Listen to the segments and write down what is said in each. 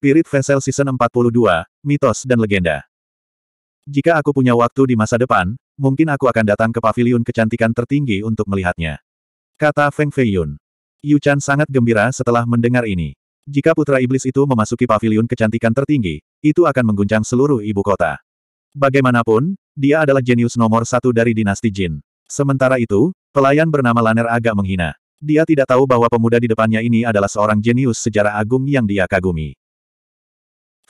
Spirit Vessel Season 42, Mitos dan Legenda. Jika aku punya waktu di masa depan, mungkin aku akan datang ke paviliun kecantikan tertinggi untuk melihatnya. Kata Feng Feiyun. Yu Chan sangat gembira setelah mendengar ini. Jika putra iblis itu memasuki paviliun kecantikan tertinggi, itu akan mengguncang seluruh ibu kota. Bagaimanapun, dia adalah jenius nomor satu dari dinasti Jin. Sementara itu, pelayan bernama Laner agak menghina. Dia tidak tahu bahwa pemuda di depannya ini adalah seorang jenius sejarah agung yang dia kagumi.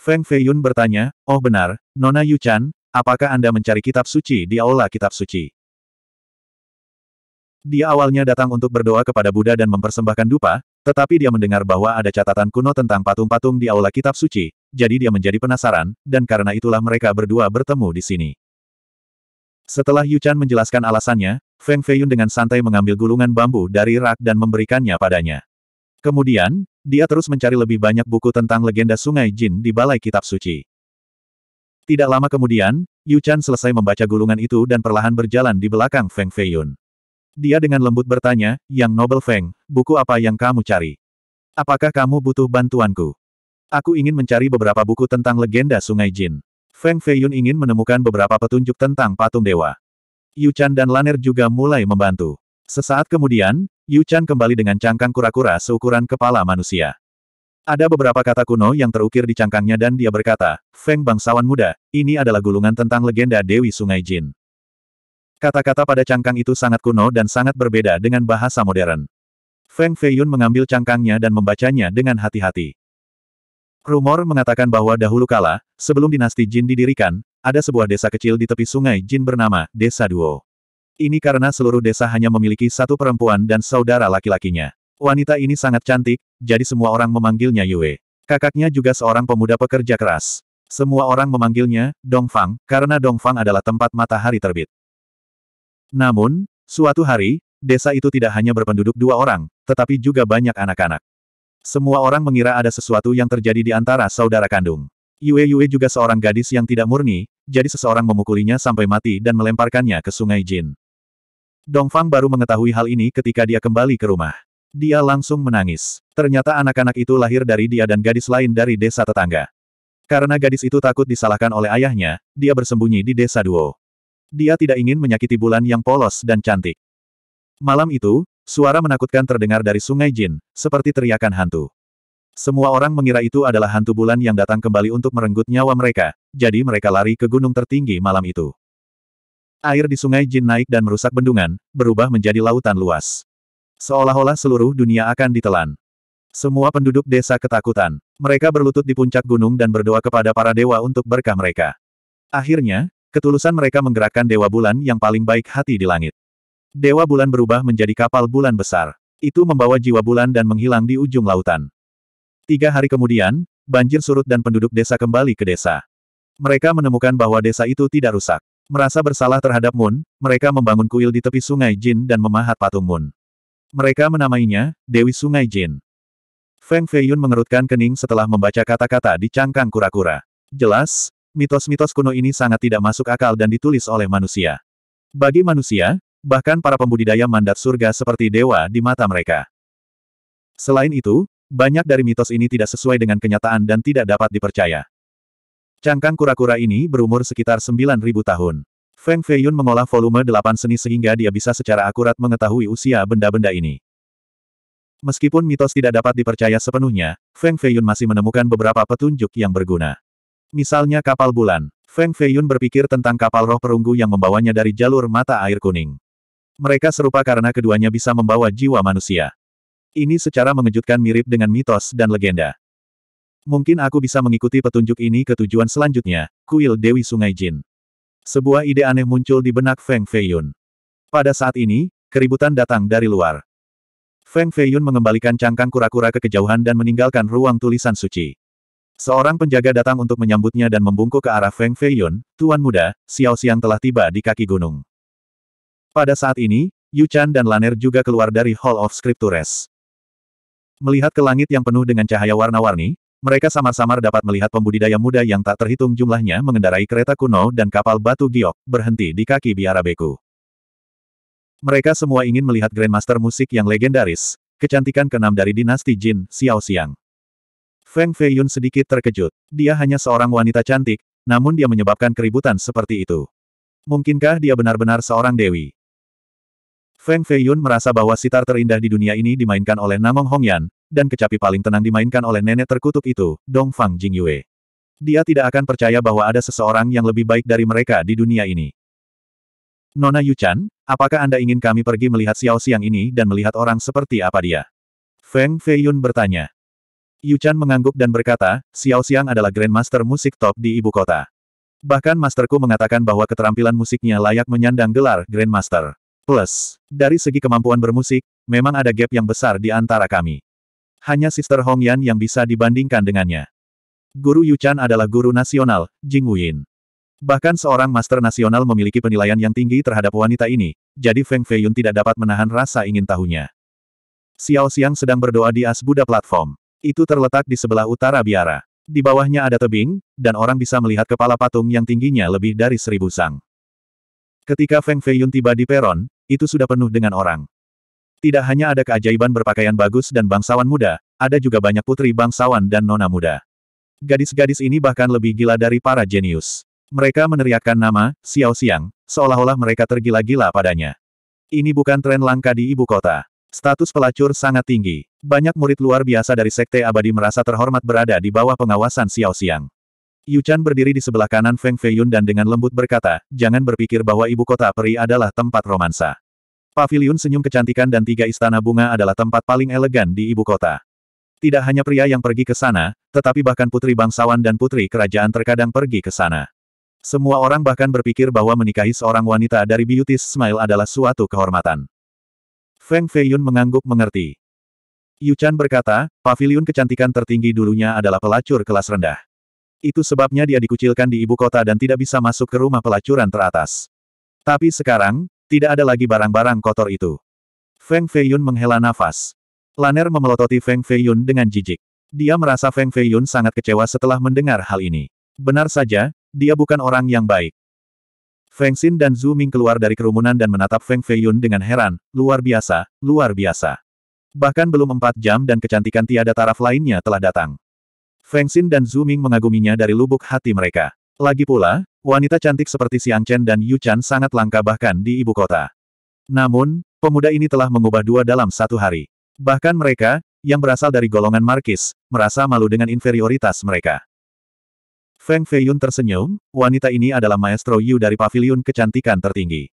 Feng Feiyun bertanya, oh benar, Nona Yuchan, apakah Anda mencari kitab suci di aula kitab suci? Dia awalnya datang untuk berdoa kepada Buddha dan mempersembahkan dupa, tetapi dia mendengar bahwa ada catatan kuno tentang patung-patung di aula kitab suci, jadi dia menjadi penasaran, dan karena itulah mereka berdua bertemu di sini. Setelah Yuchan menjelaskan alasannya, Feng Feiyun dengan santai mengambil gulungan bambu dari rak dan memberikannya padanya. Kemudian, dia terus mencari lebih banyak buku tentang legenda sungai Jin di Balai Kitab Suci. Tidak lama kemudian, Yu Chan selesai membaca gulungan itu dan perlahan berjalan di belakang Feng Feiyun. Dia dengan lembut bertanya, Yang Nobel Feng, buku apa yang kamu cari? Apakah kamu butuh bantuanku? Aku ingin mencari beberapa buku tentang legenda sungai Jin. Feng Feiyun ingin menemukan beberapa petunjuk tentang patung dewa. Yu Chan dan Laner juga mulai membantu. Sesaat kemudian, Yu Chan kembali dengan cangkang kura-kura seukuran kepala manusia. Ada beberapa kata kuno yang terukir di cangkangnya dan dia berkata, Feng bangsawan muda, ini adalah gulungan tentang legenda Dewi Sungai Jin. Kata-kata pada cangkang itu sangat kuno dan sangat berbeda dengan bahasa modern. Feng Feiyun mengambil cangkangnya dan membacanya dengan hati-hati. Rumor mengatakan bahwa dahulu kala, sebelum dinasti Jin didirikan, ada sebuah desa kecil di tepi sungai Jin bernama Desa Duo. Ini karena seluruh desa hanya memiliki satu perempuan dan saudara laki-lakinya. Wanita ini sangat cantik, jadi semua orang memanggilnya Yue. Kakaknya juga seorang pemuda pekerja keras. Semua orang memanggilnya Dongfang, karena Dongfang adalah tempat matahari terbit. Namun, suatu hari, desa itu tidak hanya berpenduduk dua orang, tetapi juga banyak anak-anak. Semua orang mengira ada sesuatu yang terjadi di antara saudara kandung. Yue Yue juga seorang gadis yang tidak murni, jadi seseorang memukulinya sampai mati dan melemparkannya ke sungai Jin. Dongfang baru mengetahui hal ini ketika dia kembali ke rumah. Dia langsung menangis. Ternyata anak-anak itu lahir dari dia dan gadis lain dari desa tetangga. Karena gadis itu takut disalahkan oleh ayahnya, dia bersembunyi di desa Duo. Dia tidak ingin menyakiti bulan yang polos dan cantik. Malam itu, suara menakutkan terdengar dari sungai Jin, seperti teriakan hantu. Semua orang mengira itu adalah hantu bulan yang datang kembali untuk merenggut nyawa mereka, jadi mereka lari ke gunung tertinggi malam itu. Air di sungai Jin naik dan merusak bendungan, berubah menjadi lautan luas. Seolah-olah seluruh dunia akan ditelan. Semua penduduk desa ketakutan. Mereka berlutut di puncak gunung dan berdoa kepada para dewa untuk berkah mereka. Akhirnya, ketulusan mereka menggerakkan dewa bulan yang paling baik hati di langit. Dewa bulan berubah menjadi kapal bulan besar. Itu membawa jiwa bulan dan menghilang di ujung lautan. Tiga hari kemudian, banjir surut dan penduduk desa kembali ke desa. Mereka menemukan bahwa desa itu tidak rusak. Merasa bersalah terhadap Moon, mereka membangun kuil di tepi sungai Jin dan memahat patung Moon. Mereka menamainya, Dewi Sungai Jin. Feng Feiyun mengerutkan kening setelah membaca kata-kata di cangkang kura-kura. Jelas, mitos-mitos kuno ini sangat tidak masuk akal dan ditulis oleh manusia. Bagi manusia, bahkan para pembudidaya mandat surga seperti dewa di mata mereka. Selain itu, banyak dari mitos ini tidak sesuai dengan kenyataan dan tidak dapat dipercaya. Cangkang kura-kura ini berumur sekitar 9.000 tahun. Feng Feiyun mengolah volume 8 seni sehingga dia bisa secara akurat mengetahui usia benda-benda ini. Meskipun mitos tidak dapat dipercaya sepenuhnya, Feng Feiyun masih menemukan beberapa petunjuk yang berguna. Misalnya kapal bulan, Feng Feiyun berpikir tentang kapal roh perunggu yang membawanya dari jalur mata air kuning. Mereka serupa karena keduanya bisa membawa jiwa manusia. Ini secara mengejutkan mirip dengan mitos dan legenda. Mungkin aku bisa mengikuti petunjuk ini ke tujuan selanjutnya, kuil Dewi Sungai Jin. Sebuah ide aneh muncul di benak Feng Feiyun. Pada saat ini, keributan datang dari luar. Feng Feiyun mengembalikan cangkang kura-kura ke kejauhan dan meninggalkan ruang tulisan suci. Seorang penjaga datang untuk menyambutnya dan membungkuk ke arah Feng Feiyun, Tuan Muda, Xiao Xiang telah tiba di kaki gunung. Pada saat ini, Yu Chan dan Laner juga keluar dari Hall of Scriptures. Melihat ke langit yang penuh dengan cahaya warna-warni, mereka samar-samar dapat melihat pembudidaya muda yang tak terhitung jumlahnya mengendarai kereta kuno dan kapal batu giok, berhenti di kaki biara beku. Mereka semua ingin melihat Grandmaster musik yang legendaris, kecantikan keenam dari dinasti Jin, Xiao Xiang. Feng Feiyun sedikit terkejut. Dia hanya seorang wanita cantik, namun dia menyebabkan keributan seperti itu. Mungkinkah dia benar-benar seorang dewi? Feng Feiyun merasa bahwa sitar terindah di dunia ini dimainkan oleh Namong Hongyan, dan kecapi paling tenang dimainkan oleh nenek terkutuk itu, Dongfang Jingyue. Dia tidak akan percaya bahwa ada seseorang yang lebih baik dari mereka di dunia ini. Nona Yuchan, apakah Anda ingin kami pergi melihat Xiao Xiang ini dan melihat orang seperti apa dia? Feng Feiyun bertanya. Yuchan mengangguk dan berkata, Xiao Xiang adalah grandmaster musik top di ibu kota. Bahkan masterku mengatakan bahwa keterampilan musiknya layak menyandang gelar grandmaster. Plus, dari segi kemampuan bermusik, memang ada gap yang besar di antara kami. Hanya Sister Hong Yan yang bisa dibandingkan dengannya. Guru Yuchan adalah guru nasional, Jing Wuyin. Bahkan seorang master nasional memiliki penilaian yang tinggi terhadap wanita ini, jadi Feng Feiyun tidak dapat menahan rasa ingin tahunya. Xiao Xiang sedang berdoa di As Buddha Platform. Itu terletak di sebelah utara biara. Di bawahnya ada tebing, dan orang bisa melihat kepala patung yang tingginya lebih dari seribu sang. Ketika Feng Feiyun tiba di peron, itu sudah penuh dengan orang. Tidak hanya ada keajaiban berpakaian bagus dan bangsawan muda, ada juga banyak putri bangsawan dan nona muda. Gadis-gadis ini bahkan lebih gila dari para jenius. Mereka meneriakkan nama, Xiao Xiang, seolah-olah mereka tergila-gila padanya. Ini bukan tren langka di ibu kota. Status pelacur sangat tinggi. Banyak murid luar biasa dari Sekte Abadi merasa terhormat berada di bawah pengawasan Xiao Xiang. Yu Chan berdiri di sebelah kanan Feng Feiyun dan dengan lembut berkata, jangan berpikir bahwa ibu kota peri adalah tempat romansa. Paviliun Senyum Kecantikan dan Tiga Istana Bunga adalah tempat paling elegan di ibu kota. Tidak hanya pria yang pergi ke sana, tetapi bahkan putri bangsawan dan putri kerajaan terkadang pergi ke sana. Semua orang bahkan berpikir bahwa menikahi seorang wanita dari Beauty Smile adalah suatu kehormatan. Feng Feiyun mengangguk mengerti. Yuchan berkata, pavilion kecantikan tertinggi dulunya adalah pelacur kelas rendah. Itu sebabnya dia dikucilkan di ibu kota dan tidak bisa masuk ke rumah pelacuran teratas. Tapi sekarang, tidak ada lagi barang-barang kotor itu. Feng Feiyun menghela nafas. Laner memelototi Feng Feiyun dengan jijik. Dia merasa Feng Feiyun sangat kecewa setelah mendengar hal ini. Benar saja, dia bukan orang yang baik. Feng Xin dan Zhu Ming keluar dari kerumunan dan menatap Feng Feiyun dengan heran, luar biasa, luar biasa. Bahkan belum empat jam dan kecantikan tiada taraf lainnya telah datang. Feng Xin dan Zhu Ming mengaguminya dari lubuk hati mereka. Lagi pula, wanita cantik seperti Xiang Chen dan Yu Chan sangat langka bahkan di ibu kota. Namun, pemuda ini telah mengubah dua dalam satu hari. Bahkan mereka, yang berasal dari golongan Markis, merasa malu dengan inferioritas mereka. Feng Feiyun tersenyum, wanita ini adalah maestro Yu dari pavilion kecantikan tertinggi.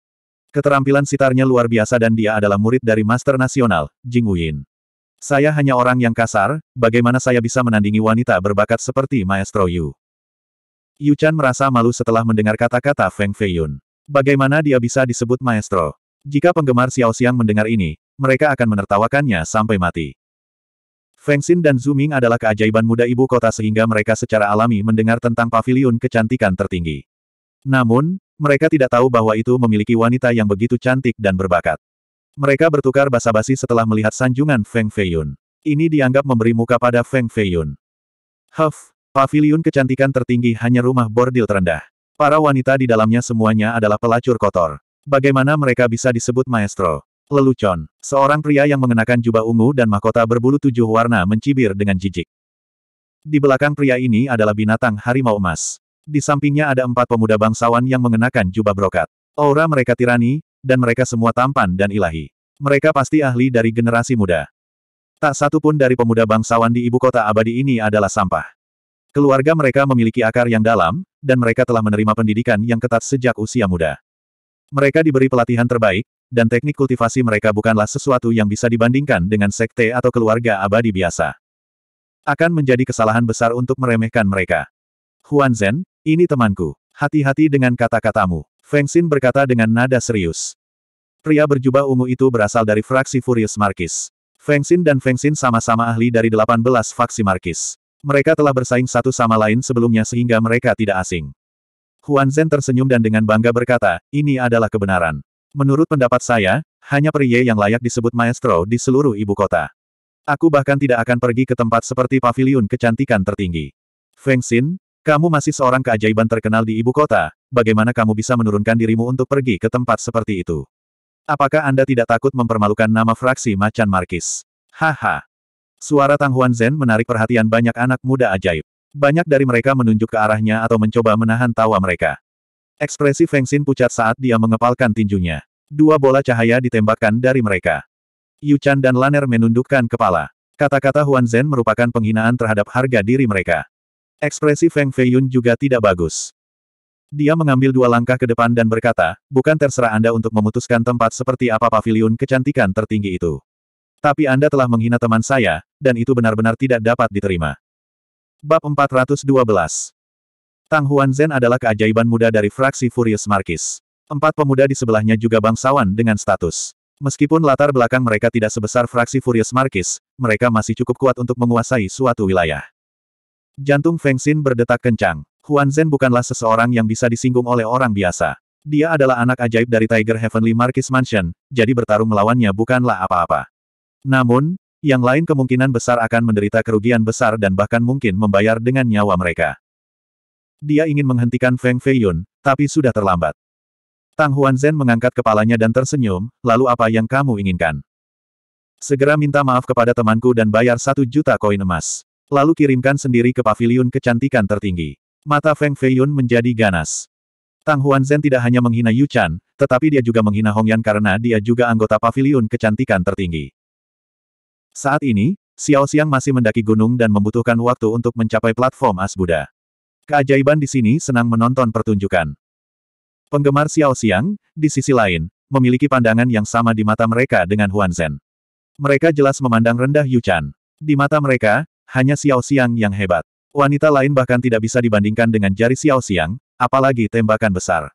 Keterampilan sitarnya luar biasa dan dia adalah murid dari master nasional, Jing Wuyin. Saya hanya orang yang kasar, bagaimana saya bisa menandingi wanita berbakat seperti maestro Yu? Yu Chan merasa malu setelah mendengar kata-kata Feng Feiyun. Bagaimana dia bisa disebut maestro? Jika penggemar Xiao Xiang mendengar ini, mereka akan menertawakannya sampai mati. Feng Xin dan Zuming adalah keajaiban muda ibu kota sehingga mereka secara alami mendengar tentang pavilion kecantikan tertinggi. Namun, mereka tidak tahu bahwa itu memiliki wanita yang begitu cantik dan berbakat. Mereka bertukar basa-basi setelah melihat sanjungan Feng Feiyun. Ini dianggap memberi muka pada Feng Feiyun. Huff, Pavilion kecantikan tertinggi hanya rumah bordil terendah. Para wanita di dalamnya semuanya adalah pelacur kotor. Bagaimana mereka bisa disebut maestro? Lelucon, seorang pria yang mengenakan jubah ungu dan mahkota berbulu tujuh warna mencibir dengan jijik. Di belakang pria ini adalah binatang harimau emas. Di sampingnya ada empat pemuda bangsawan yang mengenakan jubah brokat. Aura mereka tirani, dan mereka semua tampan dan ilahi. Mereka pasti ahli dari generasi muda. Tak satu pun dari pemuda bangsawan di ibu kota abadi ini adalah sampah. Keluarga mereka memiliki akar yang dalam, dan mereka telah menerima pendidikan yang ketat sejak usia muda. Mereka diberi pelatihan terbaik, dan teknik kultivasi mereka bukanlah sesuatu yang bisa dibandingkan dengan sekte atau keluarga abadi biasa. Akan menjadi kesalahan besar untuk meremehkan mereka. Huan Zhen, ini temanku. Hati-hati dengan kata-katamu. Feng Xin berkata dengan nada serius. Pria berjubah ungu itu berasal dari fraksi Furious Markis. Feng Xin dan Feng Xin sama-sama ahli dari 18 faksi Markis. Mereka telah bersaing satu sama lain sebelumnya sehingga mereka tidak asing. Huan Zhen tersenyum dan dengan bangga berkata, ini adalah kebenaran. Menurut pendapat saya, hanya Priye yang layak disebut maestro di seluruh ibu kota. Aku bahkan tidak akan pergi ke tempat seperti paviliun kecantikan tertinggi. Feng Xin, kamu masih seorang keajaiban terkenal di ibu kota, bagaimana kamu bisa menurunkan dirimu untuk pergi ke tempat seperti itu? Apakah Anda tidak takut mempermalukan nama fraksi Macan Markis? Haha. Suara Tang Huan Zen menarik perhatian banyak anak muda ajaib. Banyak dari mereka menunjuk ke arahnya atau mencoba menahan tawa mereka. Ekspresi Feng Xin pucat saat dia mengepalkan tinjunya. Dua bola cahaya ditembakkan dari mereka. Yu Chan dan Laner menundukkan kepala. Kata-kata Huan Zen merupakan penghinaan terhadap harga diri mereka. Ekspresi Feng Feiyun juga tidak bagus. Dia mengambil dua langkah ke depan dan berkata, bukan terserah Anda untuk memutuskan tempat seperti apa pavilion kecantikan tertinggi itu. Tapi Anda telah menghina teman saya, dan itu benar-benar tidak dapat diterima. Bab 412 Tang Huan Zen adalah keajaiban muda dari fraksi Furious Markis. Empat pemuda di sebelahnya juga bangsawan dengan status. Meskipun latar belakang mereka tidak sebesar fraksi Furious Markis, mereka masih cukup kuat untuk menguasai suatu wilayah. Jantung Feng Xin berdetak kencang. Huan Zen bukanlah seseorang yang bisa disinggung oleh orang biasa. Dia adalah anak ajaib dari Tiger Heavenly Markis Mansion, jadi bertarung melawannya bukanlah apa-apa. Namun, yang lain kemungkinan besar akan menderita kerugian besar dan bahkan mungkin membayar dengan nyawa mereka. Dia ingin menghentikan Feng Feiyun, tapi sudah terlambat. Tang Huanzhen mengangkat kepalanya dan tersenyum, lalu apa yang kamu inginkan? Segera minta maaf kepada temanku dan bayar satu juta koin emas. Lalu kirimkan sendiri ke pavilion kecantikan tertinggi. Mata Feng Feiyun menjadi ganas. Tang Huanzhen tidak hanya menghina Yu Chan, tetapi dia juga menghina Hong Yan karena dia juga anggota pavilion kecantikan tertinggi. Saat ini, Xiao Xiang masih mendaki gunung dan membutuhkan waktu untuk mencapai platform As Buddha. Keajaiban di sini senang menonton pertunjukan. Penggemar Xiao Xiang, di sisi lain, memiliki pandangan yang sama di mata mereka dengan Huan Zhen. Mereka jelas memandang rendah Yu Chan. Di mata mereka, hanya Xiao Xiang yang hebat. Wanita lain bahkan tidak bisa dibandingkan dengan jari Xiao Xiang, apalagi tembakan besar.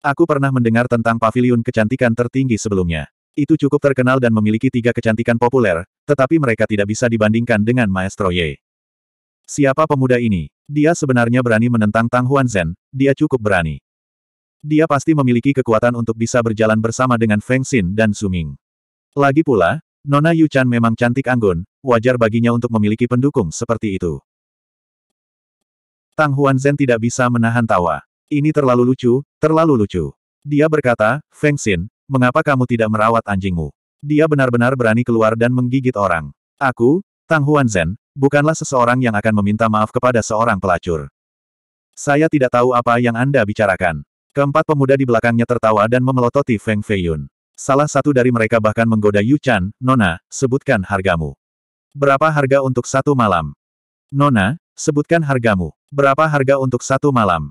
Aku pernah mendengar tentang paviliun kecantikan tertinggi sebelumnya. Itu cukup terkenal dan memiliki tiga kecantikan populer, tetapi mereka tidak bisa dibandingkan dengan Maestro Ye. Siapa pemuda ini? Dia sebenarnya berani menentang Tang Huan Huanzhen, dia cukup berani. Dia pasti memiliki kekuatan untuk bisa berjalan bersama dengan Feng Xin dan Suming. Lagi pula, Nona Yu Chan memang cantik anggun, wajar baginya untuk memiliki pendukung seperti itu. Tang Huan Huanzhen tidak bisa menahan tawa. Ini terlalu lucu, terlalu lucu. Dia berkata, Feng Xin, mengapa kamu tidak merawat anjingmu? Dia benar-benar berani keluar dan menggigit orang. Aku, Tang Huanzhen, bukanlah seseorang yang akan meminta maaf kepada seorang pelacur. Saya tidak tahu apa yang Anda bicarakan. Keempat pemuda di belakangnya tertawa dan memelototi Feng Feiyun. Salah satu dari mereka bahkan menggoda Yu Chan, Nona, sebutkan hargamu. Berapa harga untuk satu malam? Nona, sebutkan hargamu. Berapa harga untuk satu malam?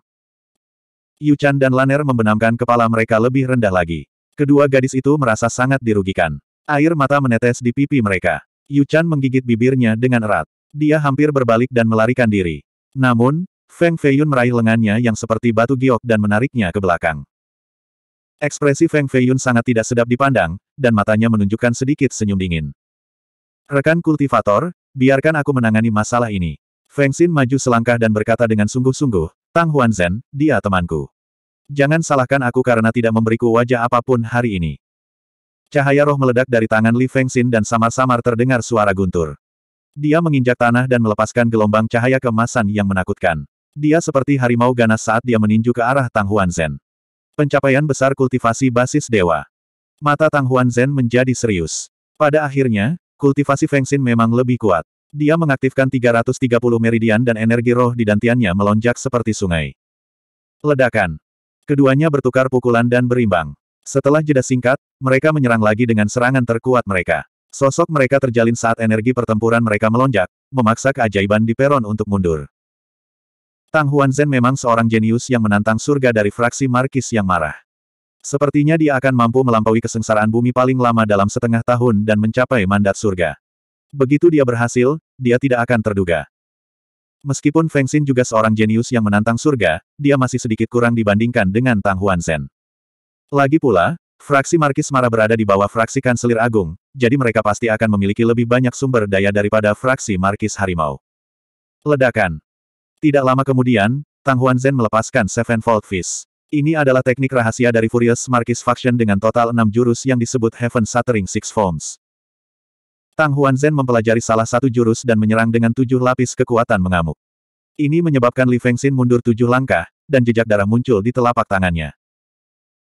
Yu Chan dan Laner membenamkan kepala mereka lebih rendah lagi. Kedua gadis itu merasa sangat dirugikan. Air mata menetes di pipi mereka. Yuchan menggigit bibirnya dengan erat. Dia hampir berbalik dan melarikan diri. Namun, Feng Feiyun meraih lengannya yang seperti batu giok dan menariknya ke belakang. Ekspresi Feng Feiyun sangat tidak sedap dipandang, dan matanya menunjukkan sedikit senyum dingin. Rekan kultivator, biarkan aku menangani masalah ini. Feng Xin maju selangkah dan berkata dengan sungguh-sungguh, Tang Huanzhen, dia temanku. Jangan salahkan aku karena tidak memberiku wajah apapun hari ini. Cahaya roh meledak dari tangan Li Fengxin dan samar-samar terdengar suara guntur. Dia menginjak tanah dan melepaskan gelombang cahaya kemasan yang menakutkan. Dia seperti harimau ganas saat dia meninju ke arah Tang Huan Huanzhen. Pencapaian besar kultivasi basis dewa. Mata Tang Huan Huanzhen menjadi serius. Pada akhirnya, kultivasi Fengxin memang lebih kuat. Dia mengaktifkan 330 meridian dan energi roh di dantiannya melonjak seperti sungai. Ledakan. Keduanya bertukar pukulan dan berimbang. Setelah jeda singkat, mereka menyerang lagi dengan serangan terkuat mereka. Sosok mereka terjalin saat energi pertempuran mereka melonjak, memaksa keajaiban di peron untuk mundur. Tang Huanzhen memang seorang jenius yang menantang surga dari fraksi Markis yang marah. Sepertinya dia akan mampu melampaui kesengsaraan bumi paling lama dalam setengah tahun dan mencapai mandat surga. Begitu dia berhasil, dia tidak akan terduga. Meskipun Feng Xin juga seorang jenius yang menantang surga, dia masih sedikit kurang dibandingkan dengan Tang Huan Zhen. Lagi pula, fraksi Markis Mara berada di bawah fraksi Kanselir Agung, jadi mereka pasti akan memiliki lebih banyak sumber daya daripada fraksi Markis Harimau. Ledakan. Tidak lama kemudian, Tang Huan Zhen melepaskan Sevenfold Fist. Ini adalah teknik rahasia dari Furious Markis Faction dengan total enam jurus yang disebut Heaven Shattering Six Forms. Tang Huanzhen mempelajari salah satu jurus dan menyerang dengan tujuh lapis kekuatan mengamuk. Ini menyebabkan Li Fengxin mundur tujuh langkah, dan jejak darah muncul di telapak tangannya.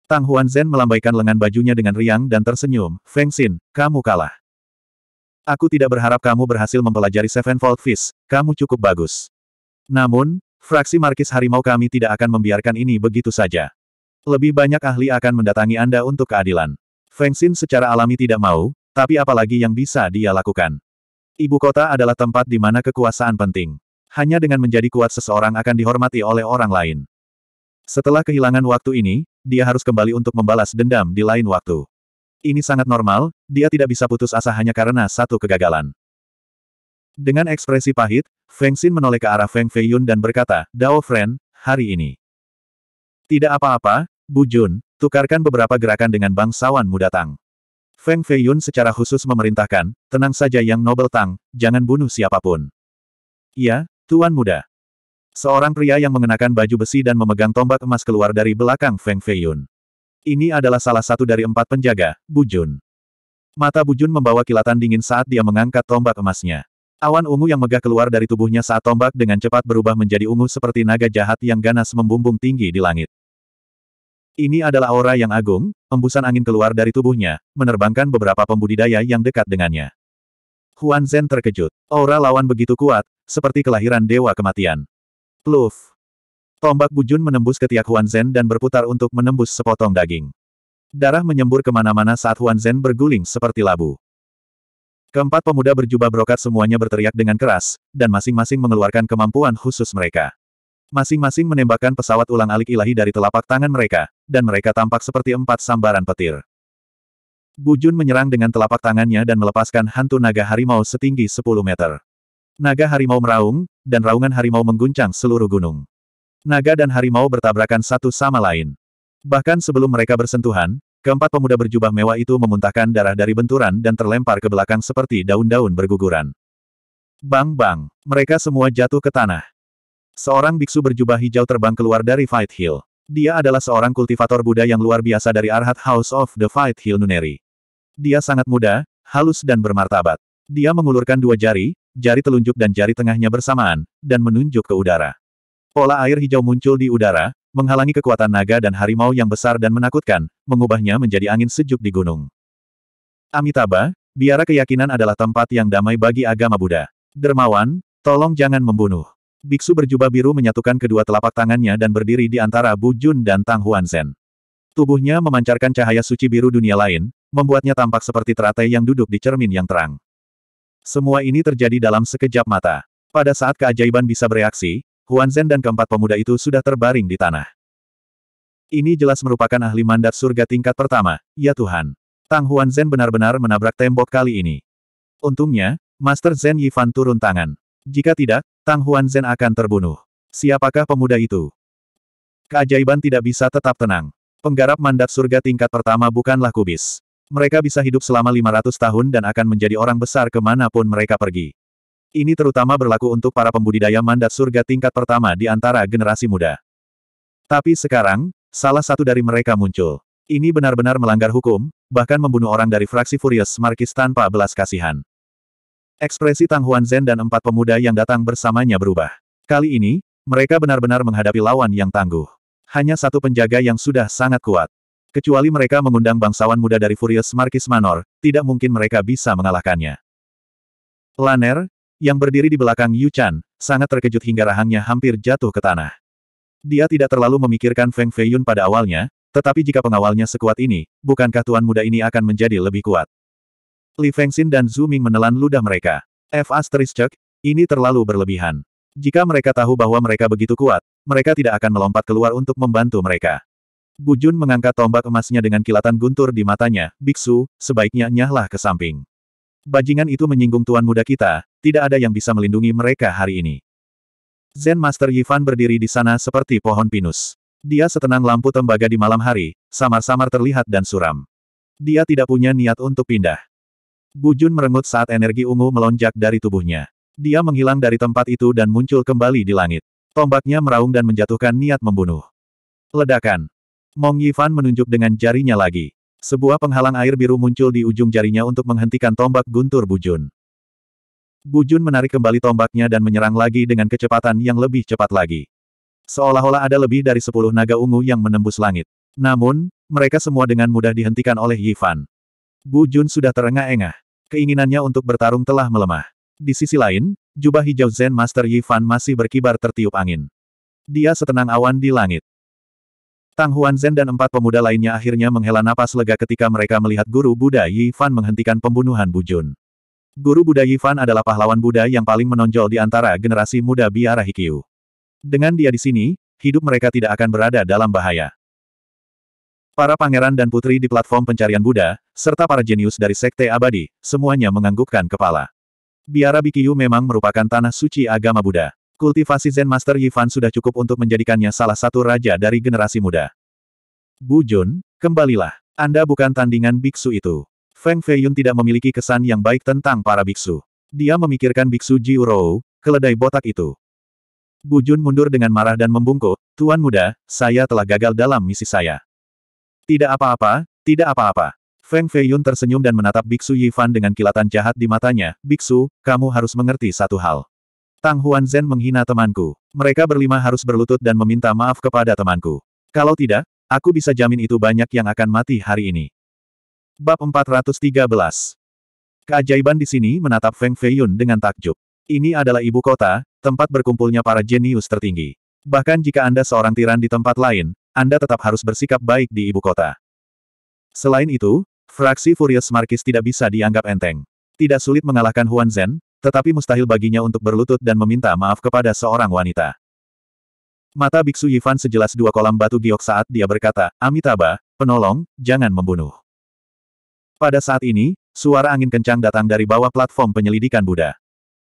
Tang Huanzhen melambaikan lengan bajunya dengan riang dan tersenyum, Fengxin, kamu kalah. Aku tidak berharap kamu berhasil mempelajari Sevenfold Fist, kamu cukup bagus. Namun, fraksi Markis Harimau kami tidak akan membiarkan ini begitu saja. Lebih banyak ahli akan mendatangi Anda untuk keadilan. Fengxin secara alami tidak mau, tapi apalagi yang bisa dia lakukan? Ibu kota adalah tempat di mana kekuasaan penting. Hanya dengan menjadi kuat seseorang akan dihormati oleh orang lain. Setelah kehilangan waktu ini, dia harus kembali untuk membalas dendam di lain waktu. Ini sangat normal, dia tidak bisa putus asa hanya karena satu kegagalan. Dengan ekspresi pahit, Feng Xin menoleh ke arah Feng Feiyun dan berkata, Dao Friend, hari ini. Tidak apa-apa, Bu Jun, tukarkan beberapa gerakan dengan bangsawanmu datang. Feng Feiyun secara khusus memerintahkan, tenang saja Yang Nobel Tang, jangan bunuh siapapun. Iya, Tuan Muda. Seorang pria yang mengenakan baju besi dan memegang tombak emas keluar dari belakang Feng Feiyun. Ini adalah salah satu dari empat penjaga, Bujun. Mata Bujun membawa kilatan dingin saat dia mengangkat tombak emasnya. Awan ungu yang megah keluar dari tubuhnya saat tombak dengan cepat berubah menjadi ungu seperti naga jahat yang ganas membumbung tinggi di langit. Ini adalah aura yang agung, embusan angin keluar dari tubuhnya, menerbangkan beberapa pembudidaya yang dekat dengannya. Huan Zhen terkejut. Aura lawan begitu kuat, seperti kelahiran dewa kematian. Pluf. Tombak bujun menembus ketiak Huan Zhen dan berputar untuk menembus sepotong daging. Darah menyembur kemana-mana saat Huan Zhen berguling seperti labu. Keempat pemuda berjubah brokat semuanya berteriak dengan keras, dan masing-masing mengeluarkan kemampuan khusus mereka. Masing-masing menembakkan pesawat ulang-alik ilahi dari telapak tangan mereka, dan mereka tampak seperti empat sambaran petir. Bujun menyerang dengan telapak tangannya dan melepaskan hantu naga harimau setinggi 10 meter. Naga harimau meraung, dan raungan harimau mengguncang seluruh gunung. Naga dan harimau bertabrakan satu sama lain. Bahkan sebelum mereka bersentuhan, keempat pemuda berjubah mewah itu memuntahkan darah dari benturan dan terlempar ke belakang seperti daun-daun berguguran. Bang-bang, mereka semua jatuh ke tanah. Seorang biksu berjubah hijau terbang keluar dari Fight Hill. Dia adalah seorang kultivator Buddha yang luar biasa dari Arhat House of the Fight Hill Nuneri. Dia sangat muda, halus dan bermartabat. Dia mengulurkan dua jari, jari telunjuk dan jari tengahnya bersamaan, dan menunjuk ke udara. Pola air hijau muncul di udara, menghalangi kekuatan naga dan harimau yang besar dan menakutkan, mengubahnya menjadi angin sejuk di gunung. Amitabha, biara keyakinan adalah tempat yang damai bagi agama Buddha. Dermawan, tolong jangan membunuh. Biksu berjubah biru menyatukan kedua telapak tangannya dan berdiri di antara Bu Jun dan Tang Huan Zen. Tubuhnya memancarkan cahaya suci biru dunia lain, membuatnya tampak seperti teratai yang duduk di cermin yang terang. Semua ini terjadi dalam sekejap mata. Pada saat keajaiban bisa bereaksi, Huan Zen dan keempat pemuda itu sudah terbaring di tanah. Ini jelas merupakan ahli mandat surga tingkat pertama, ya Tuhan. Tang Huan Zen benar-benar menabrak tembok kali ini. Untungnya, Master Zen Yifan turun tangan. Jika tidak, Tang Huanzhen akan terbunuh. Siapakah pemuda itu? Keajaiban tidak bisa tetap tenang. Penggarap mandat surga tingkat pertama bukanlah kubis. Mereka bisa hidup selama 500 tahun dan akan menjadi orang besar kemanapun mereka pergi. Ini terutama berlaku untuk para pembudidaya mandat surga tingkat pertama di antara generasi muda. Tapi sekarang, salah satu dari mereka muncul. Ini benar-benar melanggar hukum, bahkan membunuh orang dari fraksi Furious Markis tanpa belas kasihan. Ekspresi Tang Huan Zhen dan empat pemuda yang datang bersamanya berubah. Kali ini, mereka benar-benar menghadapi lawan yang tangguh. Hanya satu penjaga yang sudah sangat kuat. Kecuali mereka mengundang bangsawan muda dari Furious Markis Manor, tidak mungkin mereka bisa mengalahkannya. Laner, yang berdiri di belakang Yu Chan, sangat terkejut hingga rahangnya hampir jatuh ke tanah. Dia tidak terlalu memikirkan Feng Feiyun pada awalnya, tetapi jika pengawalnya sekuat ini, bukankah tuan muda ini akan menjadi lebih kuat? Li Fengxin dan Zhu Ming menelan ludah mereka. F asterisk, ini terlalu berlebihan. Jika mereka tahu bahwa mereka begitu kuat, mereka tidak akan melompat keluar untuk membantu mereka. Bu Jun mengangkat tombak emasnya dengan kilatan guntur di matanya, Biksu, sebaiknya nyahlah ke samping. Bajingan itu menyinggung tuan muda kita, tidak ada yang bisa melindungi mereka hari ini. Zen Master Yifan berdiri di sana seperti pohon pinus. Dia setenang lampu tembaga di malam hari, samar-samar terlihat dan suram. Dia tidak punya niat untuk pindah. Jun merengut saat energi ungu melonjak dari tubuhnya. Dia menghilang dari tempat itu dan muncul kembali di langit. Tombaknya meraung dan menjatuhkan niat membunuh. Ledakan. Mong Yifan menunjuk dengan jarinya lagi. Sebuah penghalang air biru muncul di ujung jarinya untuk menghentikan tombak guntur Bu Jun. Bu Jun menarik kembali tombaknya dan menyerang lagi dengan kecepatan yang lebih cepat lagi. Seolah-olah ada lebih dari sepuluh naga ungu yang menembus langit. Namun, mereka semua dengan mudah dihentikan oleh Yifan. Bu Jun sudah terengah-engah. Keinginannya untuk bertarung telah melemah. Di sisi lain, jubah hijau Zen Master Yifan masih berkibar tertiup angin. Dia setenang awan di langit. Tang Huan Zen dan empat pemuda lainnya akhirnya menghela napas lega ketika mereka melihat guru Buddha Yifan menghentikan pembunuhan Bujun. Guru Buddha Yifan adalah pahlawan Buddha yang paling menonjol di antara generasi muda biara Hikyu. Dengan dia di sini, hidup mereka tidak akan berada dalam bahaya. Para pangeran dan putri di platform pencarian Buddha, serta para jenius dari Sekte Abadi, semuanya menganggukkan kepala. Biara Bikiyu memang merupakan tanah suci agama Buddha. Kultivasi Zen Master Yifan sudah cukup untuk menjadikannya salah satu raja dari generasi muda. Bu Jun, kembalilah. Anda bukan tandingan biksu itu. Feng Feiyun tidak memiliki kesan yang baik tentang para biksu. Dia memikirkan biksu Ji keledai botak itu. Bu Jun mundur dengan marah dan membungkuk, Tuan muda, saya telah gagal dalam misi saya. Tidak apa-apa, tidak apa-apa. Feng Feiyun tersenyum dan menatap Biksu Yifan dengan kilatan jahat di matanya. Biksu, kamu harus mengerti satu hal. Tang Huan Huanzhen menghina temanku. Mereka berlima harus berlutut dan meminta maaf kepada temanku. Kalau tidak, aku bisa jamin itu banyak yang akan mati hari ini. Bab 413 Keajaiban di sini menatap Feng Feiyun dengan takjub. Ini adalah ibu kota, tempat berkumpulnya para jenius tertinggi. Bahkan jika Anda seorang tiran di tempat lain, anda tetap harus bersikap baik di ibu kota. Selain itu, fraksi Furious Markis tidak bisa dianggap enteng. Tidak sulit mengalahkan Huan Zhen, tetapi mustahil baginya untuk berlutut dan meminta maaf kepada seorang wanita. Mata Biksu Yifan sejelas dua kolam batu giok saat dia berkata, Amitabha, penolong, jangan membunuh. Pada saat ini, suara angin kencang datang dari bawah platform penyelidikan Buddha.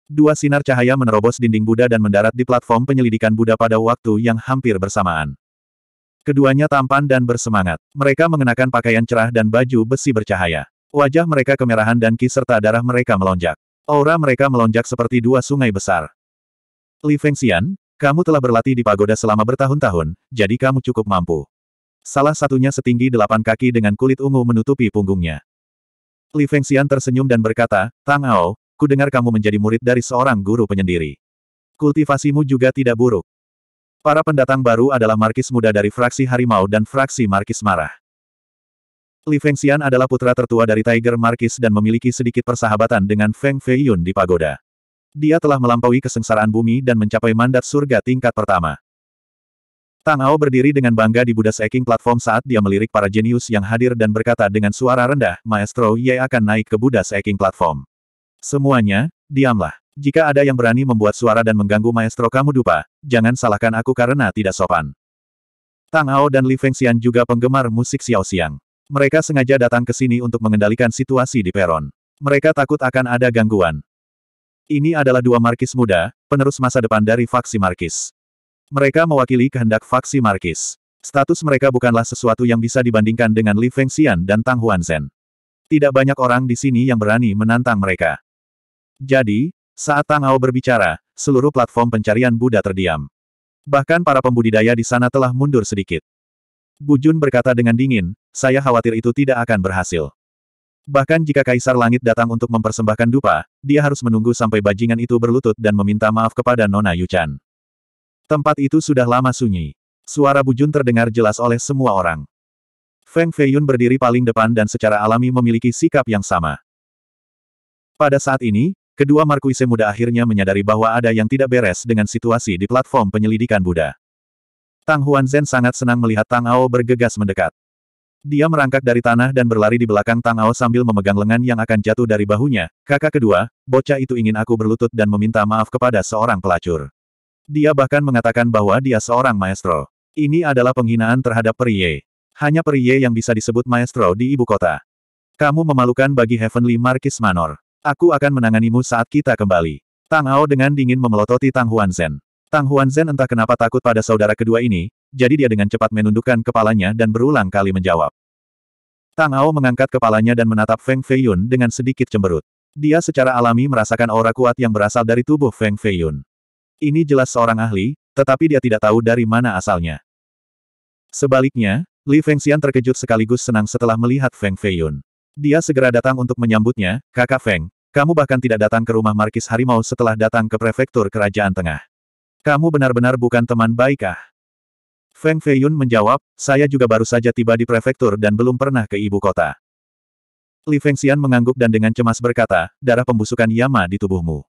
Dua sinar cahaya menerobos dinding Buddha dan mendarat di platform penyelidikan Buddha pada waktu yang hampir bersamaan. Keduanya tampan dan bersemangat. Mereka mengenakan pakaian cerah dan baju besi bercahaya. Wajah mereka kemerahan dan ki serta darah mereka melonjak. Aura mereka melonjak seperti dua sungai besar. Li Fengxian, kamu telah berlatih di pagoda selama bertahun-tahun, jadi kamu cukup mampu. Salah satunya setinggi delapan kaki dengan kulit ungu menutupi punggungnya. Li Fengxian tersenyum dan berkata, Tang Ao, ku dengar kamu menjadi murid dari seorang guru penyendiri. Kultivasimu juga tidak buruk. Para pendatang baru adalah markis muda dari fraksi Harimau dan fraksi markis Marah. Li Fengxian adalah putra tertua dari Tiger Markis dan memiliki sedikit persahabatan dengan Feng Fei Yun di pagoda. Dia telah melampaui kesengsaraan bumi dan mencapai mandat surga tingkat pertama. Tang Ao berdiri dengan bangga di Buddha Seeking platform saat dia melirik para jenius yang hadir dan berkata dengan suara rendah, Maestro Ye akan naik ke Buddha Seeking platform. Semuanya, diamlah. Jika ada yang berani membuat suara dan mengganggu maestro kamu dupa, jangan salahkan aku karena tidak sopan. Tang Ao dan Li Fengxian juga penggemar musik Xiao Xiaoxiang. Mereka sengaja datang ke sini untuk mengendalikan situasi di peron. Mereka takut akan ada gangguan. Ini adalah dua markis muda, penerus masa depan dari faksi markis. Mereka mewakili kehendak faksi markis. Status mereka bukanlah sesuatu yang bisa dibandingkan dengan Li Fengxian dan Tang Huanzen. Tidak banyak orang di sini yang berani menantang mereka. Jadi, saat Tang Ao berbicara, seluruh platform pencarian Buddha terdiam. Bahkan para pembudidaya di sana telah mundur sedikit. Bu Jun berkata dengan dingin, saya khawatir itu tidak akan berhasil. Bahkan jika Kaisar Langit datang untuk mempersembahkan dupa, dia harus menunggu sampai bajingan itu berlutut dan meminta maaf kepada Nona Yuchan. Tempat itu sudah lama sunyi. Suara Bu Jun terdengar jelas oleh semua orang. Feng Feiyun berdiri paling depan dan secara alami memiliki sikap yang sama. Pada saat ini, Kedua Markuise muda akhirnya menyadari bahwa ada yang tidak beres dengan situasi di platform penyelidikan Buddha. Tang Huan Zen sangat senang melihat Tang Ao bergegas mendekat. Dia merangkak dari tanah dan berlari di belakang Tang Ao sambil memegang lengan yang akan jatuh dari bahunya. Kakak kedua, bocah itu ingin aku berlutut dan meminta maaf kepada seorang pelacur. Dia bahkan mengatakan bahwa dia seorang maestro. Ini adalah penghinaan terhadap Periye. Hanya Periye yang bisa disebut maestro di ibu kota. Kamu memalukan bagi Heavenly Marquis Manor. Aku akan menanganimu saat kita kembali. Tang Ao dengan dingin memelototi Tang Huanzhen. Tang Huanzhen entah kenapa takut pada saudara kedua ini, jadi dia dengan cepat menundukkan kepalanya dan berulang kali menjawab. Tang Ao mengangkat kepalanya dan menatap Feng Feiyun dengan sedikit cemberut. Dia secara alami merasakan aura kuat yang berasal dari tubuh Feng Feiyun. Ini jelas seorang ahli, tetapi dia tidak tahu dari mana asalnya. Sebaliknya, Li Feng Xian terkejut sekaligus senang setelah melihat Feng Feiyun. Dia segera datang untuk menyambutnya, kakak Feng. Kamu bahkan tidak datang ke rumah Markis Harimau setelah datang ke prefektur Kerajaan Tengah. Kamu benar-benar bukan teman baikah? Feng Feiyun menjawab, saya juga baru saja tiba di prefektur dan belum pernah ke ibu kota. Li Fengxian mengangguk dan dengan cemas berkata, darah pembusukan Yama di tubuhmu.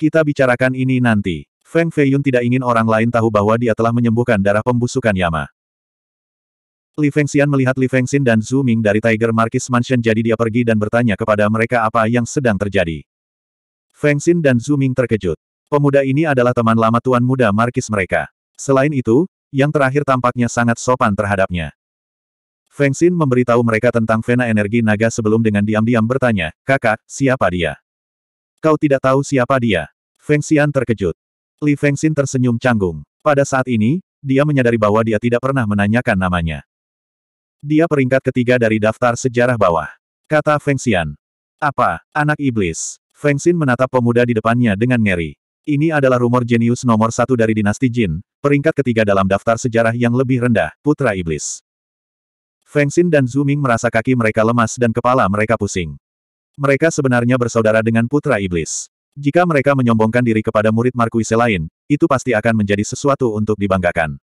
Kita bicarakan ini nanti. Feng Feiyun tidak ingin orang lain tahu bahwa dia telah menyembuhkan darah pembusukan Yama. Li Fengxian melihat Li Fengxin dan Zhu Ming dari Tiger Marquis Mansion jadi dia pergi dan bertanya kepada mereka apa yang sedang terjadi. Fengxin dan Zhu Ming terkejut. Pemuda ini adalah teman lama tuan muda Marquis mereka. Selain itu, yang terakhir tampaknya sangat sopan terhadapnya. Fengxin memberitahu mereka tentang Vena Energi Naga sebelum dengan diam-diam bertanya, kakak, siapa dia? Kau tidak tahu siapa dia? Fengxian terkejut. Li Fengxin tersenyum canggung. Pada saat ini, dia menyadari bahwa dia tidak pernah menanyakan namanya. Dia peringkat ketiga dari daftar sejarah bawah. Kata Feng Xian. Apa, anak iblis? Feng Xin menatap pemuda di depannya dengan ngeri. Ini adalah rumor jenius nomor satu dari dinasti Jin, peringkat ketiga dalam daftar sejarah yang lebih rendah, putra iblis. Feng Xin dan Zhu Ming merasa kaki mereka lemas dan kepala mereka pusing. Mereka sebenarnya bersaudara dengan putra iblis. Jika mereka menyombongkan diri kepada murid Markuise lain, itu pasti akan menjadi sesuatu untuk dibanggakan.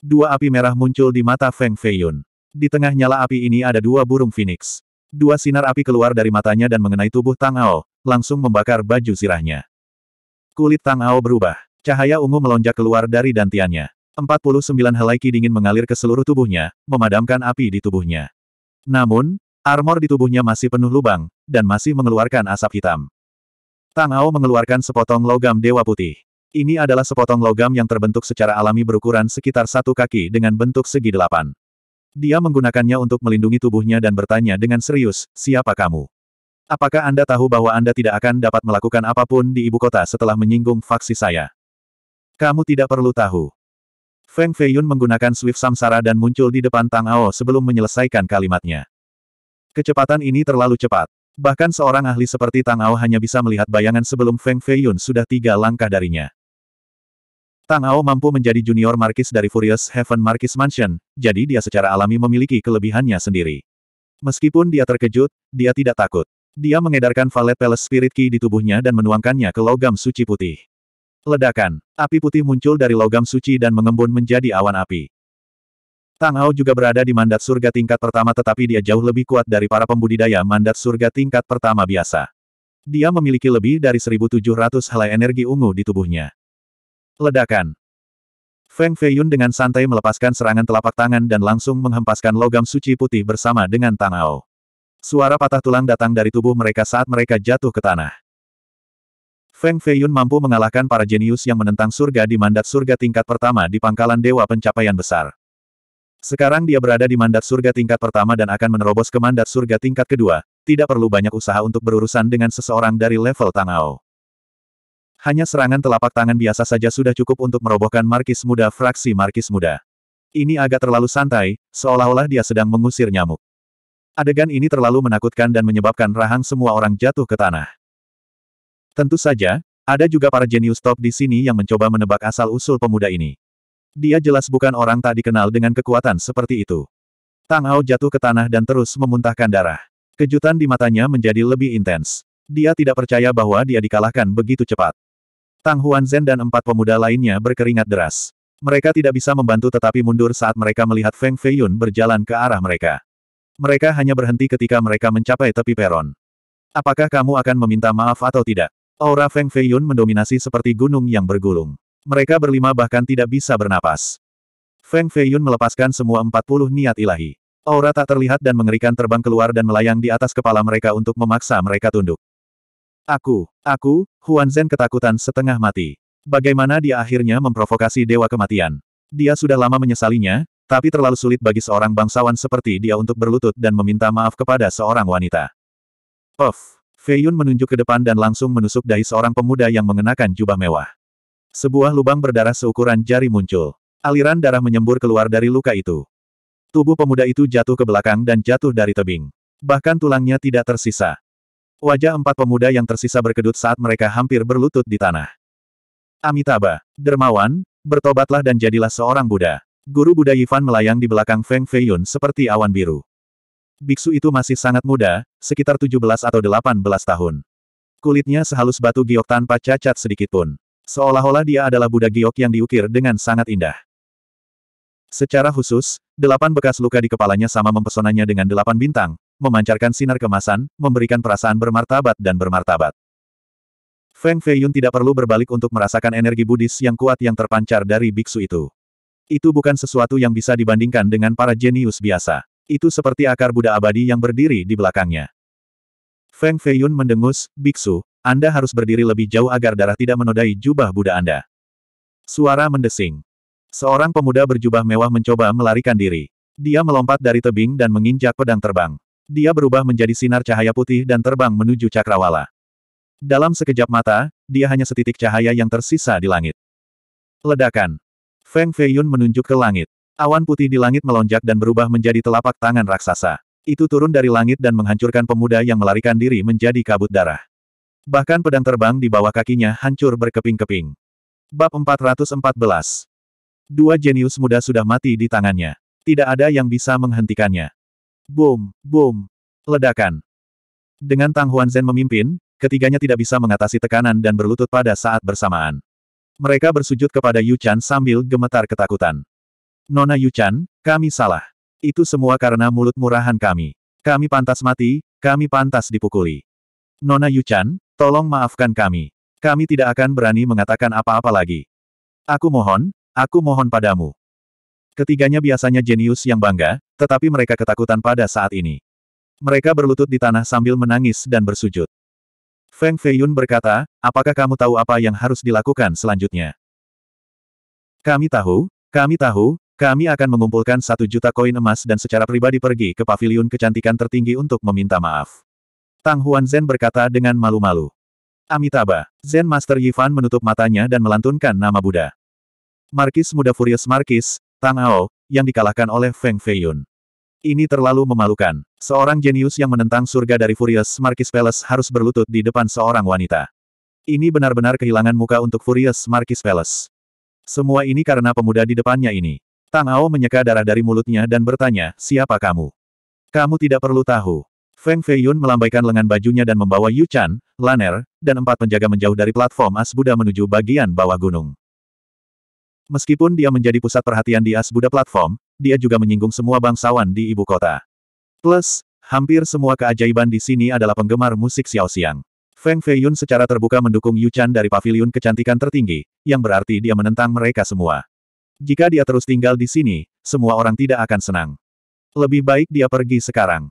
Dua api merah muncul di mata Feng Feiyun. Di tengah nyala api ini ada dua burung phoenix. Dua sinar api keluar dari matanya dan mengenai tubuh Tang Ao, langsung membakar baju sirahnya. Kulit Tang Ao berubah. Cahaya ungu melonjak keluar dari dantiannya. 49 helai ki dingin mengalir ke seluruh tubuhnya, memadamkan api di tubuhnya. Namun, armor di tubuhnya masih penuh lubang, dan masih mengeluarkan asap hitam. Tang Ao mengeluarkan sepotong logam Dewa Putih. Ini adalah sepotong logam yang terbentuk secara alami berukuran sekitar satu kaki dengan bentuk segi delapan. Dia menggunakannya untuk melindungi tubuhnya dan bertanya dengan serius, siapa kamu? Apakah Anda tahu bahwa Anda tidak akan dapat melakukan apapun di ibu kota setelah menyinggung faksi saya? Kamu tidak perlu tahu. Feng Feiyun menggunakan Swift Samsara dan muncul di depan Tang Ao sebelum menyelesaikan kalimatnya. Kecepatan ini terlalu cepat. Bahkan seorang ahli seperti Tang Ao hanya bisa melihat bayangan sebelum Feng Feiyun sudah tiga langkah darinya. Tang Ao mampu menjadi junior markis dari Furious Heaven Markis Mansion, jadi dia secara alami memiliki kelebihannya sendiri. Meskipun dia terkejut, dia tidak takut. Dia mengedarkan Valet Palace Spirit Key di tubuhnya dan menuangkannya ke logam suci putih. Ledakan. Api putih muncul dari logam suci dan mengembun menjadi awan api. Tang Ao juga berada di mandat surga tingkat pertama tetapi dia jauh lebih kuat dari para pembudidaya mandat surga tingkat pertama biasa. Dia memiliki lebih dari 1700 helai energi ungu di tubuhnya. Ledakan. Feng Feiyun dengan santai melepaskan serangan telapak tangan dan langsung menghempaskan logam suci putih bersama dengan Tang Ao. Suara patah tulang datang dari tubuh mereka saat mereka jatuh ke tanah. Feng Feiyun mampu mengalahkan para jenius yang menentang surga di mandat surga tingkat pertama di pangkalan dewa pencapaian besar. Sekarang dia berada di mandat surga tingkat pertama dan akan menerobos ke mandat surga tingkat kedua, tidak perlu banyak usaha untuk berurusan dengan seseorang dari level Tang Ao. Hanya serangan telapak tangan biasa saja sudah cukup untuk merobohkan markis muda fraksi markis muda. Ini agak terlalu santai, seolah-olah dia sedang mengusir nyamuk. Adegan ini terlalu menakutkan dan menyebabkan rahang semua orang jatuh ke tanah. Tentu saja, ada juga para jenius top di sini yang mencoba menebak asal-usul pemuda ini. Dia jelas bukan orang tak dikenal dengan kekuatan seperti itu. Tang Ao jatuh ke tanah dan terus memuntahkan darah. Kejutan di matanya menjadi lebih intens. Dia tidak percaya bahwa dia dikalahkan begitu cepat. Tang Huan Huanzhen dan empat pemuda lainnya berkeringat deras. Mereka tidak bisa membantu tetapi mundur saat mereka melihat Feng Feiyun berjalan ke arah mereka. Mereka hanya berhenti ketika mereka mencapai tepi peron. Apakah kamu akan meminta maaf atau tidak? Aura Feng Feiyun mendominasi seperti gunung yang bergulung. Mereka berlima bahkan tidak bisa bernapas. Feng Feiyun melepaskan semua 40 niat ilahi. Aura tak terlihat dan mengerikan terbang keluar dan melayang di atas kepala mereka untuk memaksa mereka tunduk. Aku, aku, Huan Zhen ketakutan setengah mati. Bagaimana dia akhirnya memprovokasi Dewa Kematian? Dia sudah lama menyesalinya, tapi terlalu sulit bagi seorang bangsawan seperti dia untuk berlutut dan meminta maaf kepada seorang wanita. Fei Yun menunjuk ke depan dan langsung menusuk dahi seorang pemuda yang mengenakan jubah mewah. Sebuah lubang berdarah seukuran jari muncul. Aliran darah menyembur keluar dari luka itu. Tubuh pemuda itu jatuh ke belakang dan jatuh dari tebing. Bahkan tulangnya tidak tersisa. Wajah empat pemuda yang tersisa berkedut saat mereka hampir berlutut di tanah. Amitabha, dermawan, bertobatlah dan jadilah seorang Buddha. Guru Buddha Yifan melayang di belakang Feng Feiyun seperti awan biru. Biksu itu masih sangat muda, sekitar 17 atau 18 tahun. Kulitnya sehalus batu giok tanpa cacat sedikitpun. Seolah-olah dia adalah Buddha giok yang diukir dengan sangat indah. Secara khusus, delapan bekas luka di kepalanya sama mempesonanya dengan delapan bintang, memancarkan sinar kemasan, memberikan perasaan bermartabat dan bermartabat. Feng Feiyun tidak perlu berbalik untuk merasakan energi Buddhis yang kuat yang terpancar dari biksu itu. Itu bukan sesuatu yang bisa dibandingkan dengan para jenius biasa. Itu seperti akar Buddha abadi yang berdiri di belakangnya. Feng Feiyun mendengus, Biksu, Anda harus berdiri lebih jauh agar darah tidak menodai jubah Buddha Anda. Suara mendesing. Seorang pemuda berjubah mewah mencoba melarikan diri. Dia melompat dari tebing dan menginjak pedang terbang. Dia berubah menjadi sinar cahaya putih dan terbang menuju cakrawala. Dalam sekejap mata, dia hanya setitik cahaya yang tersisa di langit. Ledakan. Feng Feiyun menunjuk ke langit. Awan putih di langit melonjak dan berubah menjadi telapak tangan raksasa. Itu turun dari langit dan menghancurkan pemuda yang melarikan diri menjadi kabut darah. Bahkan pedang terbang di bawah kakinya hancur berkeping-keping. Bab 414 Dua jenius muda sudah mati di tangannya. Tidak ada yang bisa menghentikannya. Boom, boom. Ledakan. Dengan Tang Huanzhen memimpin, ketiganya tidak bisa mengatasi tekanan dan berlutut pada saat bersamaan. Mereka bersujud kepada Yu Chan sambil gemetar ketakutan. Nona Yu Chan, kami salah. Itu semua karena mulut murahan kami. Kami pantas mati, kami pantas dipukuli. Nona Yu Chan, tolong maafkan kami. Kami tidak akan berani mengatakan apa-apa lagi. Aku mohon, aku mohon padamu. Ketiganya biasanya jenius yang bangga, tetapi mereka ketakutan pada saat ini. Mereka berlutut di tanah sambil menangis dan bersujud. Feng Feiyun berkata, apakah kamu tahu apa yang harus dilakukan selanjutnya? Kami tahu, kami tahu, kami akan mengumpulkan satu juta koin emas dan secara pribadi pergi ke paviliun kecantikan tertinggi untuk meminta maaf. Tang Huan Zen berkata dengan malu-malu. Amitabha, Zen Master Yifan menutup matanya dan melantunkan nama Buddha. Markis muda Furious Markis, Tang Ao, yang dikalahkan oleh Feng Feiyun. Ini terlalu memalukan. Seorang jenius yang menentang surga dari Furious Marquis Palace harus berlutut di depan seorang wanita. Ini benar-benar kehilangan muka untuk Furious Marquis Palace. Semua ini karena pemuda di depannya ini. Tang Ao menyeka darah dari mulutnya dan bertanya, siapa kamu? Kamu tidak perlu tahu. Feng Feiyun melambaikan lengan bajunya dan membawa Yu Chan, Laner, dan empat penjaga menjauh dari platform As Buddha menuju bagian bawah gunung. Meskipun dia menjadi pusat perhatian di As Buddha Platform, dia juga menyinggung semua bangsawan di ibu kota. Plus, hampir semua keajaiban di sini adalah penggemar musik Xiaoxiang. Feng Feiyun secara terbuka mendukung Yu Chan dari Pavilion kecantikan tertinggi, yang berarti dia menentang mereka semua. Jika dia terus tinggal di sini, semua orang tidak akan senang. Lebih baik dia pergi sekarang.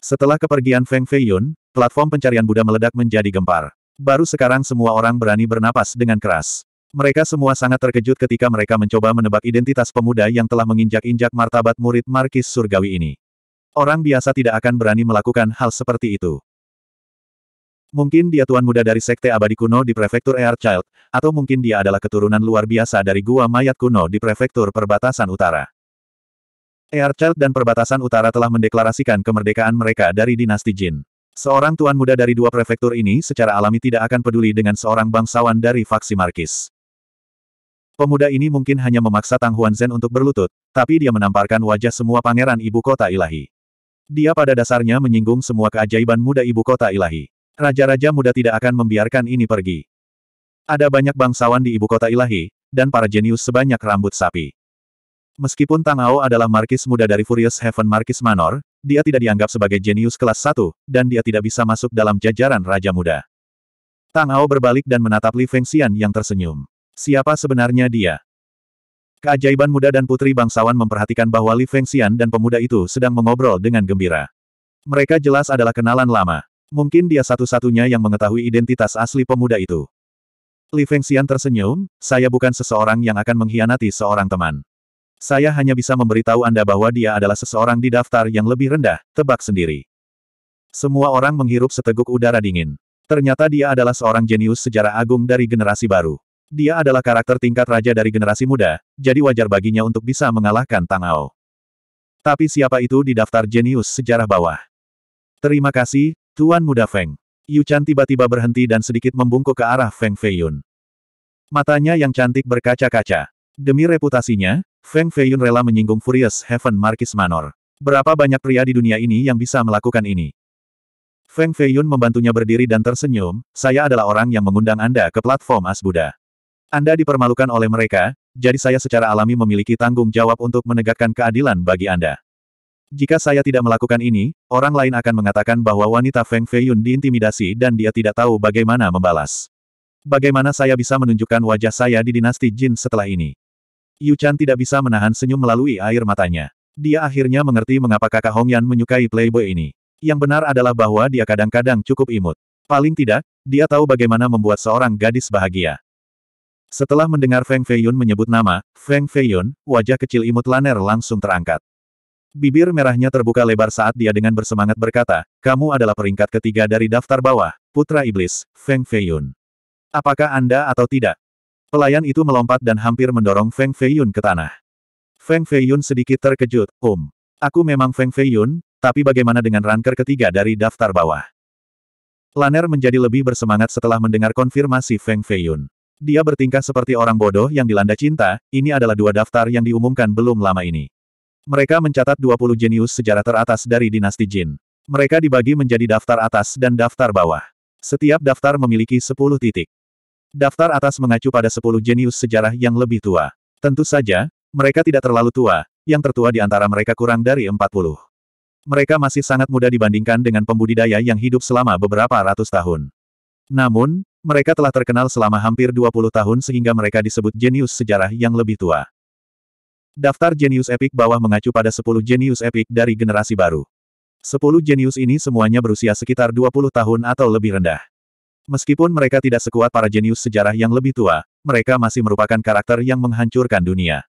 Setelah kepergian Feng Feiyun, platform pencarian Buddha meledak menjadi gempar. Baru sekarang semua orang berani bernapas dengan keras. Mereka semua sangat terkejut ketika mereka mencoba menebak identitas pemuda yang telah menginjak-injak martabat murid Markis Surgawi ini. Orang biasa tidak akan berani melakukan hal seperti itu. Mungkin dia tuan muda dari sekte abadi kuno di prefektur Air Child, atau mungkin dia adalah keturunan luar biasa dari gua mayat kuno di prefektur perbatasan utara. Air Child dan perbatasan utara telah mendeklarasikan kemerdekaan mereka dari dinasti Jin. Seorang tuan muda dari dua prefektur ini secara alami tidak akan peduli dengan seorang bangsawan dari faksi Markis. Pemuda ini mungkin hanya memaksa Tang Huan Huanzhen untuk berlutut, tapi dia menamparkan wajah semua pangeran ibu kota ilahi. Dia pada dasarnya menyinggung semua keajaiban muda ibu kota ilahi. Raja-raja muda tidak akan membiarkan ini pergi. Ada banyak bangsawan di ibu kota ilahi, dan para jenius sebanyak rambut sapi. Meskipun Tang Ao adalah markis muda dari Furious Heaven Markis Manor, dia tidak dianggap sebagai jenius kelas 1, dan dia tidak bisa masuk dalam jajaran Raja Muda. Tang Ao berbalik dan menatap Li Fengxian yang tersenyum. Siapa sebenarnya dia? Keajaiban muda dan putri bangsawan memperhatikan bahwa Li Fengxian dan pemuda itu sedang mengobrol dengan gembira. Mereka jelas adalah kenalan lama. Mungkin dia satu-satunya yang mengetahui identitas asli pemuda itu. Li Fengxian tersenyum, saya bukan seseorang yang akan mengkhianati seorang teman. Saya hanya bisa memberitahu Anda bahwa dia adalah seseorang di daftar yang lebih rendah, tebak sendiri. Semua orang menghirup seteguk udara dingin. Ternyata dia adalah seorang jenius sejarah agung dari generasi baru. Dia adalah karakter tingkat raja dari generasi muda, jadi wajar baginya untuk bisa mengalahkan Tang Ao. Tapi siapa itu di daftar jenius sejarah bawah? Terima kasih, Tuan Muda Feng. Yu Chan tiba-tiba berhenti dan sedikit membungkuk ke arah Feng Feiyun. Matanya yang cantik berkaca-kaca. Demi reputasinya, Feng Feiyun rela menyinggung Furious Heaven Marquis Manor. Berapa banyak pria di dunia ini yang bisa melakukan ini? Feng Feiyun membantunya berdiri dan tersenyum, saya adalah orang yang mengundang Anda ke platform As Buddha. Anda dipermalukan oleh mereka, jadi saya secara alami memiliki tanggung jawab untuk menegakkan keadilan bagi Anda. Jika saya tidak melakukan ini, orang lain akan mengatakan bahwa wanita Feng Feiyun diintimidasi dan dia tidak tahu bagaimana membalas. Bagaimana saya bisa menunjukkan wajah saya di dinasti Jin setelah ini? Yu Chan tidak bisa menahan senyum melalui air matanya. Dia akhirnya mengerti mengapa kakak Hong Yan menyukai playboy ini. Yang benar adalah bahwa dia kadang-kadang cukup imut. Paling tidak, dia tahu bagaimana membuat seorang gadis bahagia. Setelah mendengar Feng Feiyun menyebut nama, Feng Feiyun, wajah kecil imut Laner langsung terangkat. Bibir merahnya terbuka lebar saat dia dengan bersemangat berkata, kamu adalah peringkat ketiga dari daftar bawah, Putra Iblis, Feng Feiyun. Apakah Anda atau tidak? Pelayan itu melompat dan hampir mendorong Feng Feiyun ke tanah. Feng Feiyun sedikit terkejut, um. Aku memang Feng Feiyun, tapi bagaimana dengan ranker ketiga dari daftar bawah? Laner menjadi lebih bersemangat setelah mendengar konfirmasi Feng Feiyun. Dia bertingkah seperti orang bodoh yang dilanda cinta, ini adalah dua daftar yang diumumkan belum lama ini. Mereka mencatat 20 jenius sejarah teratas dari dinasti Jin. Mereka dibagi menjadi daftar atas dan daftar bawah. Setiap daftar memiliki 10 titik. Daftar atas mengacu pada 10 jenius sejarah yang lebih tua. Tentu saja, mereka tidak terlalu tua, yang tertua di antara mereka kurang dari 40. Mereka masih sangat muda dibandingkan dengan pembudidaya yang hidup selama beberapa ratus tahun. Namun, mereka telah terkenal selama hampir 20 tahun sehingga mereka disebut jenius sejarah yang lebih tua. Daftar jenius epik bawah mengacu pada 10 jenius epik dari generasi baru. 10 jenius ini semuanya berusia sekitar 20 tahun atau lebih rendah. Meskipun mereka tidak sekuat para jenius sejarah yang lebih tua, mereka masih merupakan karakter yang menghancurkan dunia.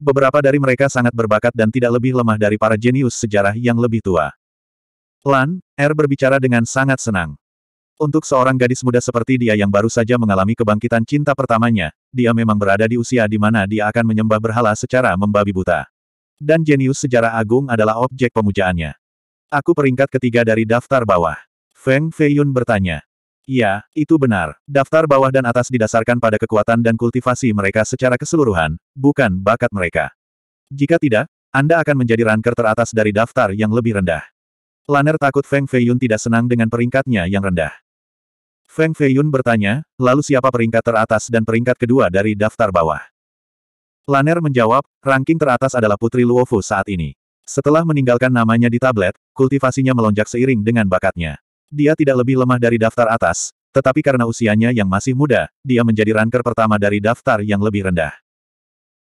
Beberapa dari mereka sangat berbakat dan tidak lebih lemah dari para jenius sejarah yang lebih tua. Lan, R er berbicara dengan sangat senang. Untuk seorang gadis muda seperti dia yang baru saja mengalami kebangkitan cinta pertamanya, dia memang berada di usia di mana dia akan menyembah berhala secara membabi buta. Dan jenius sejarah agung adalah objek pemujaannya. Aku peringkat ketiga dari daftar bawah. Feng Feiyun bertanya. Ya, itu benar. Daftar bawah dan atas didasarkan pada kekuatan dan kultivasi mereka secara keseluruhan, bukan bakat mereka. Jika tidak, Anda akan menjadi ranker teratas dari daftar yang lebih rendah. Laner takut Feng Feiyun tidak senang dengan peringkatnya yang rendah. Feng Feiyun bertanya, lalu siapa peringkat teratas dan peringkat kedua dari daftar bawah? Laner menjawab, ranking teratas adalah Putri Luofu saat ini. Setelah meninggalkan namanya di tablet, kultivasinya melonjak seiring dengan bakatnya. Dia tidak lebih lemah dari daftar atas, tetapi karena usianya yang masih muda, dia menjadi ranker pertama dari daftar yang lebih rendah.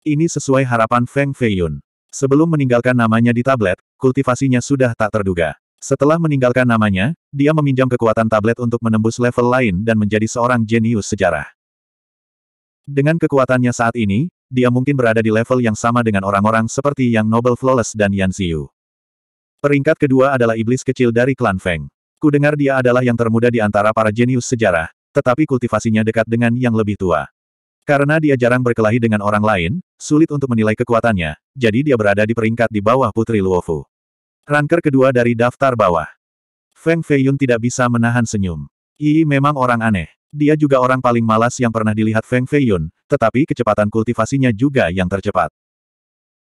Ini sesuai harapan Feng Feiyun. Sebelum meninggalkan namanya di tablet, kultivasinya sudah tak terduga. Setelah meninggalkan namanya, dia meminjam kekuatan tablet untuk menembus level lain dan menjadi seorang jenius sejarah. Dengan kekuatannya saat ini, dia mungkin berada di level yang sama dengan orang-orang seperti Yang Noble Flawless dan Yan Ziyu. Peringkat kedua adalah iblis kecil dari klan Feng. Kudengar dia adalah yang termuda di antara para jenius sejarah, tetapi kultivasinya dekat dengan yang lebih tua. Karena dia jarang berkelahi dengan orang lain, sulit untuk menilai kekuatannya, jadi dia berada di peringkat di bawah Putri Luofu. Ranker kedua dari daftar bawah. Feng Feiyun tidak bisa menahan senyum. Ii memang orang aneh. Dia juga orang paling malas yang pernah dilihat Feng Feiyun, tetapi kecepatan kultivasinya juga yang tercepat.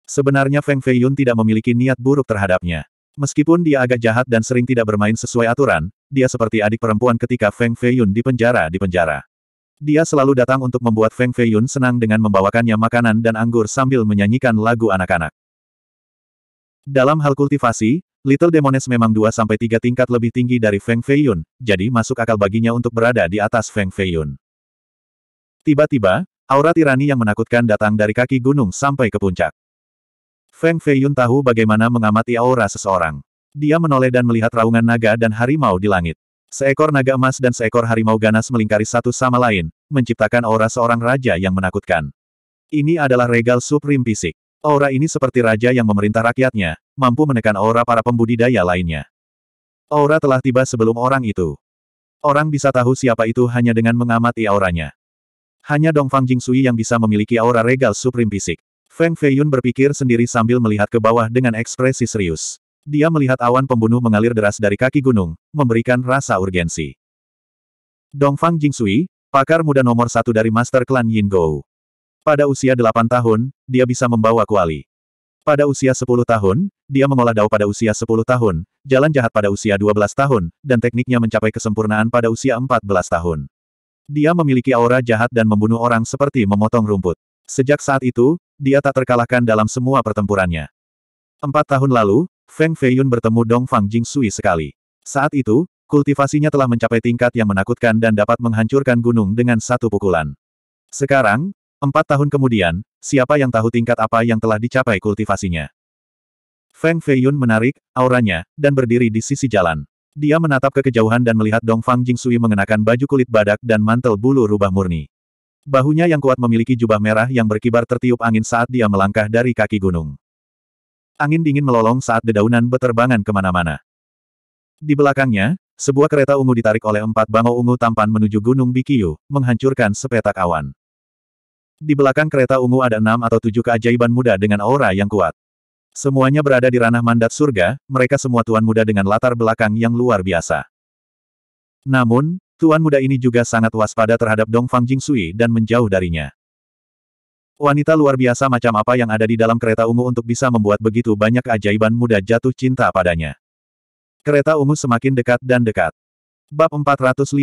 Sebenarnya Feng Feiyun tidak memiliki niat buruk terhadapnya. Meskipun dia agak jahat dan sering tidak bermain sesuai aturan, dia seperti adik perempuan ketika Feng Feiyun dipenjara. di penjara. Dia selalu datang untuk membuat Feng Feiyun senang dengan membawakannya makanan dan anggur sambil menyanyikan lagu anak-anak. Dalam hal kultivasi, Little Demones memang 2-3 tingkat lebih tinggi dari Feng Feiyun, jadi masuk akal baginya untuk berada di atas Feng Feiyun. Tiba-tiba, aura tirani yang menakutkan datang dari kaki gunung sampai ke puncak. Feng Feiyun tahu bagaimana mengamati aura seseorang. Dia menoleh dan melihat raungan naga dan harimau di langit. Seekor naga emas dan seekor harimau ganas melingkari satu sama lain, menciptakan aura seorang raja yang menakutkan. Ini adalah regal Supreme Fisik. Aura ini seperti raja yang memerintah rakyatnya, mampu menekan aura para pembudidaya lainnya. Aura telah tiba sebelum orang itu. Orang bisa tahu siapa itu hanya dengan mengamati auranya. Hanya Dongfang Jingsui yang bisa memiliki aura regal suprim fisik. Feng Feiyun berpikir sendiri sambil melihat ke bawah dengan ekspresi serius. Dia melihat awan pembunuh mengalir deras dari kaki gunung, memberikan rasa urgensi. Dongfang Jingsui, pakar muda nomor satu dari Master Klan Yin Gou. Pada usia 8 tahun, dia bisa membawa kuali. Pada usia 10 tahun, dia mengolah dao pada usia 10 tahun, jalan jahat pada usia 12 tahun, dan tekniknya mencapai kesempurnaan pada usia 14 tahun. Dia memiliki aura jahat dan membunuh orang seperti memotong rumput. Sejak saat itu, dia tak terkalahkan dalam semua pertempurannya. Empat tahun lalu, Feng Feiyun bertemu Dong Fang Jing Sui sekali. Saat itu, kultivasinya telah mencapai tingkat yang menakutkan dan dapat menghancurkan gunung dengan satu pukulan. Sekarang, Empat tahun kemudian, siapa yang tahu tingkat apa yang telah dicapai kultivasinya. Feng Feiyun menarik auranya dan berdiri di sisi jalan. Dia menatap ke kejauhan dan melihat Dong Fang Jingsui mengenakan baju kulit badak dan mantel bulu rubah murni. Bahunya yang kuat memiliki jubah merah yang berkibar tertiup angin saat dia melangkah dari kaki gunung. Angin dingin melolong saat dedaunan beterbangan kemana-mana. Di belakangnya, sebuah kereta ungu ditarik oleh empat bangau ungu tampan menuju Gunung Bikiu, menghancurkan sepetak awan. Di belakang kereta ungu ada enam atau tujuh keajaiban muda dengan aura yang kuat. Semuanya berada di ranah mandat surga, mereka semua tuan muda dengan latar belakang yang luar biasa. Namun, tuan muda ini juga sangat waspada terhadap Dong Fang Jing Jingsui dan menjauh darinya. Wanita luar biasa macam apa yang ada di dalam kereta ungu untuk bisa membuat begitu banyak keajaiban muda jatuh cinta padanya. Kereta ungu semakin dekat dan dekat. Bab 415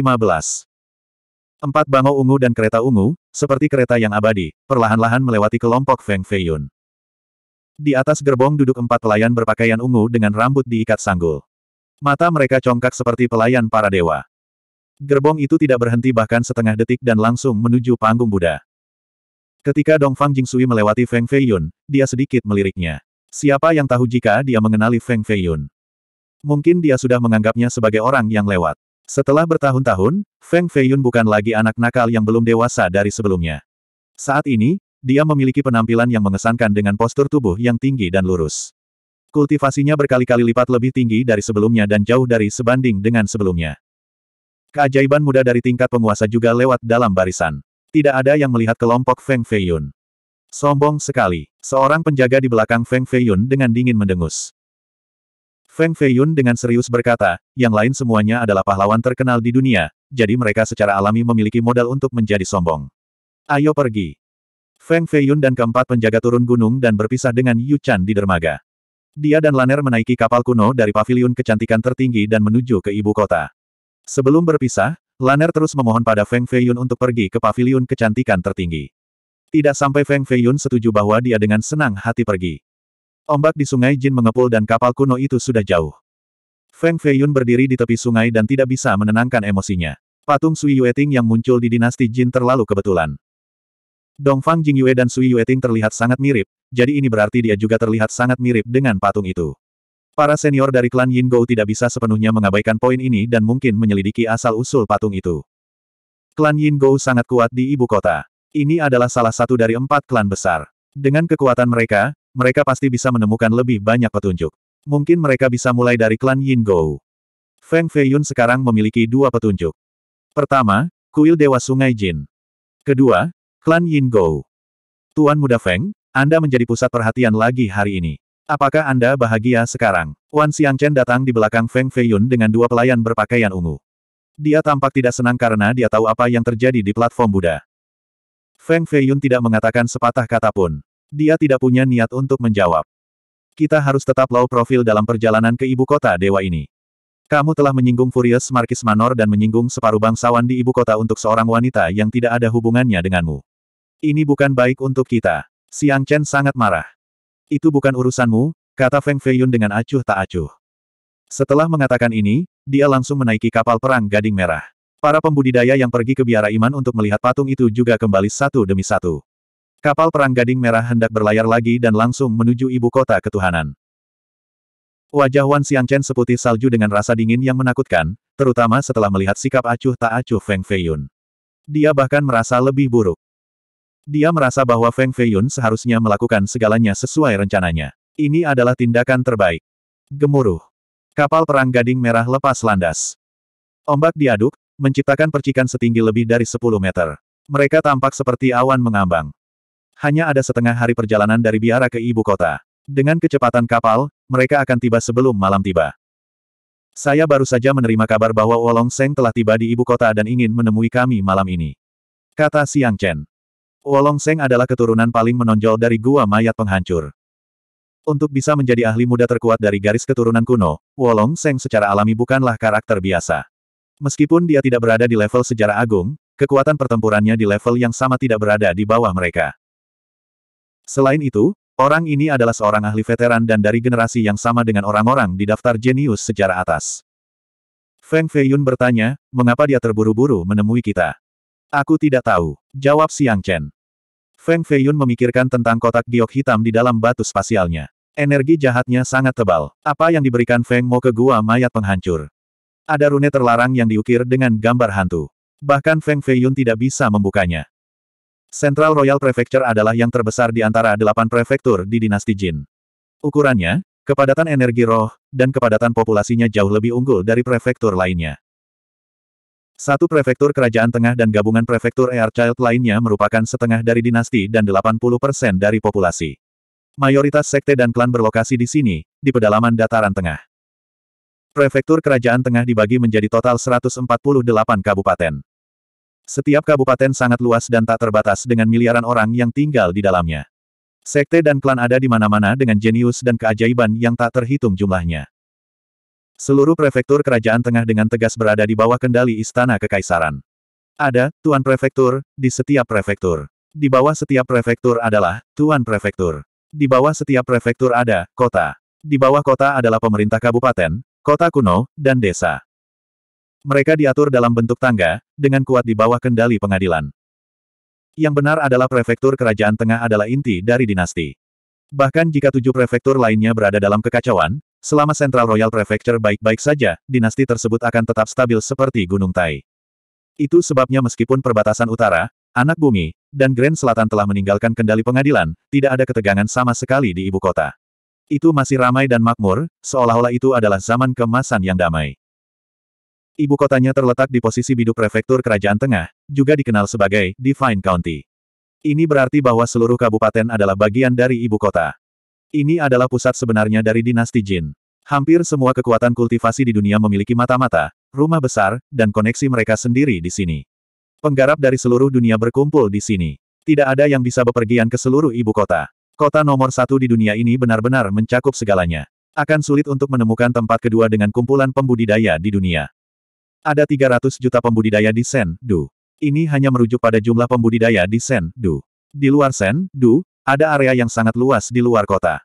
Empat bangau ungu dan kereta ungu, seperti kereta yang abadi, perlahan-lahan melewati kelompok Feng Feiyun. Di atas gerbong duduk empat pelayan berpakaian ungu dengan rambut diikat sanggul. Mata mereka congkak seperti pelayan para dewa. Gerbong itu tidak berhenti bahkan setengah detik dan langsung menuju panggung Buddha. Ketika Dongfang Jingsui melewati Feng Feiyun, dia sedikit meliriknya. Siapa yang tahu jika dia mengenali Feng Feiyun? Mungkin dia sudah menganggapnya sebagai orang yang lewat. Setelah bertahun-tahun, Feng Feiyun bukan lagi anak nakal yang belum dewasa dari sebelumnya. Saat ini, dia memiliki penampilan yang mengesankan dengan postur tubuh yang tinggi dan lurus. Kultivasinya berkali-kali lipat lebih tinggi dari sebelumnya dan jauh dari sebanding dengan sebelumnya. Keajaiban muda dari tingkat penguasa juga lewat dalam barisan. Tidak ada yang melihat kelompok Feng Feiyun. Sombong sekali. Seorang penjaga di belakang Feng Feiyun dengan dingin mendengus. Feng Feiyun dengan serius berkata, yang lain semuanya adalah pahlawan terkenal di dunia, jadi mereka secara alami memiliki modal untuk menjadi sombong. Ayo pergi. Feng Feiyun dan keempat penjaga turun gunung dan berpisah dengan Yu Chan di dermaga. Dia dan Laner menaiki kapal kuno dari pavilion kecantikan tertinggi dan menuju ke ibu kota. Sebelum berpisah, Laner terus memohon pada Feng Feiyun untuk pergi ke pavilion kecantikan tertinggi. Tidak sampai Feng Feiyun setuju bahwa dia dengan senang hati pergi. Ombak di sungai Jin mengepul dan kapal kuno itu sudah jauh. Feng Feiyun berdiri di tepi sungai dan tidak bisa menenangkan emosinya. Patung Sui Yueting yang muncul di dinasti Jin terlalu kebetulan. Dongfang Yue dan Sui Yueting terlihat sangat mirip, jadi ini berarti dia juga terlihat sangat mirip dengan patung itu. Para senior dari klan Yin Gou tidak bisa sepenuhnya mengabaikan poin ini dan mungkin menyelidiki asal-usul patung itu. Klan Yin Gou sangat kuat di ibu kota. Ini adalah salah satu dari empat klan besar. Dengan kekuatan mereka, mereka pasti bisa menemukan lebih banyak petunjuk. Mungkin mereka bisa mulai dari klan Yin Gou. Feng Feiyun sekarang memiliki dua petunjuk. Pertama, kuil Dewa Sungai Jin. Kedua, klan Yin Gou. Tuan Muda Feng, Anda menjadi pusat perhatian lagi hari ini. Apakah Anda bahagia sekarang? Wan Chen datang di belakang Feng Feiyun dengan dua pelayan berpakaian ungu. Dia tampak tidak senang karena dia tahu apa yang terjadi di platform Buddha. Feng Feiyun tidak mengatakan sepatah kata pun. Dia tidak punya niat untuk menjawab. Kita harus tetap low profil dalam perjalanan ke ibu kota dewa ini. Kamu telah menyinggung Furious Markis Manor dan menyinggung separuh bangsawan di ibu kota untuk seorang wanita yang tidak ada hubungannya denganmu. Ini bukan baik untuk kita. Siang Chen sangat marah. Itu bukan urusanmu, kata Feng Feiyun dengan acuh tak acuh. Setelah mengatakan ini, dia langsung menaiki kapal perang Gading Merah. Para pembudidaya yang pergi ke biara iman untuk melihat patung itu juga kembali satu demi satu. Kapal perang Gading Merah hendak berlayar lagi dan langsung menuju ibu kota ketuhanan. Wajah Wan Xiangchen seputih salju dengan rasa dingin yang menakutkan, terutama setelah melihat sikap acuh tak acuh Feng Feiyun. Dia bahkan merasa lebih buruk. Dia merasa bahwa Feng Feiyun seharusnya melakukan segalanya sesuai rencananya. Ini adalah tindakan terbaik. Gemuruh. Kapal perang Gading Merah lepas landas. Ombak diaduk, menciptakan percikan setinggi lebih dari 10 meter. Mereka tampak seperti awan mengambang. Hanya ada setengah hari perjalanan dari biara ke ibu kota. Dengan kecepatan kapal, mereka akan tiba sebelum malam tiba. Saya baru saja menerima kabar bahwa Wolong Seng telah tiba di ibu kota dan ingin menemui kami malam ini. Kata Siang Chen. Wolong Seng adalah keturunan paling menonjol dari gua mayat penghancur. Untuk bisa menjadi ahli muda terkuat dari garis keturunan kuno, Wolong Seng secara alami bukanlah karakter biasa. Meskipun dia tidak berada di level sejarah agung, kekuatan pertempurannya di level yang sama tidak berada di bawah mereka. Selain itu, orang ini adalah seorang ahli veteran dan dari generasi yang sama dengan orang-orang di daftar jenius sejarah atas. Feng Feiyun bertanya, mengapa dia terburu-buru menemui kita? Aku tidak tahu, jawab Siang Chen. Feng Feiyun memikirkan tentang kotak giok hitam di dalam batu spasialnya. Energi jahatnya sangat tebal. Apa yang diberikan Feng Mo ke gua mayat penghancur? Ada rune terlarang yang diukir dengan gambar hantu. Bahkan Feng Feiyun tidak bisa membukanya. Central Royal Prefecture adalah yang terbesar di antara delapan prefektur di dinasti Jin. Ukurannya, kepadatan energi roh, dan kepadatan populasinya jauh lebih unggul dari prefektur lainnya. Satu prefektur kerajaan tengah dan gabungan prefektur Child lainnya merupakan setengah dari dinasti dan 80% dari populasi. Mayoritas sekte dan klan berlokasi di sini, di pedalaman dataran tengah. Prefektur kerajaan tengah dibagi menjadi total 148 kabupaten. Setiap kabupaten sangat luas dan tak terbatas dengan miliaran orang yang tinggal di dalamnya. Sekte dan klan ada di mana-mana dengan jenius dan keajaiban yang tak terhitung jumlahnya. Seluruh prefektur kerajaan tengah dengan tegas berada di bawah kendali istana kekaisaran. Ada, Tuan Prefektur, di setiap prefektur. Di bawah setiap prefektur adalah, Tuan Prefektur. Di bawah setiap prefektur ada, kota. Di bawah kota adalah pemerintah kabupaten, kota kuno, dan desa. Mereka diatur dalam bentuk tangga, dengan kuat di bawah kendali pengadilan. Yang benar adalah prefektur kerajaan tengah adalah inti dari dinasti. Bahkan jika tujuh prefektur lainnya berada dalam kekacauan, selama Central Royal Prefecture baik-baik saja, dinasti tersebut akan tetap stabil seperti Gunung Tai. Itu sebabnya meskipun perbatasan utara, anak bumi, dan Grand Selatan telah meninggalkan kendali pengadilan, tidak ada ketegangan sama sekali di ibu kota. Itu masih ramai dan makmur, seolah-olah itu adalah zaman kemasan yang damai. Ibu kotanya terletak di posisi biduk prefektur Kerajaan Tengah, juga dikenal sebagai Divine County. Ini berarti bahwa seluruh kabupaten adalah bagian dari ibu kota. Ini adalah pusat sebenarnya dari dinasti Jin. Hampir semua kekuatan kultivasi di dunia memiliki mata-mata, rumah besar, dan koneksi mereka sendiri di sini. Penggarap dari seluruh dunia berkumpul di sini. Tidak ada yang bisa bepergian ke seluruh ibu kota. Kota nomor satu di dunia ini benar-benar mencakup segalanya. Akan sulit untuk menemukan tempat kedua dengan kumpulan pembudidaya di dunia. Ada 300 juta pembudidaya di Sen, Du. Ini hanya merujuk pada jumlah pembudidaya di Sen, Du. Di luar Sen, Du, ada area yang sangat luas di luar kota.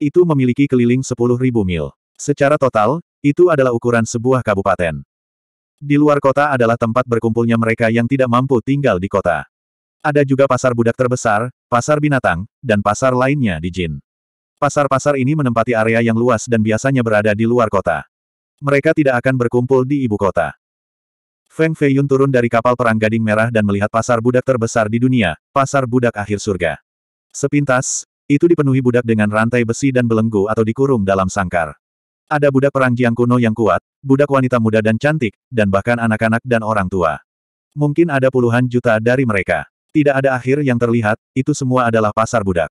Itu memiliki keliling 10.000 mil. Secara total, itu adalah ukuran sebuah kabupaten. Di luar kota adalah tempat berkumpulnya mereka yang tidak mampu tinggal di kota. Ada juga pasar budak terbesar, pasar binatang, dan pasar lainnya di Jin. Pasar-pasar ini menempati area yang luas dan biasanya berada di luar kota. Mereka tidak akan berkumpul di ibu kota. Feng Feiyun turun dari kapal perang Gading Merah dan melihat pasar budak terbesar di dunia, pasar budak akhir surga. Sepintas, itu dipenuhi budak dengan rantai besi dan belenggu atau dikurung dalam sangkar. Ada budak perang Jiang kuno yang kuat, budak wanita muda dan cantik, dan bahkan anak-anak dan orang tua. Mungkin ada puluhan juta dari mereka. Tidak ada akhir yang terlihat, itu semua adalah pasar budak.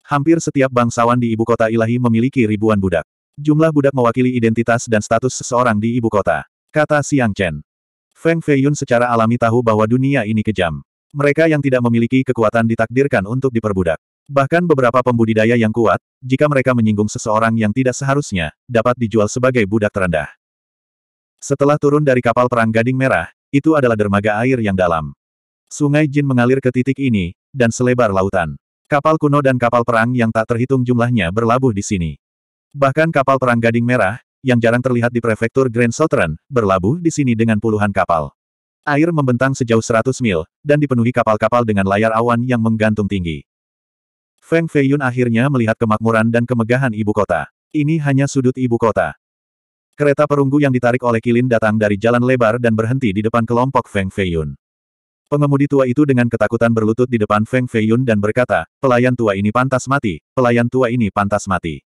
Hampir setiap bangsawan di ibu kota ilahi memiliki ribuan budak. Jumlah budak mewakili identitas dan status seseorang di ibu kota. Kata Xiang Chen. Feng Feiyun secara alami tahu bahwa dunia ini kejam. Mereka yang tidak memiliki kekuatan ditakdirkan untuk diperbudak. Bahkan beberapa pembudidaya yang kuat, jika mereka menyinggung seseorang yang tidak seharusnya, dapat dijual sebagai budak terendah. Setelah turun dari kapal perang Gading Merah, itu adalah dermaga air yang dalam. Sungai Jin mengalir ke titik ini, dan selebar lautan. Kapal kuno dan kapal perang yang tak terhitung jumlahnya berlabuh di sini. Bahkan kapal perang Gading Merah, yang jarang terlihat di prefektur Grand Southern, berlabuh di sini dengan puluhan kapal. Air membentang sejauh 100 mil, dan dipenuhi kapal-kapal dengan layar awan yang menggantung tinggi. Feng Feiyun akhirnya melihat kemakmuran dan kemegahan ibu kota. Ini hanya sudut ibu kota. Kereta perunggu yang ditarik oleh kilin datang dari jalan lebar dan berhenti di depan kelompok Feng Feiyun. Pengemudi tua itu dengan ketakutan berlutut di depan Feng Feiyun dan berkata, pelayan tua ini pantas mati, pelayan tua ini pantas mati.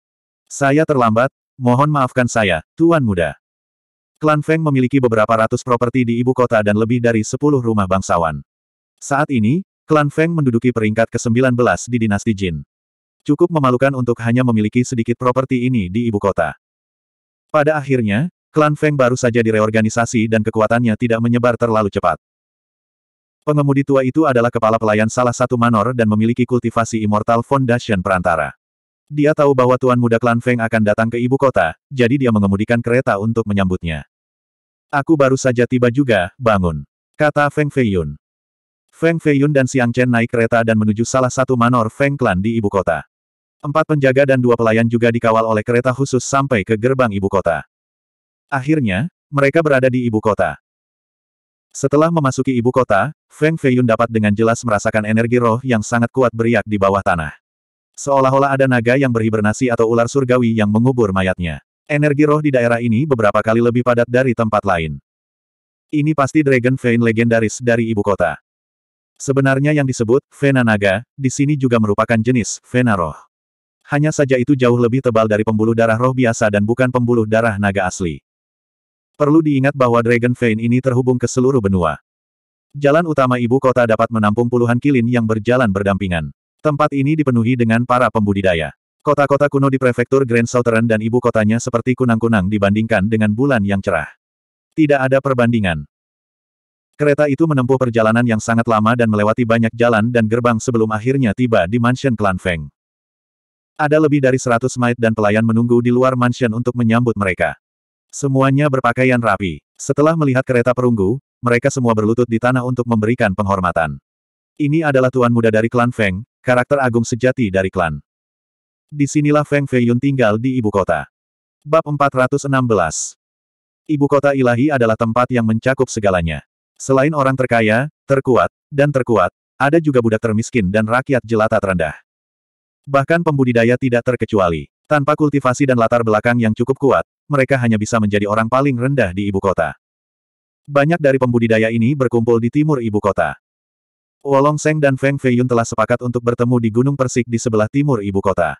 Saya terlambat, mohon maafkan saya, Tuan Muda. Klan Feng memiliki beberapa ratus properti di ibu kota dan lebih dari sepuluh rumah bangsawan. Saat ini, Klan Feng menduduki peringkat ke-19 di dinasti Jin. Cukup memalukan untuk hanya memiliki sedikit properti ini di ibu kota. Pada akhirnya, Klan Feng baru saja direorganisasi dan kekuatannya tidak menyebar terlalu cepat. Pengemudi tua itu adalah kepala pelayan salah satu manor dan memiliki kultivasi Immortal Foundation perantara. Dia tahu bahwa Tuan Muda Klan Feng akan datang ke ibu kota, jadi dia mengemudikan kereta untuk menyambutnya. Aku baru saja tiba juga, bangun. Kata Feng Feiyun. Feng Feiyun dan Xiang Chen naik kereta dan menuju salah satu manor Feng Klan di ibu kota. Empat penjaga dan dua pelayan juga dikawal oleh kereta khusus sampai ke gerbang ibu kota. Akhirnya, mereka berada di ibu kota. Setelah memasuki ibu kota, Feng Feiyun dapat dengan jelas merasakan energi roh yang sangat kuat beriak di bawah tanah. Seolah-olah ada naga yang berhibernasi atau ular surgawi yang mengubur mayatnya. Energi roh di daerah ini beberapa kali lebih padat dari tempat lain. Ini pasti Dragon Vein legendaris dari ibu kota. Sebenarnya yang disebut Vena Naga, di sini juga merupakan jenis Vena Roh. Hanya saja itu jauh lebih tebal dari pembuluh darah roh biasa dan bukan pembuluh darah naga asli. Perlu diingat bahwa Dragon Vein ini terhubung ke seluruh benua. Jalan utama ibu kota dapat menampung puluhan kilin yang berjalan berdampingan. Tempat ini dipenuhi dengan para pembudidaya. Kota-kota kuno di prefektur Grand Southern dan ibu kotanya seperti kunang-kunang dibandingkan dengan bulan yang cerah. Tidak ada perbandingan. Kereta itu menempuh perjalanan yang sangat lama dan melewati banyak jalan dan gerbang sebelum akhirnya tiba di mansion klan Feng. Ada lebih dari seratus maid dan pelayan menunggu di luar mansion untuk menyambut mereka. Semuanya berpakaian rapi. Setelah melihat kereta perunggu, mereka semua berlutut di tanah untuk memberikan penghormatan. Ini adalah tuan muda dari klan Feng, karakter agung sejati dari klan. Disinilah Feng Feiyun tinggal di ibu kota. Bab 416 Ibu kota ilahi adalah tempat yang mencakup segalanya. Selain orang terkaya, terkuat, dan terkuat, ada juga budak termiskin dan rakyat jelata terendah. Bahkan pembudidaya tidak terkecuali. Tanpa kultivasi dan latar belakang yang cukup kuat, mereka hanya bisa menjadi orang paling rendah di ibu kota. Banyak dari pembudidaya ini berkumpul di timur ibu kota. Wolong Seng dan Feng Feiyun telah sepakat untuk bertemu di Gunung Persik di sebelah timur ibu kota.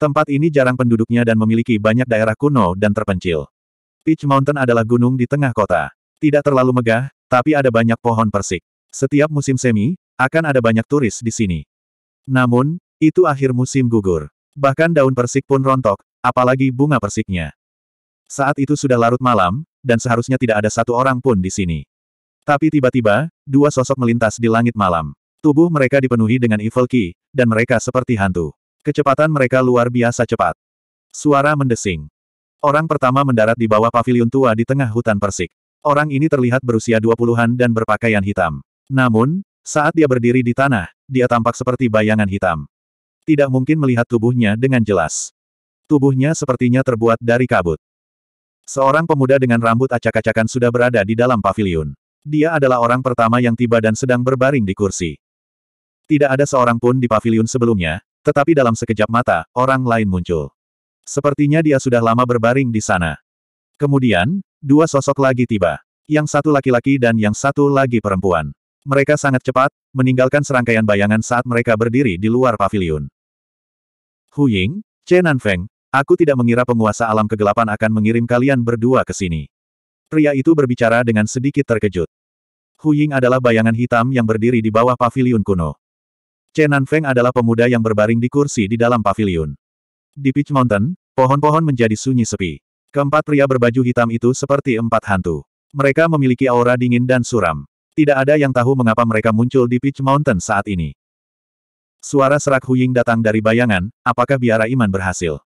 Tempat ini jarang penduduknya dan memiliki banyak daerah kuno dan terpencil. Peach Mountain adalah gunung di tengah kota. Tidak terlalu megah, tapi ada banyak pohon persik. Setiap musim semi, akan ada banyak turis di sini. Namun, itu akhir musim gugur. Bahkan daun persik pun rontok, apalagi bunga persiknya. Saat itu sudah larut malam, dan seharusnya tidak ada satu orang pun di sini. Tapi tiba-tiba, dua sosok melintas di langit malam. Tubuh mereka dipenuhi dengan evil ki, dan mereka seperti hantu. Kecepatan mereka luar biasa cepat. Suara mendesing. Orang pertama mendarat di bawah pavilion tua di tengah hutan persik. Orang ini terlihat berusia 20-an dan berpakaian hitam. Namun, saat dia berdiri di tanah, dia tampak seperti bayangan hitam. Tidak mungkin melihat tubuhnya dengan jelas. Tubuhnya sepertinya terbuat dari kabut. Seorang pemuda dengan rambut acak-acakan sudah berada di dalam pavilion. Dia adalah orang pertama yang tiba dan sedang berbaring di kursi. Tidak ada seorang pun di pavilion sebelumnya, tetapi dalam sekejap mata, orang lain muncul. Sepertinya dia sudah lama berbaring di sana. Kemudian, dua sosok lagi tiba. Yang satu laki-laki dan yang satu lagi perempuan. Mereka sangat cepat, meninggalkan serangkaian bayangan saat mereka berdiri di luar pavilion. Hu Ying, Chenan Feng, aku tidak mengira penguasa alam kegelapan akan mengirim kalian berdua ke sini. Pria itu berbicara dengan sedikit terkejut. Huying adalah bayangan hitam yang berdiri di bawah pavilion kuno. Chenan Feng adalah pemuda yang berbaring di kursi di dalam pavilion. Di Peach Mountain, pohon-pohon menjadi sunyi sepi. Keempat pria berbaju hitam itu seperti empat hantu. Mereka memiliki aura dingin dan suram. Tidak ada yang tahu mengapa mereka muncul di Peach Mountain saat ini. Suara serak Huying datang dari bayangan, apakah biara iman berhasil?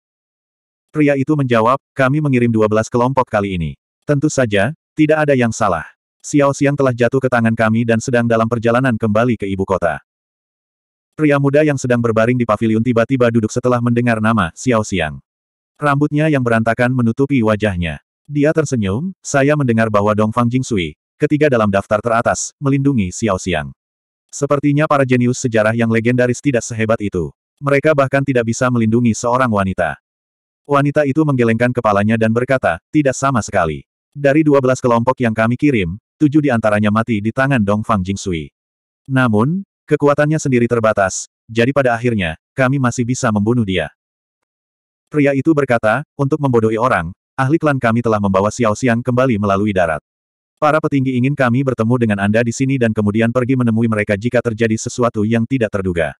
Pria itu menjawab, kami mengirim 12 kelompok kali ini. Tentu saja, tidak ada yang salah. Xiao Xiang telah jatuh ke tangan kami dan sedang dalam perjalanan kembali ke ibu kota. Pria muda yang sedang berbaring di pavilion tiba-tiba duduk setelah mendengar nama Xiao Xiang. Rambutnya yang berantakan menutupi wajahnya. Dia tersenyum, saya mendengar bahwa Dong Fang Jing Jingsui, ketiga dalam daftar teratas, melindungi Xiao Xiang. Sepertinya para jenius sejarah yang legendaris tidak sehebat itu. Mereka bahkan tidak bisa melindungi seorang wanita. Wanita itu menggelengkan kepalanya dan berkata, tidak sama sekali. Dari 12 kelompok yang kami kirim, tujuh di antaranya mati di tangan Dong Fang Jing Jingsui. Namun, kekuatannya sendiri terbatas, jadi pada akhirnya, kami masih bisa membunuh dia. Pria itu berkata, untuk membodohi orang, ahli klan kami telah membawa Xiao Xiang kembali melalui darat. Para petinggi ingin kami bertemu dengan Anda di sini dan kemudian pergi menemui mereka jika terjadi sesuatu yang tidak terduga.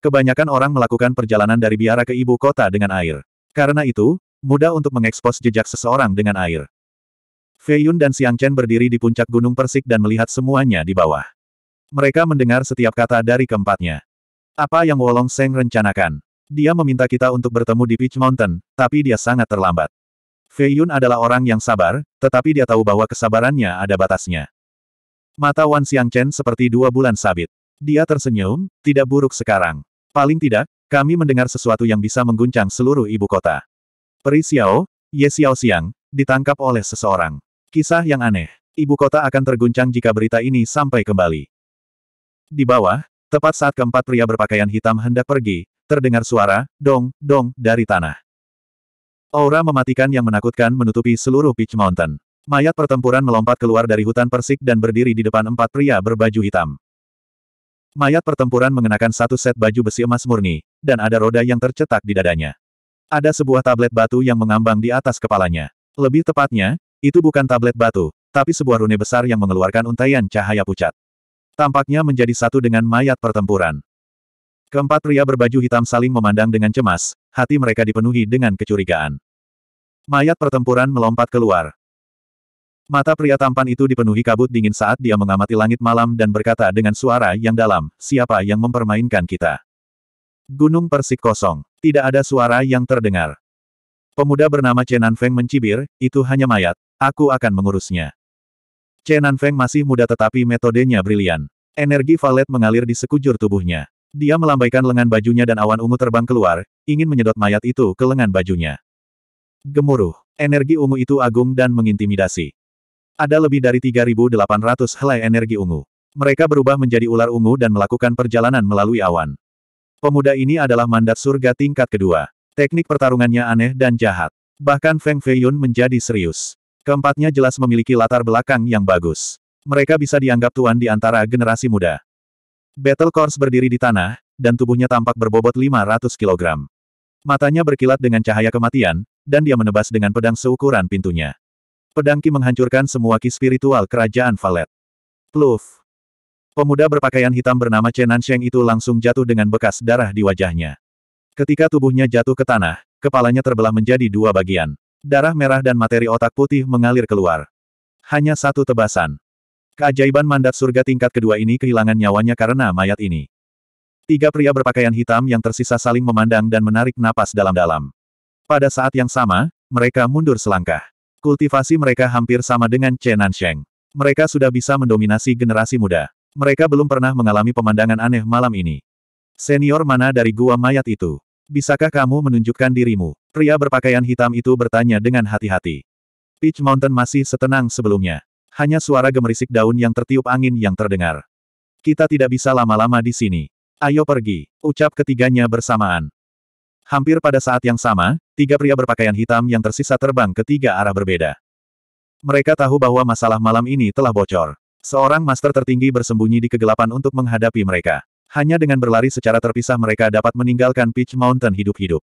Kebanyakan orang melakukan perjalanan dari biara ke ibu kota dengan air. Karena itu, mudah untuk mengekspos jejak seseorang dengan air. Fei Yun dan Xiang Chen berdiri di puncak gunung persik dan melihat semuanya di bawah. Mereka mendengar setiap kata dari keempatnya. Apa yang Wolong Seng rencanakan? Dia meminta kita untuk bertemu di Peach Mountain, tapi dia sangat terlambat. Fei Yun adalah orang yang sabar, tetapi dia tahu bahwa kesabarannya ada batasnya. Mata Wan Xiang Chen seperti dua bulan sabit. Dia tersenyum, tidak buruk sekarang. Paling tidak, kami mendengar sesuatu yang bisa mengguncang seluruh ibu kota. Peri Xiao, Ye Xiao Xiang, ditangkap oleh seseorang. Kisah yang aneh. Ibu kota akan terguncang jika berita ini sampai kembali. Di bawah, tepat saat keempat pria berpakaian hitam hendak pergi, terdengar suara, dong, dong, dari tanah. Aura mematikan yang menakutkan menutupi seluruh Peach Mountain. Mayat pertempuran melompat keluar dari hutan persik dan berdiri di depan empat pria berbaju hitam. Mayat pertempuran mengenakan satu set baju besi emas murni, dan ada roda yang tercetak di dadanya. Ada sebuah tablet batu yang mengambang di atas kepalanya. Lebih tepatnya, itu bukan tablet batu, tapi sebuah rune besar yang mengeluarkan untaian cahaya pucat. Tampaknya menjadi satu dengan mayat pertempuran. Keempat pria berbaju hitam saling memandang dengan cemas, hati mereka dipenuhi dengan kecurigaan. Mayat pertempuran melompat keluar. Mata pria tampan itu dipenuhi kabut dingin saat dia mengamati langit malam dan berkata dengan suara yang dalam, siapa yang mempermainkan kita? Gunung Persik kosong. Tidak ada suara yang terdengar. Pemuda bernama Chenan Feng mencibir, itu hanya mayat, aku akan mengurusnya. Chenan Feng masih muda tetapi metodenya brilian. Energi valet mengalir di sekujur tubuhnya. Dia melambaikan lengan bajunya dan awan ungu terbang keluar, ingin menyedot mayat itu ke lengan bajunya. Gemuruh. Energi ungu itu agung dan mengintimidasi. Ada lebih dari 3.800 helai energi ungu. Mereka berubah menjadi ular ungu dan melakukan perjalanan melalui awan. Pemuda ini adalah mandat surga tingkat kedua. Teknik pertarungannya aneh dan jahat. Bahkan Feng Feiyun menjadi serius. Keempatnya jelas memiliki latar belakang yang bagus. Mereka bisa dianggap tuan di antara generasi muda. Battle Course berdiri di tanah, dan tubuhnya tampak berbobot 500 kg. Matanya berkilat dengan cahaya kematian, dan dia menebas dengan pedang seukuran pintunya. Pedang Ki menghancurkan semua Ki spiritual kerajaan Valet. Pluf. Pemuda berpakaian hitam bernama Chenan Sheng itu langsung jatuh dengan bekas darah di wajahnya. Ketika tubuhnya jatuh ke tanah, kepalanya terbelah menjadi dua bagian. Darah merah dan materi otak putih mengalir keluar. Hanya satu tebasan. Keajaiban mandat surga tingkat kedua ini kehilangan nyawanya karena mayat ini. Tiga pria berpakaian hitam yang tersisa saling memandang dan menarik napas dalam-dalam. Pada saat yang sama, mereka mundur selangkah. Kultivasi mereka hampir sama dengan Chenan Sheng. Mereka sudah bisa mendominasi generasi muda. Mereka belum pernah mengalami pemandangan aneh malam ini. Senior mana dari gua mayat itu? Bisakah kamu menunjukkan dirimu? Pria berpakaian hitam itu bertanya dengan hati-hati. Peach Mountain masih setenang sebelumnya. Hanya suara gemerisik daun yang tertiup angin yang terdengar. Kita tidak bisa lama-lama di sini. Ayo pergi, ucap ketiganya bersamaan. Hampir pada saat yang sama, tiga pria berpakaian hitam yang tersisa terbang ke tiga arah berbeda. Mereka tahu bahwa masalah malam ini telah bocor. Seorang master tertinggi bersembunyi di kegelapan untuk menghadapi mereka. Hanya dengan berlari secara terpisah mereka dapat meninggalkan Peach Mountain hidup-hidup.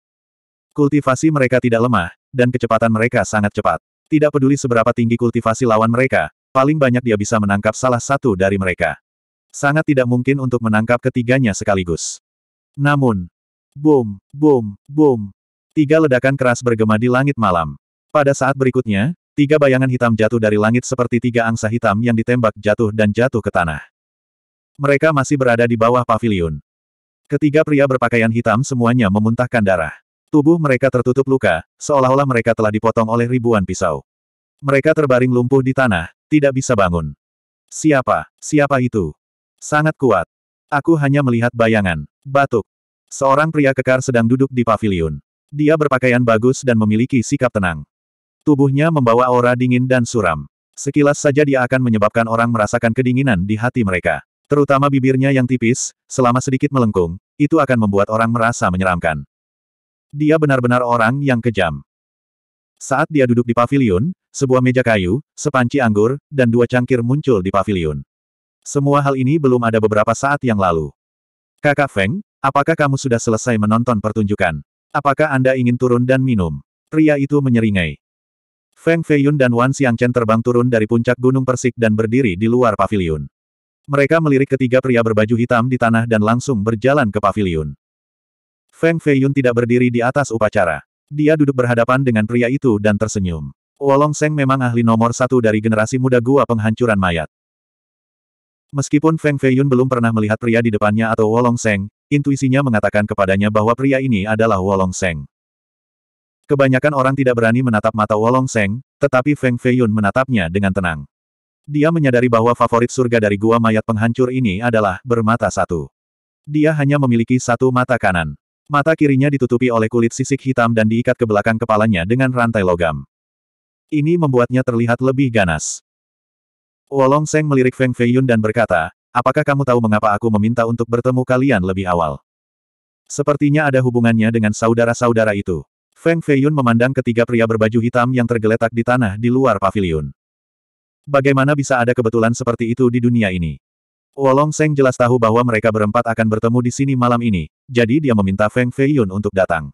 Kultivasi mereka tidak lemah, dan kecepatan mereka sangat cepat. Tidak peduli seberapa tinggi kultivasi lawan mereka, paling banyak dia bisa menangkap salah satu dari mereka. Sangat tidak mungkin untuk menangkap ketiganya sekaligus. Namun, boom, boom, boom. Tiga ledakan keras bergema di langit malam. Pada saat berikutnya, tiga bayangan hitam jatuh dari langit seperti tiga angsa hitam yang ditembak jatuh dan jatuh ke tanah. Mereka masih berada di bawah pavilion. Ketiga pria berpakaian hitam semuanya memuntahkan darah. Tubuh mereka tertutup luka, seolah-olah mereka telah dipotong oleh ribuan pisau. Mereka terbaring lumpuh di tanah, tidak bisa bangun. Siapa? Siapa itu? Sangat kuat. Aku hanya melihat bayangan. Batuk. Seorang pria kekar sedang duduk di pavilion. Dia berpakaian bagus dan memiliki sikap tenang. Tubuhnya membawa aura dingin dan suram. Sekilas saja dia akan menyebabkan orang merasakan kedinginan di hati mereka. Terutama bibirnya yang tipis, selama sedikit melengkung, itu akan membuat orang merasa menyeramkan. Dia benar-benar orang yang kejam. Saat dia duduk di pavilion, sebuah meja kayu, sepanci anggur, dan dua cangkir muncul di pavilion. Semua hal ini belum ada beberapa saat yang lalu. Kakak Feng, apakah kamu sudah selesai menonton pertunjukan? Apakah Anda ingin turun dan minum? Pria itu menyeringai. Feng Feiyun dan Wan Xiangchen terbang turun dari puncak gunung persik dan berdiri di luar pavilion. Mereka melirik ketiga pria berbaju hitam di tanah dan langsung berjalan ke pavilion. Feng Feiyun tidak berdiri di atas upacara. Dia duduk berhadapan dengan pria itu dan tersenyum. Wolong Seng memang ahli nomor satu dari generasi muda gua penghancuran mayat. Meskipun Feng Feiyun belum pernah melihat pria di depannya atau Wolong Seng, intuisinya mengatakan kepadanya bahwa pria ini adalah Wolong Seng. Kebanyakan orang tidak berani menatap mata Wolong Seng, tetapi Feng Feiyun menatapnya dengan tenang. Dia menyadari bahwa favorit surga dari gua mayat penghancur ini adalah bermata satu. Dia hanya memiliki satu mata kanan. Mata kirinya ditutupi oleh kulit sisik hitam dan diikat ke belakang kepalanya dengan rantai logam. Ini membuatnya terlihat lebih ganas. Wolong Seng melirik Feng Feiyun dan berkata, Apakah kamu tahu mengapa aku meminta untuk bertemu kalian lebih awal? Sepertinya ada hubungannya dengan saudara-saudara itu. Feng Feiyun memandang ketiga pria berbaju hitam yang tergeletak di tanah di luar pavilion. Bagaimana bisa ada kebetulan seperti itu di dunia ini? Wolong Seng jelas tahu bahwa mereka berempat akan bertemu di sini malam ini, jadi dia meminta Feng Feiyun untuk datang.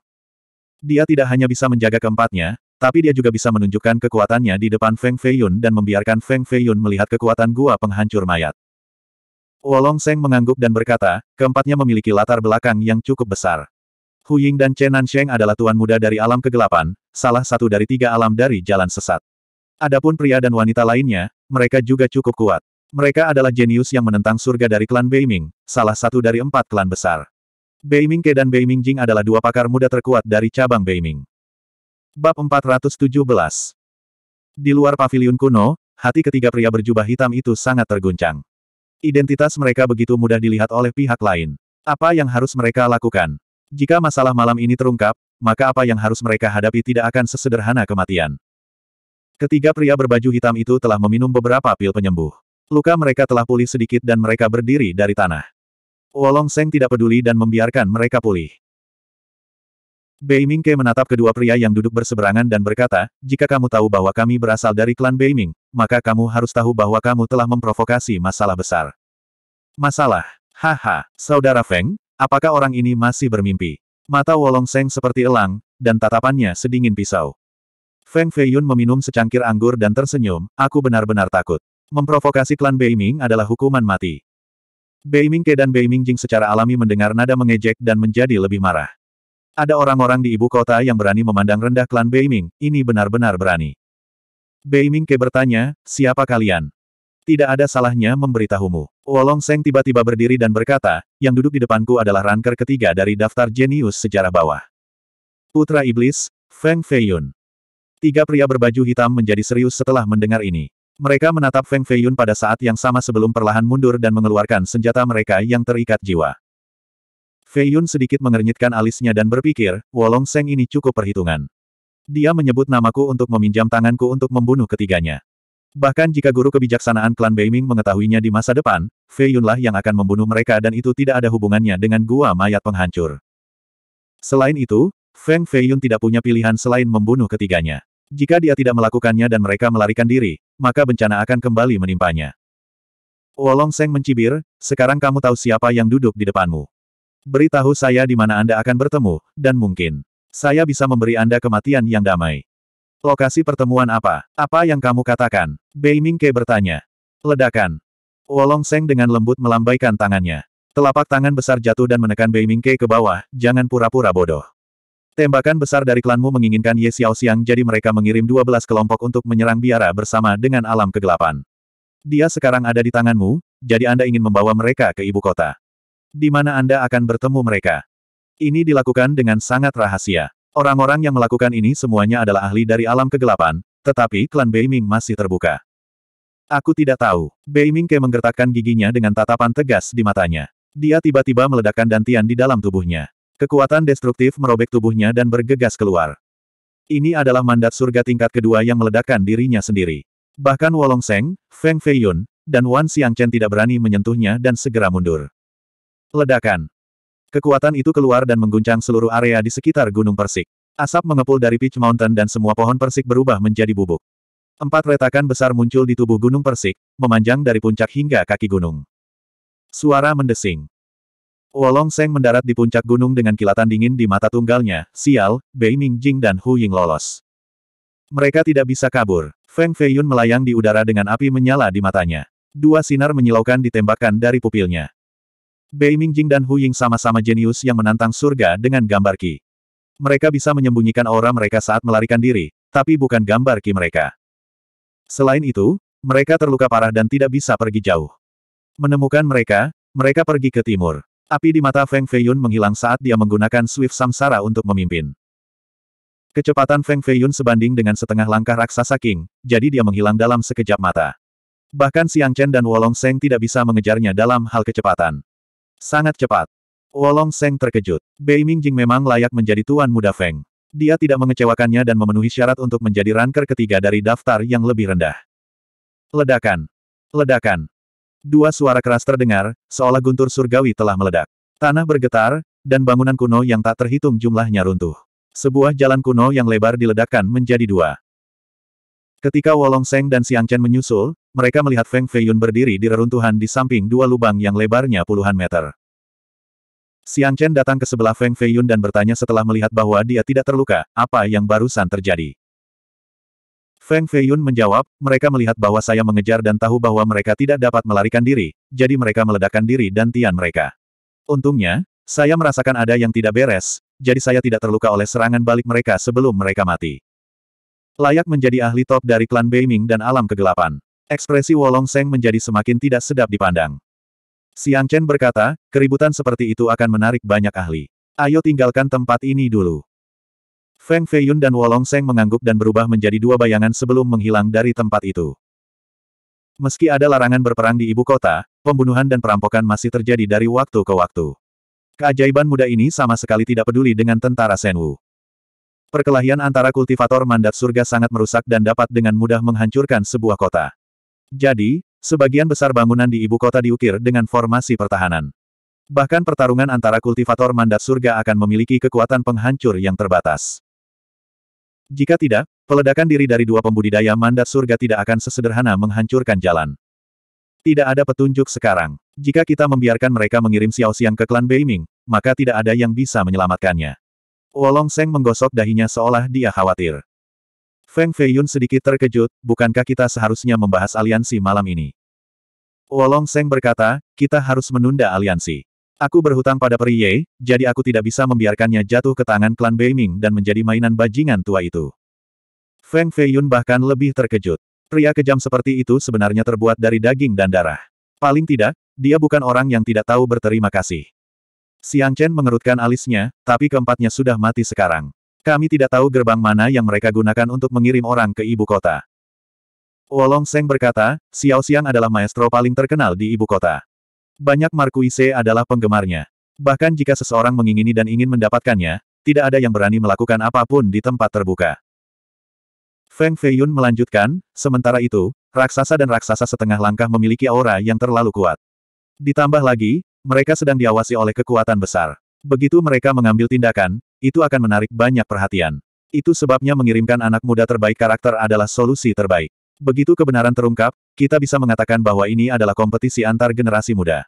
Dia tidak hanya bisa menjaga keempatnya, tapi dia juga bisa menunjukkan kekuatannya di depan Feng Feiyun dan membiarkan Feng Feiyun melihat kekuatan gua penghancur mayat. Wolong Seng mengangguk dan berkata, keempatnya memiliki latar belakang yang cukup besar. Huying dan Chen Nansheng adalah tuan muda dari alam kegelapan, salah satu dari tiga alam dari jalan sesat. Adapun pria dan wanita lainnya, mereka juga cukup kuat. Mereka adalah jenius yang menentang surga dari klan Beiming, salah satu dari empat klan besar. Beiming Ke dan Beiming Jing adalah dua pakar muda terkuat dari cabang Beiming. Bab 417 Di luar pavilion kuno, hati ketiga pria berjubah hitam itu sangat terguncang. Identitas mereka begitu mudah dilihat oleh pihak lain. Apa yang harus mereka lakukan? Jika masalah malam ini terungkap, maka apa yang harus mereka hadapi tidak akan sesederhana kematian. Ketiga pria berbaju hitam itu telah meminum beberapa pil penyembuh. Luka mereka telah pulih sedikit dan mereka berdiri dari tanah. Wolong Seng tidak peduli dan membiarkan mereka pulih. Bei Mingke menatap kedua pria yang duduk berseberangan dan berkata, jika kamu tahu bahwa kami berasal dari klan Bei maka kamu harus tahu bahwa kamu telah memprovokasi masalah besar. Masalah. Haha, Saudara Feng, apakah orang ini masih bermimpi? Mata Wolong Seng seperti elang, dan tatapannya sedingin pisau. Feng Feiyun meminum secangkir anggur dan tersenyum, aku benar-benar takut. Memprovokasi klan Beiming adalah hukuman mati. Beiming Ke dan Beiming Jing secara alami mendengar nada mengejek dan menjadi lebih marah. Ada orang-orang di ibu kota yang berani memandang rendah klan Beiming, ini benar-benar berani. Beiming Ke bertanya, siapa kalian? Tidak ada salahnya memberitahumu. Wolong Seng tiba-tiba berdiri dan berkata, yang duduk di depanku adalah ranker ketiga dari daftar jenius sejarah bawah. Putra Iblis, Feng Feiyun. Tiga pria berbaju hitam menjadi serius setelah mendengar ini. Mereka menatap Feng Feiyun pada saat yang sama sebelum perlahan mundur dan mengeluarkan senjata mereka yang terikat jiwa. Feiyun sedikit mengernyitkan alisnya dan berpikir, Wolong Seng ini cukup perhitungan. Dia menyebut namaku untuk meminjam tanganku untuk membunuh ketiganya. Bahkan jika guru kebijaksanaan klan Beiming mengetahuinya di masa depan, Feiyunlah yang akan membunuh mereka dan itu tidak ada hubungannya dengan gua mayat penghancur. Selain itu, Feng Feiyun tidak punya pilihan selain membunuh ketiganya. Jika dia tidak melakukannya dan mereka melarikan diri, maka bencana akan kembali menimpanya. Wolong Seng mencibir, sekarang kamu tahu siapa yang duduk di depanmu. Beritahu saya di mana Anda akan bertemu, dan mungkin saya bisa memberi Anda kematian yang damai. Lokasi pertemuan apa? Apa yang kamu katakan? Bei Mingke bertanya. Ledakan. Wolong Seng dengan lembut melambaikan tangannya. Telapak tangan besar jatuh dan menekan Bei Mingke ke bawah, jangan pura-pura bodoh. Tembakan besar dari klanmu menginginkan Ye Xiaoxiang jadi mereka mengirim 12 kelompok untuk menyerang biara bersama dengan alam kegelapan. Dia sekarang ada di tanganmu, jadi Anda ingin membawa mereka ke ibu kota. Di mana Anda akan bertemu mereka. Ini dilakukan dengan sangat rahasia. Orang-orang yang melakukan ini semuanya adalah ahli dari alam kegelapan, tetapi klan Beiming masih terbuka. Aku tidak tahu. Beiming Ke menggertakkan giginya dengan tatapan tegas di matanya. Dia tiba-tiba meledakkan dantian di dalam tubuhnya. Kekuatan destruktif merobek tubuhnya dan bergegas keluar. Ini adalah mandat surga tingkat kedua yang meledakkan dirinya sendiri. Bahkan Wolong Seng, Feng Feiyun, dan Wan Xiangchen tidak berani menyentuhnya dan segera mundur. Ledakan. Kekuatan itu keluar dan mengguncang seluruh area di sekitar Gunung Persik. Asap mengepul dari Peach Mountain dan semua pohon persik berubah menjadi bubuk. Empat retakan besar muncul di tubuh Gunung Persik, memanjang dari puncak hingga kaki gunung. Suara mendesing. Wolong Seng mendarat di puncak gunung dengan kilatan dingin di mata tunggalnya, Sial, Bei Mingjing dan Hu Ying lolos. Mereka tidak bisa kabur. Feng Feiyun melayang di udara dengan api menyala di matanya. Dua sinar menyilaukan ditembakkan dari pupilnya. Bei Mingjing dan Hu Ying sama-sama jenius yang menantang surga dengan gambar Ki. Mereka bisa menyembunyikan aura mereka saat melarikan diri, tapi bukan gambar Ki mereka. Selain itu, mereka terluka parah dan tidak bisa pergi jauh. Menemukan mereka, mereka pergi ke timur. Api di mata Feng Feiyun menghilang saat dia menggunakan Swift Samsara untuk memimpin. Kecepatan Feng Feiyun sebanding dengan setengah langkah raksasa King, jadi dia menghilang dalam sekejap mata. Bahkan Siang Chen dan Wolong Seng tidak bisa mengejarnya dalam hal kecepatan. Sangat cepat. Wolong Seng terkejut. Bei Mingjing memang layak menjadi tuan muda Feng. Dia tidak mengecewakannya dan memenuhi syarat untuk menjadi ranker ketiga dari daftar yang lebih rendah. Ledakan. Ledakan. Dua suara keras terdengar, seolah guntur surgawi telah meledak. Tanah bergetar, dan bangunan kuno yang tak terhitung jumlahnya runtuh. Sebuah jalan kuno yang lebar diledakkan menjadi dua. Ketika Wolong Seng dan Siang Chen menyusul, mereka melihat Feng Feiyun berdiri di reruntuhan di samping dua lubang yang lebarnya puluhan meter. Siang Chen datang ke sebelah Feng Feiyun dan bertanya setelah melihat bahwa dia tidak terluka, apa yang barusan terjadi. Feng Feiyun menjawab, mereka melihat bahwa saya mengejar dan tahu bahwa mereka tidak dapat melarikan diri, jadi mereka meledakkan diri dan tian mereka. Untungnya, saya merasakan ada yang tidak beres, jadi saya tidak terluka oleh serangan balik mereka sebelum mereka mati. Layak menjadi ahli top dari klan Beiming dan alam kegelapan. Ekspresi Wolong Seng menjadi semakin tidak sedap dipandang. Siang Chen berkata, keributan seperti itu akan menarik banyak ahli. Ayo tinggalkan tempat ini dulu. Feng Feiyun dan Wolong Seng mengangguk dan berubah menjadi dua bayangan sebelum menghilang dari tempat itu. Meski ada larangan berperang di ibu kota, pembunuhan dan perampokan masih terjadi dari waktu ke waktu. Keajaiban muda ini sama sekali tidak peduli dengan tentara Senwu. Perkelahian antara kultivator mandat surga sangat merusak dan dapat dengan mudah menghancurkan sebuah kota. Jadi, sebagian besar bangunan di ibu kota diukir dengan formasi pertahanan. Bahkan pertarungan antara kultivator mandat surga akan memiliki kekuatan penghancur yang terbatas. Jika tidak, peledakan diri dari dua pembudidaya mandat surga tidak akan sesederhana menghancurkan jalan. Tidak ada petunjuk sekarang. Jika kita membiarkan mereka mengirim Xiao Xiang ke klan Beiming, maka tidak ada yang bisa menyelamatkannya. Wolong Seng menggosok dahinya seolah dia khawatir. Feng Feiyun sedikit terkejut, bukankah kita seharusnya membahas aliansi malam ini? Wolong Seng berkata, kita harus menunda aliansi. Aku berhutang pada Peri Ye, jadi aku tidak bisa membiarkannya jatuh ke tangan klan Beiming dan menjadi mainan bajingan tua itu. Feng Feiyun bahkan lebih terkejut. Pria kejam seperti itu sebenarnya terbuat dari daging dan darah. Paling tidak, dia bukan orang yang tidak tahu berterima kasih. Siang Chen mengerutkan alisnya, tapi keempatnya sudah mati sekarang. Kami tidak tahu gerbang mana yang mereka gunakan untuk mengirim orang ke ibu kota. Wolong Seng berkata, Xiao Xiang adalah maestro paling terkenal di ibu kota. Banyak Markuise adalah penggemarnya. Bahkan jika seseorang mengingini dan ingin mendapatkannya, tidak ada yang berani melakukan apapun di tempat terbuka. Feng Feiyun melanjutkan, sementara itu, raksasa dan raksasa setengah langkah memiliki aura yang terlalu kuat. Ditambah lagi, mereka sedang diawasi oleh kekuatan besar. Begitu mereka mengambil tindakan, itu akan menarik banyak perhatian. Itu sebabnya mengirimkan anak muda terbaik karakter adalah solusi terbaik. Begitu kebenaran terungkap, kita bisa mengatakan bahwa ini adalah kompetisi antar generasi muda.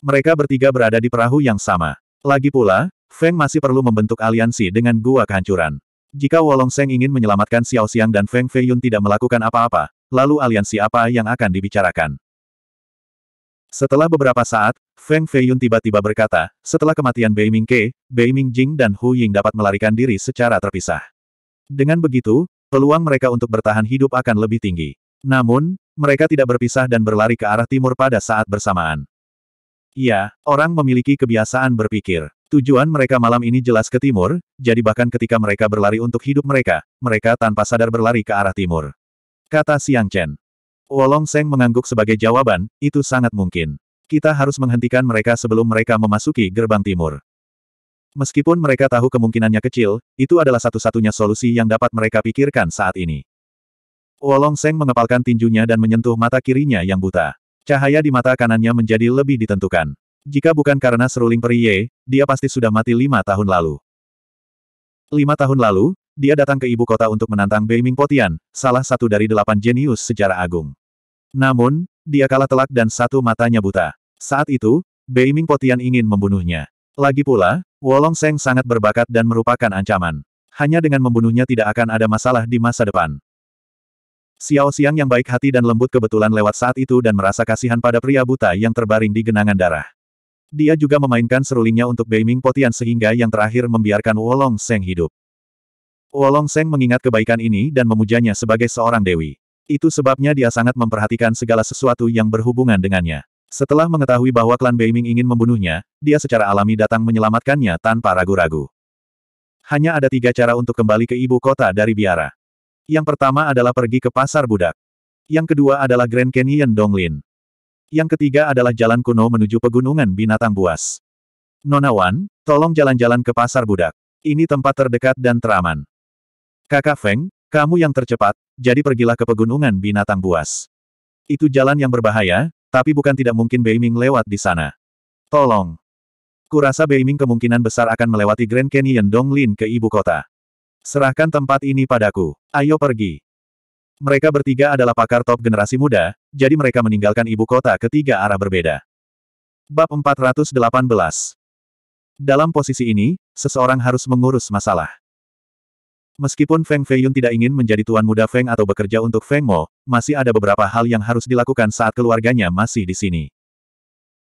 Mereka bertiga berada di perahu yang sama. Lagi pula, Feng masih perlu membentuk aliansi dengan gua kehancuran. Jika Wolong Seng ingin menyelamatkan Xiao Xiang dan Feng Feiyun tidak melakukan apa-apa, lalu aliansi apa yang akan dibicarakan? Setelah beberapa saat, Feng Feiyun tiba-tiba berkata, setelah kematian Bei Mingke, Bei Mingjing dan Hu Ying dapat melarikan diri secara terpisah. Dengan begitu, peluang mereka untuk bertahan hidup akan lebih tinggi. Namun, mereka tidak berpisah dan berlari ke arah timur pada saat bersamaan. Ya, orang memiliki kebiasaan berpikir. Tujuan mereka malam ini jelas ke timur, jadi bahkan ketika mereka berlari untuk hidup mereka, mereka tanpa sadar berlari ke arah timur. Kata Siang Chen. Wolong Seng mengangguk sebagai jawaban, itu sangat mungkin. Kita harus menghentikan mereka sebelum mereka memasuki gerbang timur. Meskipun mereka tahu kemungkinannya kecil, itu adalah satu-satunya solusi yang dapat mereka pikirkan saat ini. Wolong Seng mengepalkan tinjunya dan menyentuh mata kirinya yang buta. Cahaya di mata kanannya menjadi lebih ditentukan. Jika bukan karena seruling periye, dia pasti sudah mati lima tahun lalu. Lima tahun lalu, dia datang ke ibu kota untuk menantang Beiming Potian, salah satu dari delapan jenius sejarah agung. Namun, dia kalah telak dan satu matanya buta. Saat itu, Beiming Potian ingin membunuhnya. Lagi pula, Wolong Seng sangat berbakat dan merupakan ancaman. Hanya dengan membunuhnya tidak akan ada masalah di masa depan. Xiao Xiang yang baik hati dan lembut kebetulan lewat saat itu dan merasa kasihan pada pria buta yang terbaring di genangan darah. Dia juga memainkan serulingnya untuk Beiming Potian sehingga yang terakhir membiarkan Wolong Seng hidup. Wolong Seng mengingat kebaikan ini dan memujanya sebagai seorang dewi. Itu sebabnya dia sangat memperhatikan segala sesuatu yang berhubungan dengannya. Setelah mengetahui bahwa klan Beiming ingin membunuhnya, dia secara alami datang menyelamatkannya tanpa ragu-ragu. Hanya ada tiga cara untuk kembali ke ibu kota dari biara. Yang pertama adalah pergi ke pasar budak. Yang kedua adalah Grand Canyon Donglin. Yang ketiga adalah jalan kuno menuju pegunungan binatang buas. Nona Wan, tolong jalan-jalan ke pasar budak. Ini tempat terdekat dan teraman. Kakak Feng, kamu yang tercepat, jadi pergilah ke pegunungan binatang buas. Itu jalan yang berbahaya, tapi bukan tidak mungkin Beiming lewat di sana. Tolong. Kurasa Beiming kemungkinan besar akan melewati Grand Canyon Donglin ke ibu kota. Serahkan tempat ini padaku. Ayo pergi. Mereka bertiga adalah pakar top generasi muda, jadi mereka meninggalkan ibu kota ketiga arah berbeda. Bab 418 Dalam posisi ini, seseorang harus mengurus masalah. Meskipun Feng Feiyun tidak ingin menjadi tuan muda Feng atau bekerja untuk Feng Mo, masih ada beberapa hal yang harus dilakukan saat keluarganya masih di sini.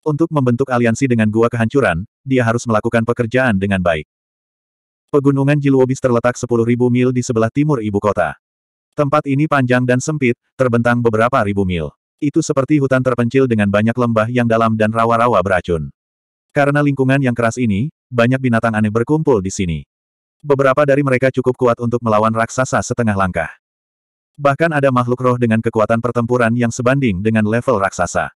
Untuk membentuk aliansi dengan Gua Kehancuran, dia harus melakukan pekerjaan dengan baik. Pegunungan Jiluobis terletak 10.000 mil di sebelah timur ibu kota. Tempat ini panjang dan sempit, terbentang beberapa ribu mil. Itu seperti hutan terpencil dengan banyak lembah yang dalam dan rawa-rawa beracun. Karena lingkungan yang keras ini, banyak binatang aneh berkumpul di sini. Beberapa dari mereka cukup kuat untuk melawan raksasa setengah langkah. Bahkan ada makhluk roh dengan kekuatan pertempuran yang sebanding dengan level raksasa.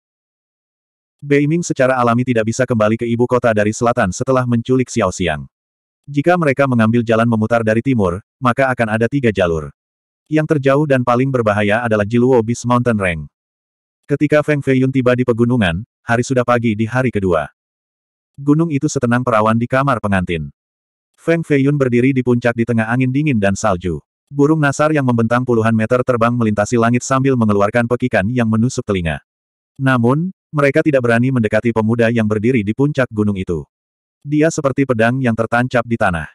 Beiming secara alami tidak bisa kembali ke ibu kota dari selatan setelah menculik Xiao Xiang. Jika mereka mengambil jalan memutar dari timur, maka akan ada tiga jalur. Yang terjauh dan paling berbahaya adalah Jiluo Bis Mountain Range. Ketika Feng Feiyun tiba di pegunungan, hari sudah pagi di hari kedua. Gunung itu setenang perawan di kamar pengantin. Feng Feiyun berdiri di puncak di tengah angin dingin dan salju. Burung nasar yang membentang puluhan meter terbang melintasi langit sambil mengeluarkan pekikan yang menusuk telinga. Namun, mereka tidak berani mendekati pemuda yang berdiri di puncak gunung itu. Dia seperti pedang yang tertancap di tanah.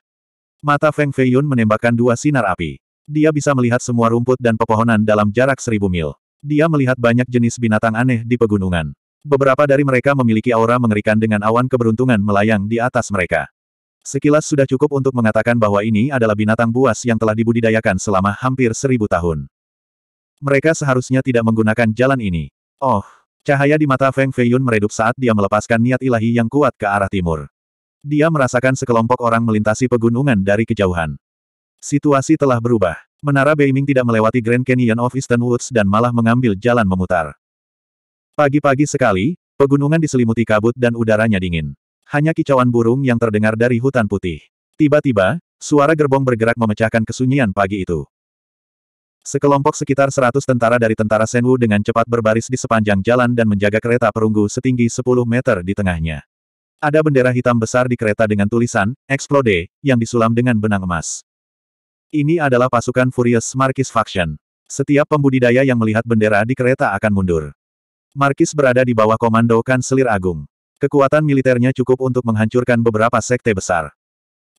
Mata Feng Feiyun menembakkan dua sinar api. Dia bisa melihat semua rumput dan pepohonan dalam jarak seribu mil. Dia melihat banyak jenis binatang aneh di pegunungan. Beberapa dari mereka memiliki aura mengerikan dengan awan keberuntungan melayang di atas mereka. Sekilas sudah cukup untuk mengatakan bahwa ini adalah binatang buas yang telah dibudidayakan selama hampir seribu tahun. Mereka seharusnya tidak menggunakan jalan ini. Oh, cahaya di mata Feng Feiyun meredup saat dia melepaskan niat ilahi yang kuat ke arah timur. Dia merasakan sekelompok orang melintasi pegunungan dari kejauhan. Situasi telah berubah. Menara Beiming tidak melewati Grand Canyon of Eastern Woods dan malah mengambil jalan memutar. Pagi-pagi sekali, pegunungan diselimuti kabut dan udaranya dingin hanya kicauan burung yang terdengar dari hutan putih. Tiba-tiba, suara gerbong bergerak memecahkan kesunyian pagi itu. Sekelompok sekitar seratus tentara dari tentara Senwu dengan cepat berbaris di sepanjang jalan dan menjaga kereta perunggu setinggi 10 meter di tengahnya. Ada bendera hitam besar di kereta dengan tulisan, Explode, yang disulam dengan benang emas. Ini adalah pasukan Furious Marquis Faction. Setiap pembudidaya yang melihat bendera di kereta akan mundur. Markis berada di bawah komando Kanselir Agung. Kekuatan militernya cukup untuk menghancurkan beberapa sekte besar.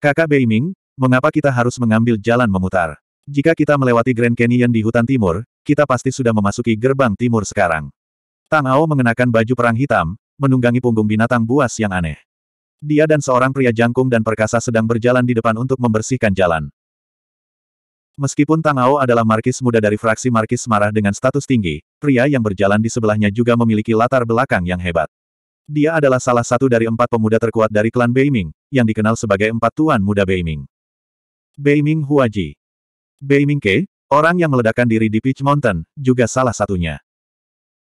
Kakak Beiming, mengapa kita harus mengambil jalan memutar? Jika kita melewati Grand Canyon di hutan timur, kita pasti sudah memasuki gerbang timur sekarang. Tang Ao mengenakan baju perang hitam, menunggangi punggung binatang buas yang aneh. Dia dan seorang pria jangkung dan perkasa sedang berjalan di depan untuk membersihkan jalan. Meskipun Tang Ao adalah markis muda dari fraksi markis marah dengan status tinggi, pria yang berjalan di sebelahnya juga memiliki latar belakang yang hebat. Dia adalah salah satu dari empat pemuda terkuat dari klan Beiming, yang dikenal sebagai empat tuan muda Beiming. Beiming Huaji. Beiming Ke, orang yang meledakkan diri di Peach Mountain, juga salah satunya.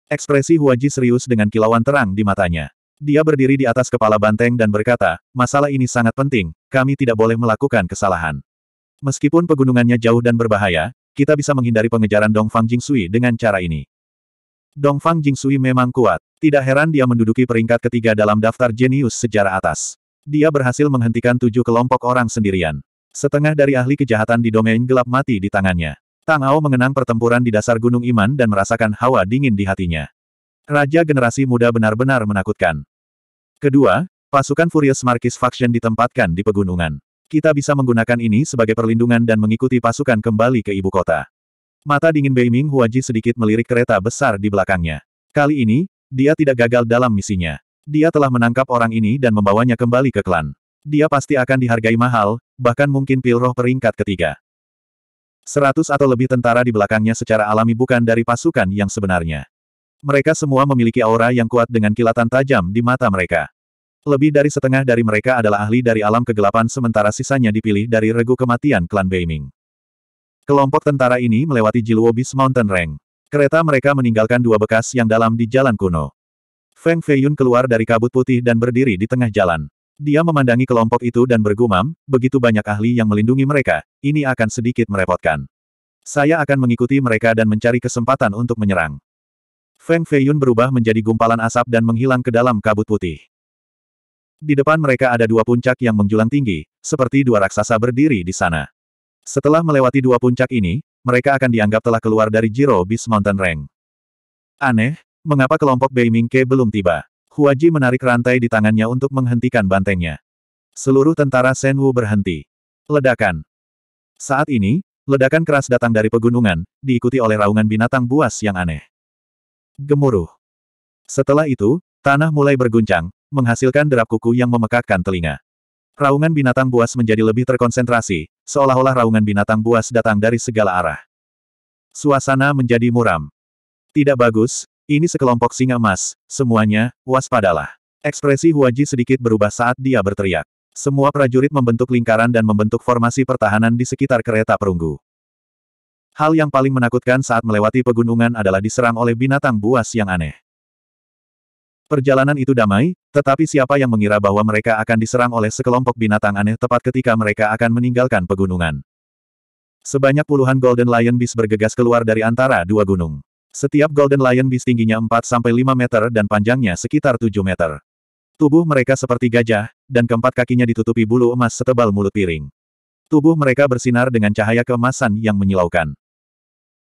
Ekspresi Huaji serius dengan kilauan terang di matanya. Dia berdiri di atas kepala banteng dan berkata, masalah ini sangat penting, kami tidak boleh melakukan kesalahan. Meskipun pegunungannya jauh dan berbahaya, kita bisa menghindari pengejaran Dong Fang Jing Sui dengan cara ini. Dongfang Jingsui memang kuat. Tidak heran dia menduduki peringkat ketiga dalam daftar jenius sejarah atas. Dia berhasil menghentikan tujuh kelompok orang sendirian. Setengah dari ahli kejahatan di domain gelap mati di tangannya. Tang Ao mengenang pertempuran di dasar Gunung Iman dan merasakan hawa dingin di hatinya. Raja generasi muda benar-benar menakutkan. Kedua, pasukan Furious Marquis Faction ditempatkan di pegunungan. Kita bisa menggunakan ini sebagai perlindungan dan mengikuti pasukan kembali ke ibu kota. Mata dingin Beiming Huaji sedikit melirik kereta besar di belakangnya. Kali ini, dia tidak gagal dalam misinya. Dia telah menangkap orang ini dan membawanya kembali ke klan. Dia pasti akan dihargai mahal, bahkan mungkin pil roh peringkat ketiga. Seratus atau lebih tentara di belakangnya secara alami bukan dari pasukan yang sebenarnya. Mereka semua memiliki aura yang kuat dengan kilatan tajam di mata mereka. Lebih dari setengah dari mereka adalah ahli dari alam kegelapan sementara sisanya dipilih dari regu kematian klan Beiming. Kelompok tentara ini melewati Jiluobis Mountain Range. Kereta mereka meninggalkan dua bekas yang dalam di jalan kuno. Feng Feiyun keluar dari kabut putih dan berdiri di tengah jalan. Dia memandangi kelompok itu dan bergumam, begitu banyak ahli yang melindungi mereka, ini akan sedikit merepotkan. Saya akan mengikuti mereka dan mencari kesempatan untuk menyerang. Feng Feiyun berubah menjadi gumpalan asap dan menghilang ke dalam kabut putih. Di depan mereka ada dua puncak yang menjulang tinggi, seperti dua raksasa berdiri di sana. Setelah melewati dua puncak ini, mereka akan dianggap telah keluar dari Jiro Bis Mountain Rank. Aneh, mengapa kelompok Bei Mingke belum tiba? Huaji menarik rantai di tangannya untuk menghentikan bantengnya. Seluruh tentara Senwu berhenti. Ledakan. Saat ini, ledakan keras datang dari pegunungan, diikuti oleh raungan binatang buas yang aneh. Gemuruh. Setelah itu, tanah mulai berguncang, menghasilkan derap kuku yang memekakkan telinga. Raungan binatang buas menjadi lebih terkonsentrasi, seolah-olah raungan binatang buas datang dari segala arah. Suasana menjadi muram. Tidak bagus, ini sekelompok singa emas, semuanya, waspadalah. Ekspresi Huaji sedikit berubah saat dia berteriak. Semua prajurit membentuk lingkaran dan membentuk formasi pertahanan di sekitar kereta perunggu. Hal yang paling menakutkan saat melewati pegunungan adalah diserang oleh binatang buas yang aneh. Perjalanan itu damai, tetapi siapa yang mengira bahwa mereka akan diserang oleh sekelompok binatang aneh tepat ketika mereka akan meninggalkan pegunungan. Sebanyak puluhan Golden Lion Beast bergegas keluar dari antara dua gunung. Setiap Golden Lion Beast tingginya 4-5 meter dan panjangnya sekitar 7 meter. Tubuh mereka seperti gajah, dan keempat kakinya ditutupi bulu emas setebal mulut piring. Tubuh mereka bersinar dengan cahaya keemasan yang menyilaukan.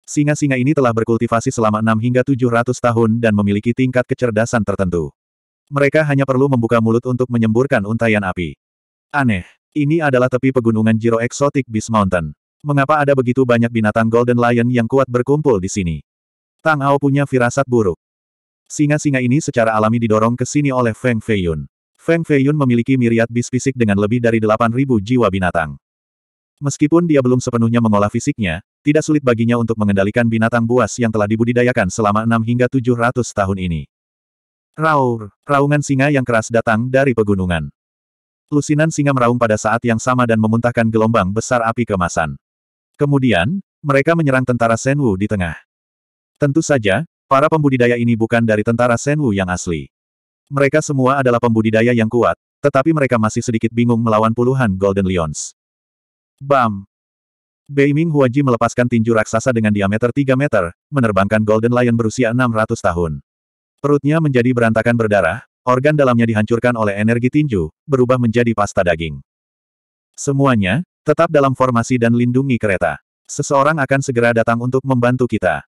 Singa-singa ini telah berkultivasi selama 6 hingga 700 tahun dan memiliki tingkat kecerdasan tertentu. Mereka hanya perlu membuka mulut untuk menyemburkan untayan api. Aneh. Ini adalah tepi pegunungan Jiro eksotik Beast Mountain. Mengapa ada begitu banyak binatang Golden Lion yang kuat berkumpul di sini? Tang Ao punya firasat buruk. Singa-singa ini secara alami didorong ke sini oleh Feng Feiyun. Feng Feiyun memiliki miriat bis fisik dengan lebih dari 8.000 jiwa binatang. Meskipun dia belum sepenuhnya mengolah fisiknya, tidak sulit baginya untuk mengendalikan binatang buas yang telah dibudidayakan selama enam hingga tujuh ratus tahun ini. Raur, raungan singa yang keras datang dari pegunungan. Lusinan singa meraung pada saat yang sama dan memuntahkan gelombang besar api kemasan. Kemudian, mereka menyerang tentara Senwu di tengah. Tentu saja, para pembudidaya ini bukan dari tentara Senwu yang asli. Mereka semua adalah pembudidaya yang kuat, tetapi mereka masih sedikit bingung melawan puluhan Golden Lions. Bam! Beiming Huaji melepaskan tinju raksasa dengan diameter 3 meter, menerbangkan Golden Lion berusia 600 tahun. Perutnya menjadi berantakan berdarah, organ dalamnya dihancurkan oleh energi tinju, berubah menjadi pasta daging. Semuanya, tetap dalam formasi dan lindungi kereta. Seseorang akan segera datang untuk membantu kita.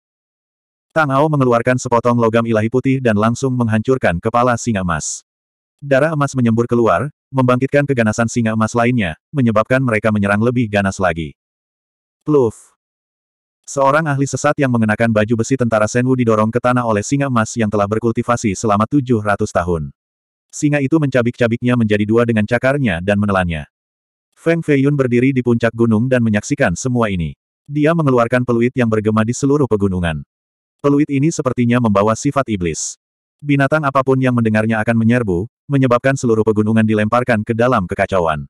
Tang Ao mengeluarkan sepotong logam ilahi putih dan langsung menghancurkan kepala singa emas. Darah emas menyembur keluar, membangkitkan keganasan singa emas lainnya, menyebabkan mereka menyerang lebih ganas lagi. Pluf. Seorang ahli sesat yang mengenakan baju besi tentara Senwu didorong ke tanah oleh singa emas yang telah berkultivasi selama 700 tahun. Singa itu mencabik-cabiknya menjadi dua dengan cakarnya dan menelannya. Feng Feiyun berdiri di puncak gunung dan menyaksikan semua ini. Dia mengeluarkan peluit yang bergema di seluruh pegunungan. Peluit ini sepertinya membawa sifat iblis. Binatang apapun yang mendengarnya akan menyerbu, menyebabkan seluruh pegunungan dilemparkan ke dalam kekacauan.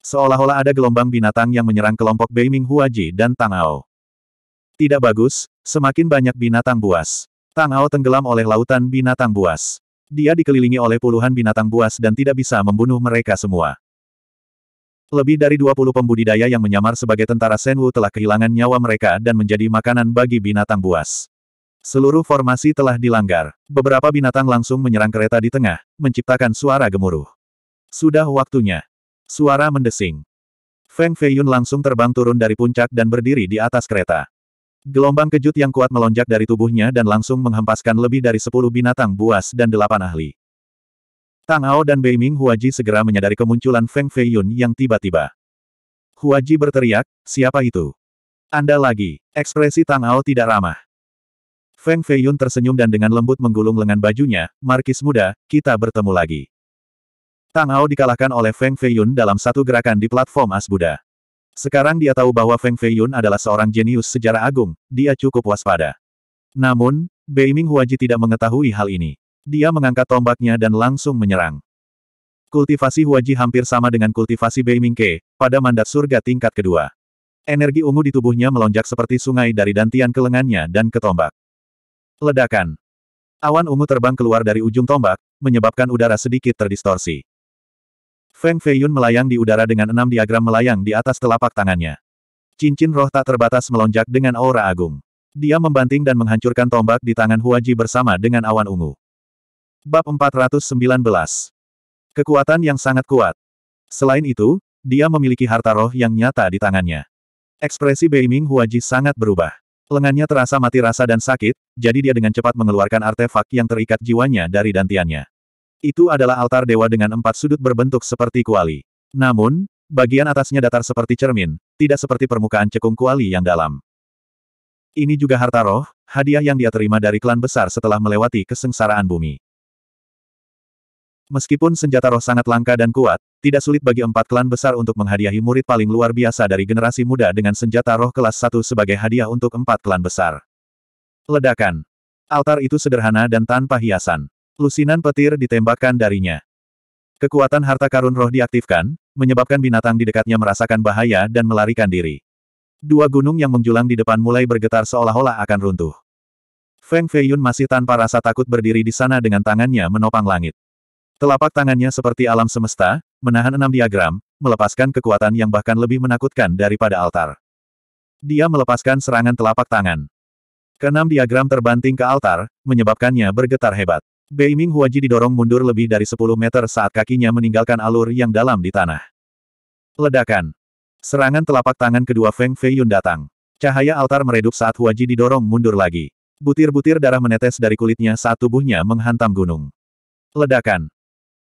Seolah-olah ada gelombang binatang yang menyerang kelompok Beiming Huaji dan Tang Ao. Tidak bagus, semakin banyak binatang buas. Tang Ao tenggelam oleh lautan binatang buas. Dia dikelilingi oleh puluhan binatang buas dan tidak bisa membunuh mereka semua. Lebih dari 20 pembudidaya yang menyamar sebagai tentara Senwu telah kehilangan nyawa mereka dan menjadi makanan bagi binatang buas. Seluruh formasi telah dilanggar. Beberapa binatang langsung menyerang kereta di tengah, menciptakan suara gemuruh. Sudah waktunya. Suara mendesing. Feng Feiyun langsung terbang turun dari puncak dan berdiri di atas kereta. Gelombang kejut yang kuat melonjak dari tubuhnya dan langsung menghempaskan lebih dari sepuluh binatang buas dan delapan ahli. Tang Ao dan Bei Ming Huaji segera menyadari kemunculan Feng Feiyun yang tiba-tiba. Huaji berteriak, siapa itu? Anda lagi. Ekspresi Tang Ao tidak ramah. Feng Feiyun tersenyum dan dengan lembut menggulung lengan bajunya, Markis muda, kita bertemu lagi. Tang Ao dikalahkan oleh Feng Feiyun dalam satu gerakan di platform As Buddha. Sekarang dia tahu bahwa Feng Feiyun adalah seorang jenius sejarah agung, dia cukup waspada. Namun, Beiming Huaji tidak mengetahui hal ini. Dia mengangkat tombaknya dan langsung menyerang. Kultivasi Huaji hampir sama dengan kultivasi Beiming Ke, pada mandat surga tingkat kedua. Energi ungu di tubuhnya melonjak seperti sungai dari dantian ke lengannya dan ke tombak. Ledakan. Awan ungu terbang keluar dari ujung tombak, menyebabkan udara sedikit terdistorsi. Feng Feiyun melayang di udara dengan enam diagram melayang di atas telapak tangannya. Cincin roh tak terbatas melonjak dengan aura agung. Dia membanting dan menghancurkan tombak di tangan Huaji bersama dengan awan ungu. Bab 419 Kekuatan yang sangat kuat. Selain itu, dia memiliki harta roh yang nyata di tangannya. Ekspresi Beiming Huaji sangat berubah. Lengannya terasa mati rasa dan sakit, jadi dia dengan cepat mengeluarkan artefak yang terikat jiwanya dari dantiannya. Itu adalah altar dewa dengan empat sudut berbentuk seperti kuali. Namun, bagian atasnya datar seperti cermin, tidak seperti permukaan cekung kuali yang dalam. Ini juga harta roh, hadiah yang dia terima dari klan besar setelah melewati kesengsaraan bumi. Meskipun senjata roh sangat langka dan kuat, tidak sulit bagi empat klan besar untuk menghadiahi murid paling luar biasa dari generasi muda dengan senjata roh kelas 1 sebagai hadiah untuk empat klan besar. Ledakan. Altar itu sederhana dan tanpa hiasan. Lusinan petir ditembakkan darinya. Kekuatan harta karun roh diaktifkan, menyebabkan binatang di dekatnya merasakan bahaya dan melarikan diri. Dua gunung yang menjulang di depan mulai bergetar seolah-olah akan runtuh. Feng Feiyun masih tanpa rasa takut berdiri di sana dengan tangannya menopang langit. Telapak tangannya seperti alam semesta, menahan enam diagram, melepaskan kekuatan yang bahkan lebih menakutkan daripada altar. Dia melepaskan serangan telapak tangan. Keenam diagram terbanting ke altar, menyebabkannya bergetar hebat. Beiming Huaji didorong mundur lebih dari 10 meter saat kakinya meninggalkan alur yang dalam di tanah. Ledakan. Serangan telapak tangan kedua Feng Feiyun datang. Cahaya altar meredup saat Huaji didorong mundur lagi. Butir-butir darah menetes dari kulitnya saat tubuhnya menghantam gunung. Ledakan.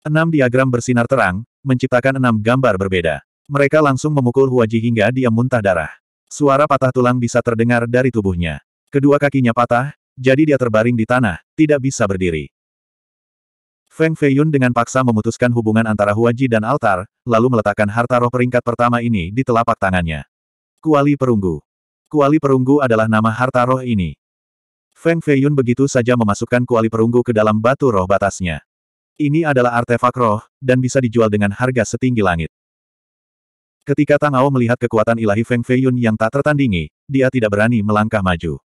Enam diagram bersinar terang, menciptakan enam gambar berbeda. Mereka langsung memukul Huaji hingga dia muntah darah. Suara patah tulang bisa terdengar dari tubuhnya. Kedua kakinya patah, jadi dia terbaring di tanah, tidak bisa berdiri. Feng Feiyun dengan paksa memutuskan hubungan antara Huaji dan altar, lalu meletakkan harta roh peringkat pertama ini di telapak tangannya. Kuali Perunggu. Kuali Perunggu adalah nama harta roh ini. Feng Feiyun begitu saja memasukkan kuali perunggu ke dalam batu roh batasnya. Ini adalah artefak roh, dan bisa dijual dengan harga setinggi langit. Ketika Tang Ao melihat kekuatan ilahi Feng Feiyun yang tak tertandingi, dia tidak berani melangkah maju.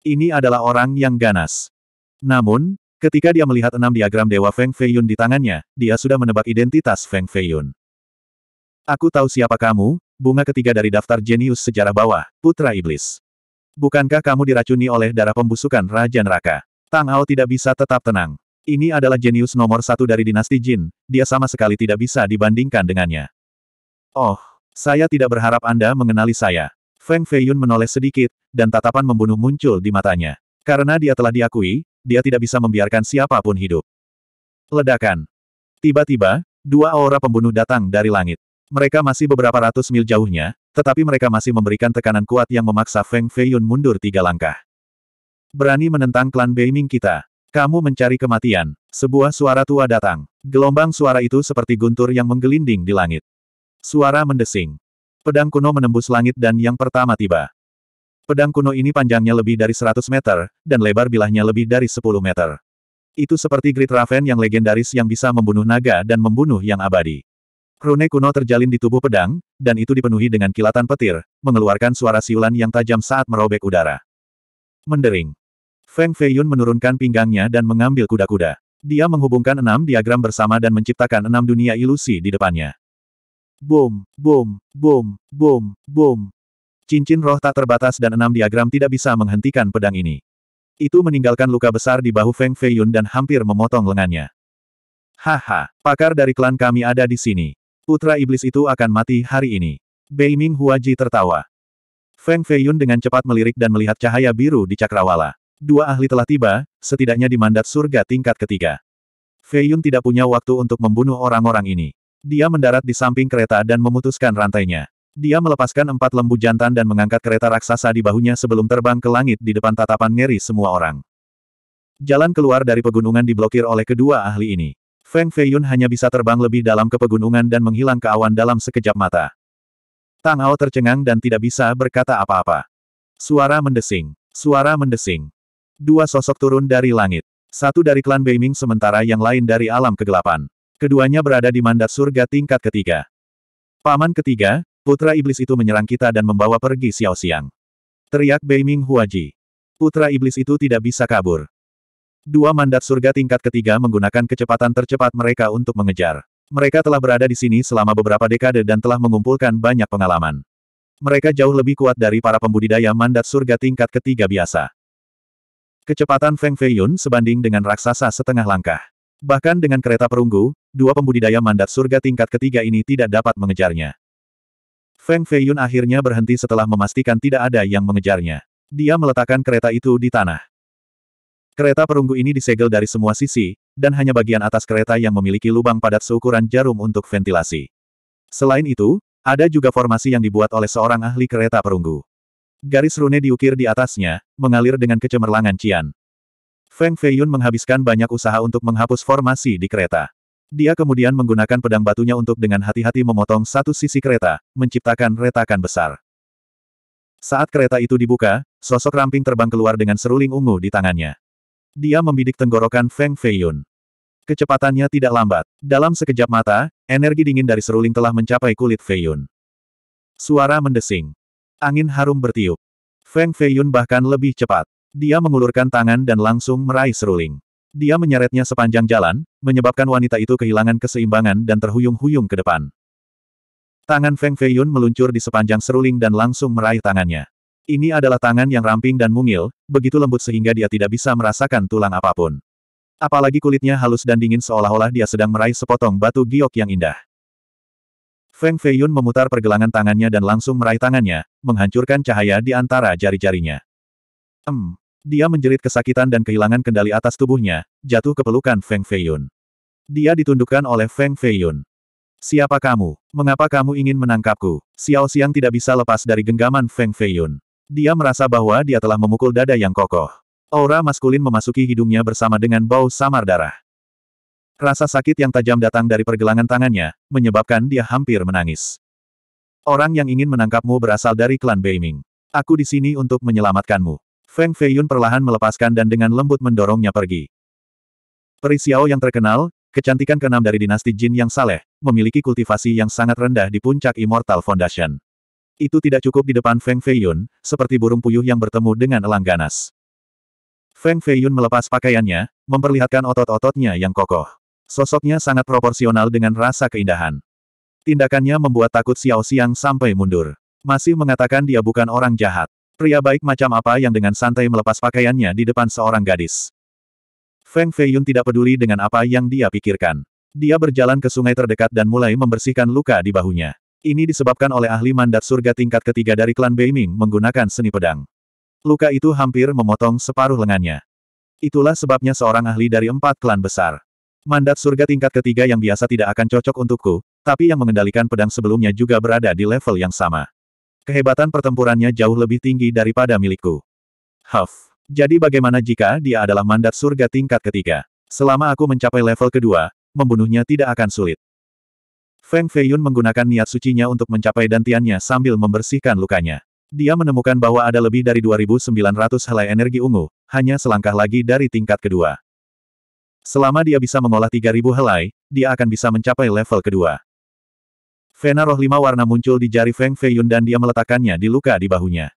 Ini adalah orang yang ganas. Namun, ketika dia melihat enam diagram Dewa Feng Feiyun di tangannya, dia sudah menebak identitas Feng Feiyun. Aku tahu siapa kamu, bunga ketiga dari daftar jenius sejarah bawah, Putra Iblis. Bukankah kamu diracuni oleh darah pembusukan Raja Neraka? Tang Ao tidak bisa tetap tenang. Ini adalah jenius nomor satu dari dinasti Jin, dia sama sekali tidak bisa dibandingkan dengannya. Oh, saya tidak berharap Anda mengenali saya. Feng Feiyun menoleh sedikit, dan tatapan membunuh muncul di matanya. Karena dia telah diakui, dia tidak bisa membiarkan siapapun hidup. Ledakan. Tiba-tiba, dua aura pembunuh datang dari langit. Mereka masih beberapa ratus mil jauhnya, tetapi mereka masih memberikan tekanan kuat yang memaksa Feng Feiyun mundur tiga langkah. Berani menentang klan Beiming kita. Kamu mencari kematian. Sebuah suara tua datang. Gelombang suara itu seperti guntur yang menggelinding di langit. Suara mendesing. Pedang kuno menembus langit dan yang pertama tiba. Pedang kuno ini panjangnya lebih dari 100 meter, dan lebar bilahnya lebih dari 10 meter. Itu seperti Great Raven yang legendaris yang bisa membunuh naga dan membunuh yang abadi. Rune kuno terjalin di tubuh pedang, dan itu dipenuhi dengan kilatan petir, mengeluarkan suara siulan yang tajam saat merobek udara. Mendering. Feng Feiyun menurunkan pinggangnya dan mengambil kuda-kuda. Dia menghubungkan enam diagram bersama dan menciptakan enam dunia ilusi di depannya. Boom, boom, boom, boom, boom. Cincin roh tak terbatas dan enam diagram tidak bisa menghentikan pedang ini. Itu meninggalkan luka besar di bahu Feng Feiyun dan hampir memotong lengannya. Haha, pakar dari klan kami ada di sini. Putra iblis itu akan mati hari ini. Beiming Huaji tertawa. Feng Feiyun dengan cepat melirik dan melihat cahaya biru di cakrawala. Dua ahli telah tiba, setidaknya di mandat surga tingkat ketiga. Fei Yun tidak punya waktu untuk membunuh orang-orang ini. Dia mendarat di samping kereta dan memutuskan rantainya. Dia melepaskan empat lembu jantan dan mengangkat kereta raksasa di bahunya sebelum terbang ke langit di depan tatapan ngeri semua orang. Jalan keluar dari pegunungan diblokir oleh kedua ahli ini. Feng Fei Yun hanya bisa terbang lebih dalam ke pegunungan dan menghilang ke awan dalam sekejap mata. Tang Ao tercengang dan tidak bisa berkata apa-apa. Suara mendesing. Suara mendesing. Dua sosok turun dari langit. Satu dari klan Beiming sementara yang lain dari alam kegelapan. Keduanya berada di mandat surga tingkat ketiga. Paman ketiga, putra iblis itu menyerang kita dan membawa pergi Xiao Xiang. Teriak Beiming Huaji. Putra iblis itu tidak bisa kabur. Dua mandat surga tingkat ketiga menggunakan kecepatan tercepat mereka untuk mengejar. Mereka telah berada di sini selama beberapa dekade dan telah mengumpulkan banyak pengalaman. Mereka jauh lebih kuat dari para pembudidaya mandat surga tingkat ketiga biasa. Kecepatan Feng Feiyun sebanding dengan raksasa setengah langkah. Bahkan dengan kereta perunggu, dua pembudidaya mandat surga tingkat ketiga ini tidak dapat mengejarnya. Feng Feiyun akhirnya berhenti setelah memastikan tidak ada yang mengejarnya. Dia meletakkan kereta itu di tanah. Kereta perunggu ini disegel dari semua sisi, dan hanya bagian atas kereta yang memiliki lubang padat seukuran jarum untuk ventilasi. Selain itu, ada juga formasi yang dibuat oleh seorang ahli kereta perunggu. Garis rune diukir di atasnya, mengalir dengan kecemerlangan Cian. Feng Feiyun menghabiskan banyak usaha untuk menghapus formasi di kereta. Dia kemudian menggunakan pedang batunya untuk dengan hati-hati memotong satu sisi kereta, menciptakan retakan besar. Saat kereta itu dibuka, sosok ramping terbang keluar dengan seruling ungu di tangannya. Dia membidik tenggorokan Feng Feiyun. Kecepatannya tidak lambat. Dalam sekejap mata, energi dingin dari seruling telah mencapai kulit Feiyun. Suara mendesing. Angin harum bertiup. Feng Feiyun bahkan lebih cepat. Dia mengulurkan tangan dan langsung meraih seruling. Dia menyeretnya sepanjang jalan, menyebabkan wanita itu kehilangan keseimbangan dan terhuyung-huyung ke depan. Tangan Feng Feiyun meluncur di sepanjang seruling dan langsung meraih tangannya. Ini adalah tangan yang ramping dan mungil, begitu lembut sehingga dia tidak bisa merasakan tulang apapun. Apalagi kulitnya halus dan dingin seolah-olah dia sedang meraih sepotong batu giok yang indah. Feng Feiyun memutar pergelangan tangannya dan langsung meraih tangannya, menghancurkan cahaya di antara jari-jarinya. Em, dia menjerit kesakitan dan kehilangan kendali atas tubuhnya, jatuh ke pelukan Feng Feiyun. Dia ditundukkan oleh Feng Feiyun. Siapa kamu? Mengapa kamu ingin menangkapku? Xiao Xiang tidak bisa lepas dari genggaman Feng Feiyun. Dia merasa bahwa dia telah memukul dada yang kokoh. Aura maskulin memasuki hidungnya bersama dengan bau samar darah. Rasa sakit yang tajam datang dari pergelangan tangannya, menyebabkan dia hampir menangis. Orang yang ingin menangkapmu berasal dari klan Beiming. Aku di sini untuk menyelamatkanmu. Feng Feiyun perlahan melepaskan dan dengan lembut mendorongnya pergi. Perisiao yang terkenal, kecantikan keenam dari dinasti Jin yang saleh, memiliki kultivasi yang sangat rendah di puncak Immortal Foundation. Itu tidak cukup di depan Feng Feiyun, seperti burung puyuh yang bertemu dengan elang ganas. Feng Feiyun melepas pakaiannya, memperlihatkan otot-ototnya yang kokoh. Sosoknya sangat proporsional dengan rasa keindahan. Tindakannya membuat takut Xiao Xiang sampai mundur. Masih mengatakan dia bukan orang jahat. Pria baik macam apa yang dengan santai melepas pakaiannya di depan seorang gadis. Feng Feiyun tidak peduli dengan apa yang dia pikirkan. Dia berjalan ke sungai terdekat dan mulai membersihkan luka di bahunya. Ini disebabkan oleh ahli mandat surga tingkat ketiga dari klan Beiming menggunakan seni pedang. Luka itu hampir memotong separuh lengannya. Itulah sebabnya seorang ahli dari empat klan besar Mandat surga tingkat ketiga yang biasa tidak akan cocok untukku, tapi yang mengendalikan pedang sebelumnya juga berada di level yang sama. Kehebatan pertempurannya jauh lebih tinggi daripada milikku. Huff. Jadi bagaimana jika dia adalah mandat surga tingkat ketiga? Selama aku mencapai level kedua, membunuhnya tidak akan sulit. Feng Feiyun menggunakan niat sucinya untuk mencapai dantiannya sambil membersihkan lukanya. Dia menemukan bahwa ada lebih dari 2.900 helai energi ungu, hanya selangkah lagi dari tingkat kedua. Selama dia bisa mengolah 3000 helai, dia akan bisa mencapai level kedua. Vena roh lima warna muncul di jari Feng Feiyun dan dia meletakkannya di luka di bahunya.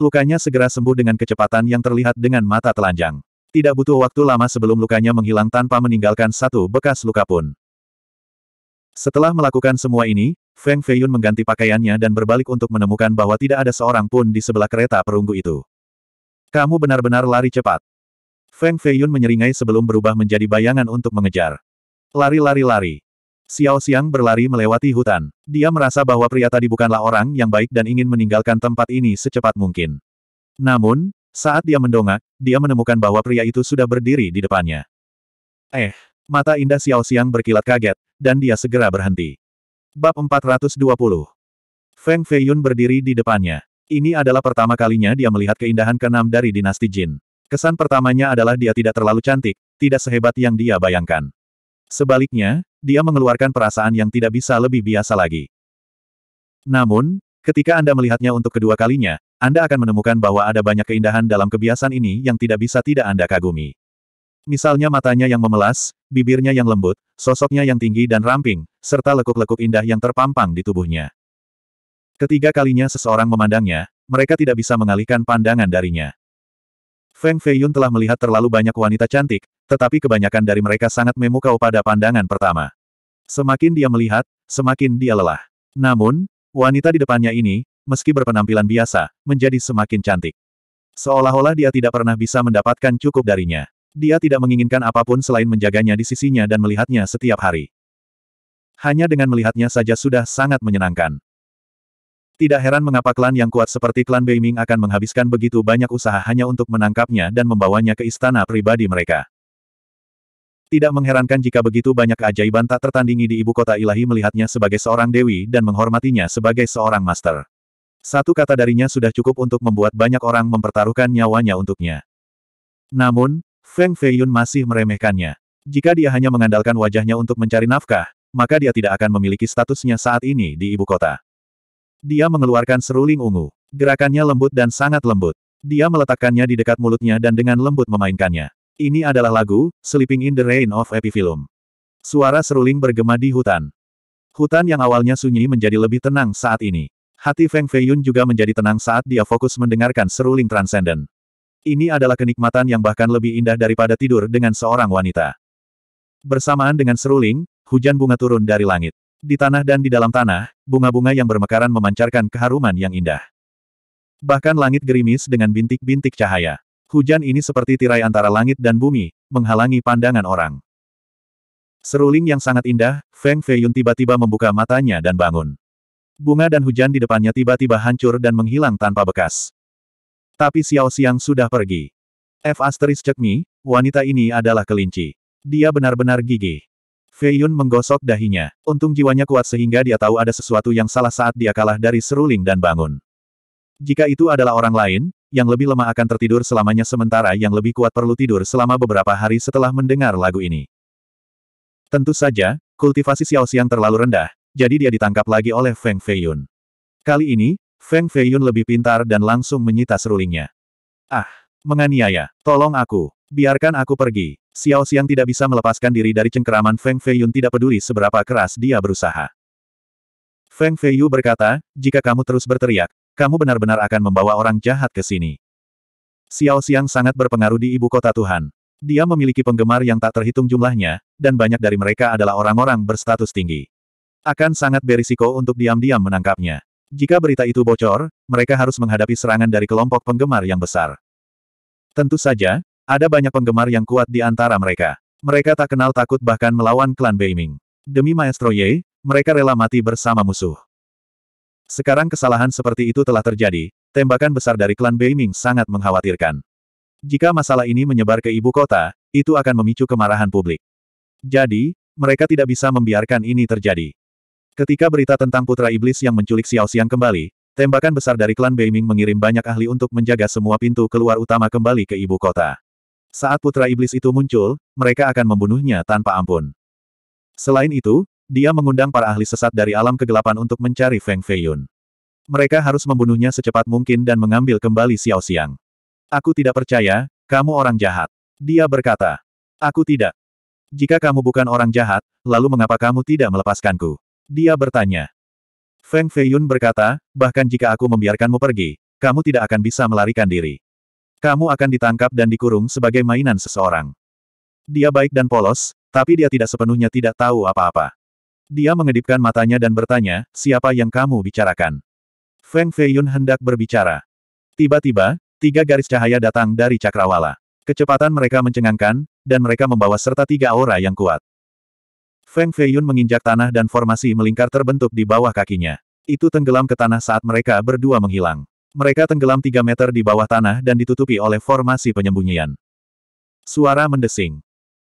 Lukanya segera sembuh dengan kecepatan yang terlihat dengan mata telanjang. Tidak butuh waktu lama sebelum lukanya menghilang tanpa meninggalkan satu bekas luka pun. Setelah melakukan semua ini, Feng Feiyun mengganti pakaiannya dan berbalik untuk menemukan bahwa tidak ada seorang pun di sebelah kereta perunggu itu. Kamu benar-benar lari cepat. Feng Feiyun menyeringai sebelum berubah menjadi bayangan untuk mengejar. Lari-lari-lari. Xiao Xiang berlari melewati hutan. Dia merasa bahwa pria tadi bukanlah orang yang baik dan ingin meninggalkan tempat ini secepat mungkin. Namun, saat dia mendongak, dia menemukan bahwa pria itu sudah berdiri di depannya. Eh, mata indah Xiao Xiang berkilat kaget, dan dia segera berhenti. Bab 420 Feng Feiyun berdiri di depannya. Ini adalah pertama kalinya dia melihat keindahan keenam dari dinasti Jin. Kesan pertamanya adalah dia tidak terlalu cantik, tidak sehebat yang dia bayangkan. Sebaliknya, dia mengeluarkan perasaan yang tidak bisa lebih biasa lagi. Namun, ketika Anda melihatnya untuk kedua kalinya, Anda akan menemukan bahwa ada banyak keindahan dalam kebiasaan ini yang tidak bisa tidak Anda kagumi. Misalnya matanya yang memelas, bibirnya yang lembut, sosoknya yang tinggi dan ramping, serta lekuk-lekuk indah yang terpampang di tubuhnya. Ketiga kalinya seseorang memandangnya, mereka tidak bisa mengalihkan pandangan darinya. Feng Feiyun telah melihat terlalu banyak wanita cantik, tetapi kebanyakan dari mereka sangat memukau pada pandangan pertama. Semakin dia melihat, semakin dia lelah. Namun, wanita di depannya ini, meski berpenampilan biasa, menjadi semakin cantik. Seolah-olah dia tidak pernah bisa mendapatkan cukup darinya. Dia tidak menginginkan apapun selain menjaganya di sisinya dan melihatnya setiap hari. Hanya dengan melihatnya saja sudah sangat menyenangkan. Tidak heran mengapa klan yang kuat seperti klan Beiming akan menghabiskan begitu banyak usaha hanya untuk menangkapnya dan membawanya ke istana pribadi mereka. Tidak mengherankan jika begitu banyak keajaiban tak tertandingi di ibu kota ilahi melihatnya sebagai seorang dewi dan menghormatinya sebagai seorang master. Satu kata darinya sudah cukup untuk membuat banyak orang mempertaruhkan nyawanya untuknya. Namun, Feng Feiyun masih meremehkannya. Jika dia hanya mengandalkan wajahnya untuk mencari nafkah, maka dia tidak akan memiliki statusnya saat ini di ibu kota. Dia mengeluarkan seruling ungu. Gerakannya lembut dan sangat lembut. Dia meletakkannya di dekat mulutnya dan dengan lembut memainkannya. Ini adalah lagu, Sleeping in the Rain of Epiphyllum. Suara seruling bergema di hutan. Hutan yang awalnya sunyi menjadi lebih tenang saat ini. Hati Feng Feiyun juga menjadi tenang saat dia fokus mendengarkan seruling transenden. Ini adalah kenikmatan yang bahkan lebih indah daripada tidur dengan seorang wanita. Bersamaan dengan seruling, hujan bunga turun dari langit. Di tanah dan di dalam tanah, bunga-bunga yang bermekaran memancarkan keharuman yang indah. Bahkan langit gerimis dengan bintik-bintik cahaya. Hujan ini seperti tirai antara langit dan bumi, menghalangi pandangan orang. Seruling yang sangat indah, Feng Feiyun tiba-tiba membuka matanya dan bangun. Bunga dan hujan di depannya tiba-tiba hancur dan menghilang tanpa bekas. Tapi Xiao Xiang sudah pergi. F asteris cekmi, wanita ini adalah kelinci. Dia benar-benar gigih. Fei Yun menggosok dahinya. Untung jiwanya kuat sehingga dia tahu ada sesuatu yang salah saat dia kalah dari seruling dan bangun. Jika itu adalah orang lain, yang lebih lemah akan tertidur selamanya sementara yang lebih kuat perlu tidur selama beberapa hari setelah mendengar lagu ini. Tentu saja, kultivasi Xiao Xiang terlalu rendah, jadi dia ditangkap lagi oleh Feng Fei Yun. Kali ini, Feng Fei Yun lebih pintar dan langsung menyita serulingnya. Ah, menganiaya, tolong aku, biarkan aku pergi. Xiao Xiang tidak bisa melepaskan diri dari cengkeraman Feng Feiyun tidak peduli seberapa keras dia berusaha. Feng Feiyu berkata, jika kamu terus berteriak, kamu benar-benar akan membawa orang jahat ke sini. Xiao Xiang sangat berpengaruh di ibu kota Tuhan. Dia memiliki penggemar yang tak terhitung jumlahnya, dan banyak dari mereka adalah orang-orang berstatus tinggi. Akan sangat berisiko untuk diam-diam menangkapnya. Jika berita itu bocor, mereka harus menghadapi serangan dari kelompok penggemar yang besar. Tentu saja, ada banyak penggemar yang kuat di antara mereka. Mereka tak kenal takut bahkan melawan klan Beiming. Demi Maestro Ye, mereka rela mati bersama musuh. Sekarang kesalahan seperti itu telah terjadi, tembakan besar dari klan Beiming sangat mengkhawatirkan. Jika masalah ini menyebar ke ibu kota, itu akan memicu kemarahan publik. Jadi, mereka tidak bisa membiarkan ini terjadi. Ketika berita tentang putra iblis yang menculik Xiao Xiang kembali, tembakan besar dari klan Beiming mengirim banyak ahli untuk menjaga semua pintu keluar utama kembali ke ibu kota. Saat putra iblis itu muncul, mereka akan membunuhnya tanpa ampun. Selain itu, dia mengundang para ahli sesat dari alam kegelapan untuk mencari Feng Feiyun. Mereka harus membunuhnya secepat mungkin dan mengambil kembali Xiao Xiang. Aku tidak percaya, kamu orang jahat. Dia berkata. Aku tidak. Jika kamu bukan orang jahat, lalu mengapa kamu tidak melepaskanku? Dia bertanya. Feng Feiyun berkata, bahkan jika aku membiarkanmu pergi, kamu tidak akan bisa melarikan diri. Kamu akan ditangkap dan dikurung sebagai mainan seseorang. Dia baik dan polos, tapi dia tidak sepenuhnya tidak tahu apa-apa. Dia mengedipkan matanya dan bertanya, siapa yang kamu bicarakan? Feng Feiyun hendak berbicara. Tiba-tiba, tiga garis cahaya datang dari cakrawala. Kecepatan mereka mencengangkan, dan mereka membawa serta tiga aura yang kuat. Feng Feiyun menginjak tanah dan formasi melingkar terbentuk di bawah kakinya. Itu tenggelam ke tanah saat mereka berdua menghilang. Mereka tenggelam tiga meter di bawah tanah dan ditutupi oleh formasi penyembunyian. Suara mendesing.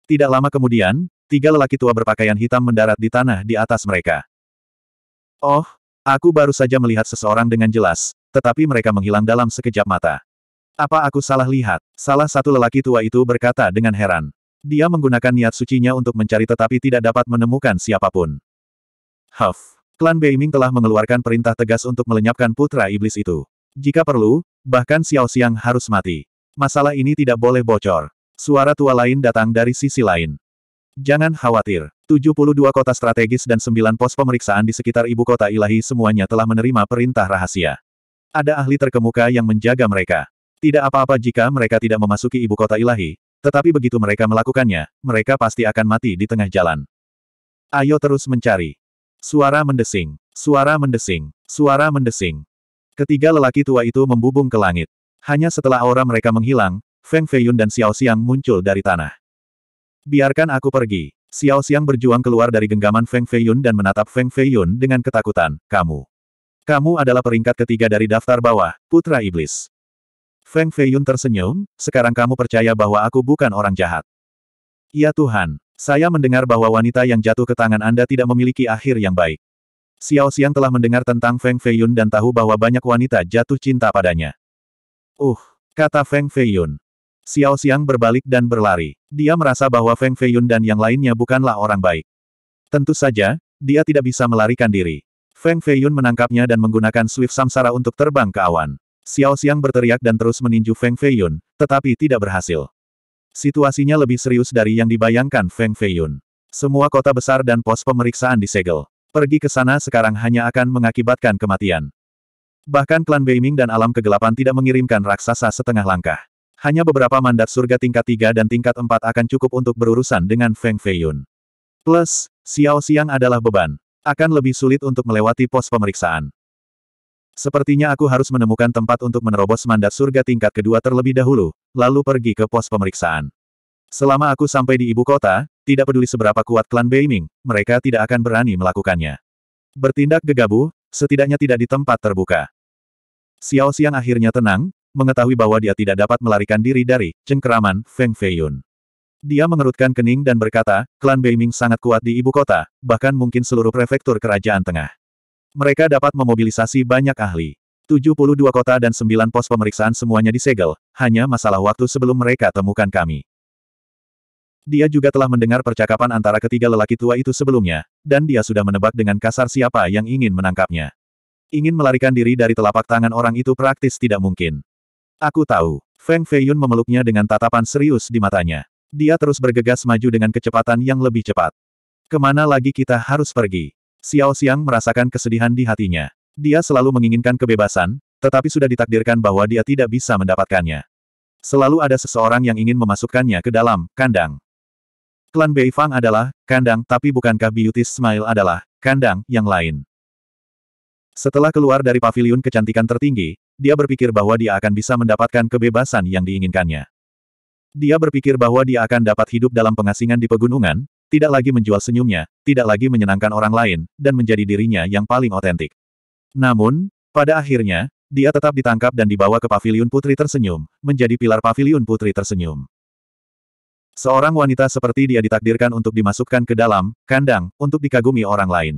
Tidak lama kemudian, tiga lelaki tua berpakaian hitam mendarat di tanah di atas mereka. Oh, aku baru saja melihat seseorang dengan jelas, tetapi mereka menghilang dalam sekejap mata. Apa aku salah lihat? Salah satu lelaki tua itu berkata dengan heran. Dia menggunakan niat sucinya untuk mencari tetapi tidak dapat menemukan siapapun. Huff. Klan Beiming telah mengeluarkan perintah tegas untuk melenyapkan putra iblis itu. Jika perlu, bahkan Xiao Xiang harus mati. Masalah ini tidak boleh bocor. Suara tua lain datang dari sisi lain. Jangan khawatir. 72 kota strategis dan 9 pos pemeriksaan di sekitar ibu kota ilahi semuanya telah menerima perintah rahasia. Ada ahli terkemuka yang menjaga mereka. Tidak apa-apa jika mereka tidak memasuki ibu kota ilahi, tetapi begitu mereka melakukannya, mereka pasti akan mati di tengah jalan. Ayo terus mencari. Suara mendesing. Suara mendesing. Suara mendesing. Ketiga lelaki tua itu membubung ke langit. Hanya setelah aura mereka menghilang, Feng Feiyun dan Xiao Xiang muncul dari tanah. Biarkan aku pergi. Xiao Xiang berjuang keluar dari genggaman Feng Feiyun dan menatap Feng Feiyun dengan ketakutan, kamu. Kamu adalah peringkat ketiga dari daftar bawah, Putra Iblis. Feng Feiyun tersenyum, sekarang kamu percaya bahwa aku bukan orang jahat. Ya Tuhan, saya mendengar bahwa wanita yang jatuh ke tangan Anda tidak memiliki akhir yang baik. Xiao Xiang telah mendengar tentang Feng Feiyun dan tahu bahwa banyak wanita jatuh cinta padanya. Uh, kata Feng Feiyun. Xiao Xiang berbalik dan berlari. Dia merasa bahwa Feng Feiyun dan yang lainnya bukanlah orang baik. Tentu saja, dia tidak bisa melarikan diri. Feng Feiyun menangkapnya dan menggunakan Swift Samsara untuk terbang ke awan. Xiao Xiang berteriak dan terus meninju Feng Feiyun, tetapi tidak berhasil. Situasinya lebih serius dari yang dibayangkan Feng Feiyun. Semua kota besar dan pos pemeriksaan disegel. Pergi ke sana sekarang hanya akan mengakibatkan kematian. Bahkan klan Beiming dan alam kegelapan tidak mengirimkan raksasa setengah langkah. Hanya beberapa mandat surga tingkat 3 dan tingkat 4 akan cukup untuk berurusan dengan Feng Feiyun. Plus, Xiao Xiang adalah beban. Akan lebih sulit untuk melewati pos pemeriksaan. Sepertinya aku harus menemukan tempat untuk menerobos mandat surga tingkat kedua terlebih dahulu, lalu pergi ke pos pemeriksaan. Selama aku sampai di ibu kota, tidak peduli seberapa kuat klan Beiming, mereka tidak akan berani melakukannya. Bertindak gegabah, setidaknya tidak di tempat terbuka. Xiao Xiang akhirnya tenang, mengetahui bahwa dia tidak dapat melarikan diri dari cengkeraman Feng Feiyun. Dia mengerutkan kening dan berkata, klan Beiming sangat kuat di ibu kota, bahkan mungkin seluruh prefektur kerajaan tengah. Mereka dapat memobilisasi banyak ahli. 72 kota dan 9 pos pemeriksaan semuanya disegel, hanya masalah waktu sebelum mereka temukan kami. Dia juga telah mendengar percakapan antara ketiga lelaki tua itu sebelumnya, dan dia sudah menebak dengan kasar siapa yang ingin menangkapnya. Ingin melarikan diri dari telapak tangan orang itu praktis tidak mungkin. Aku tahu. Feng Feiyun memeluknya dengan tatapan serius di matanya. Dia terus bergegas maju dengan kecepatan yang lebih cepat. Kemana lagi kita harus pergi? Xiao Xiang merasakan kesedihan di hatinya. Dia selalu menginginkan kebebasan, tetapi sudah ditakdirkan bahwa dia tidak bisa mendapatkannya. Selalu ada seseorang yang ingin memasukkannya ke dalam kandang. Klan Bei Fang adalah kandang tapi bukankah Beauty Smile adalah kandang yang lain? Setelah keluar dari pavilion kecantikan tertinggi, dia berpikir bahwa dia akan bisa mendapatkan kebebasan yang diinginkannya. Dia berpikir bahwa dia akan dapat hidup dalam pengasingan di pegunungan, tidak lagi menjual senyumnya, tidak lagi menyenangkan orang lain, dan menjadi dirinya yang paling otentik. Namun, pada akhirnya, dia tetap ditangkap dan dibawa ke pavilion putri tersenyum, menjadi pilar pavilion putri tersenyum. Seorang wanita seperti dia ditakdirkan untuk dimasukkan ke dalam kandang untuk dikagumi orang lain.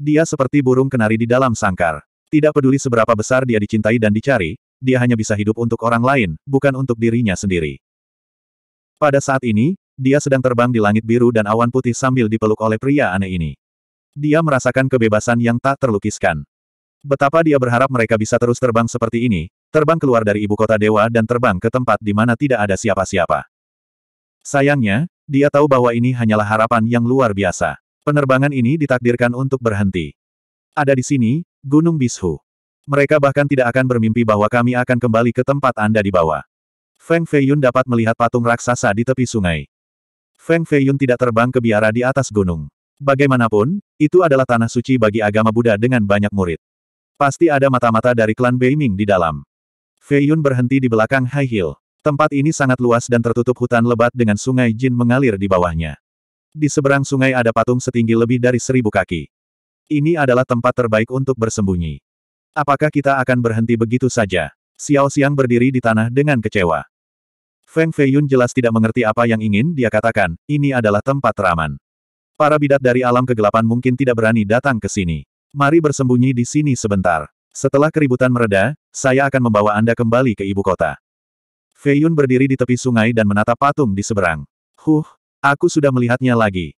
Dia seperti burung kenari di dalam sangkar. Tidak peduli seberapa besar dia dicintai dan dicari, dia hanya bisa hidup untuk orang lain, bukan untuk dirinya sendiri. Pada saat ini, dia sedang terbang di langit biru dan awan putih sambil dipeluk oleh pria aneh ini. Dia merasakan kebebasan yang tak terlukiskan. Betapa dia berharap mereka bisa terus terbang seperti ini, terbang keluar dari ibu kota dewa dan terbang ke tempat di mana tidak ada siapa-siapa. Sayangnya, dia tahu bahwa ini hanyalah harapan yang luar biasa. Penerbangan ini ditakdirkan untuk berhenti. Ada di sini, Gunung Bishu. Mereka bahkan tidak akan bermimpi bahwa kami akan kembali ke tempat Anda di bawah. Feng Feiyun dapat melihat patung raksasa di tepi sungai. Feng Feiyun tidak terbang ke biara di atas gunung. Bagaimanapun, itu adalah tanah suci bagi agama Buddha dengan banyak murid. Pasti ada mata-mata dari klan Beiming di dalam. Feiyun berhenti di belakang High Hill. Tempat ini sangat luas dan tertutup hutan lebat dengan sungai Jin mengalir di bawahnya. Di seberang sungai ada patung setinggi lebih dari seribu kaki. Ini adalah tempat terbaik untuk bersembunyi. Apakah kita akan berhenti begitu saja? Xiao Xiang berdiri di tanah dengan kecewa. Feng Feiyun jelas tidak mengerti apa yang ingin dia katakan, ini adalah tempat teraman. Para bidat dari alam kegelapan mungkin tidak berani datang ke sini. Mari bersembunyi di sini sebentar. Setelah keributan mereda, saya akan membawa Anda kembali ke ibu kota. Fei Yun berdiri di tepi sungai dan menatap patung di seberang. Huh, aku sudah melihatnya lagi.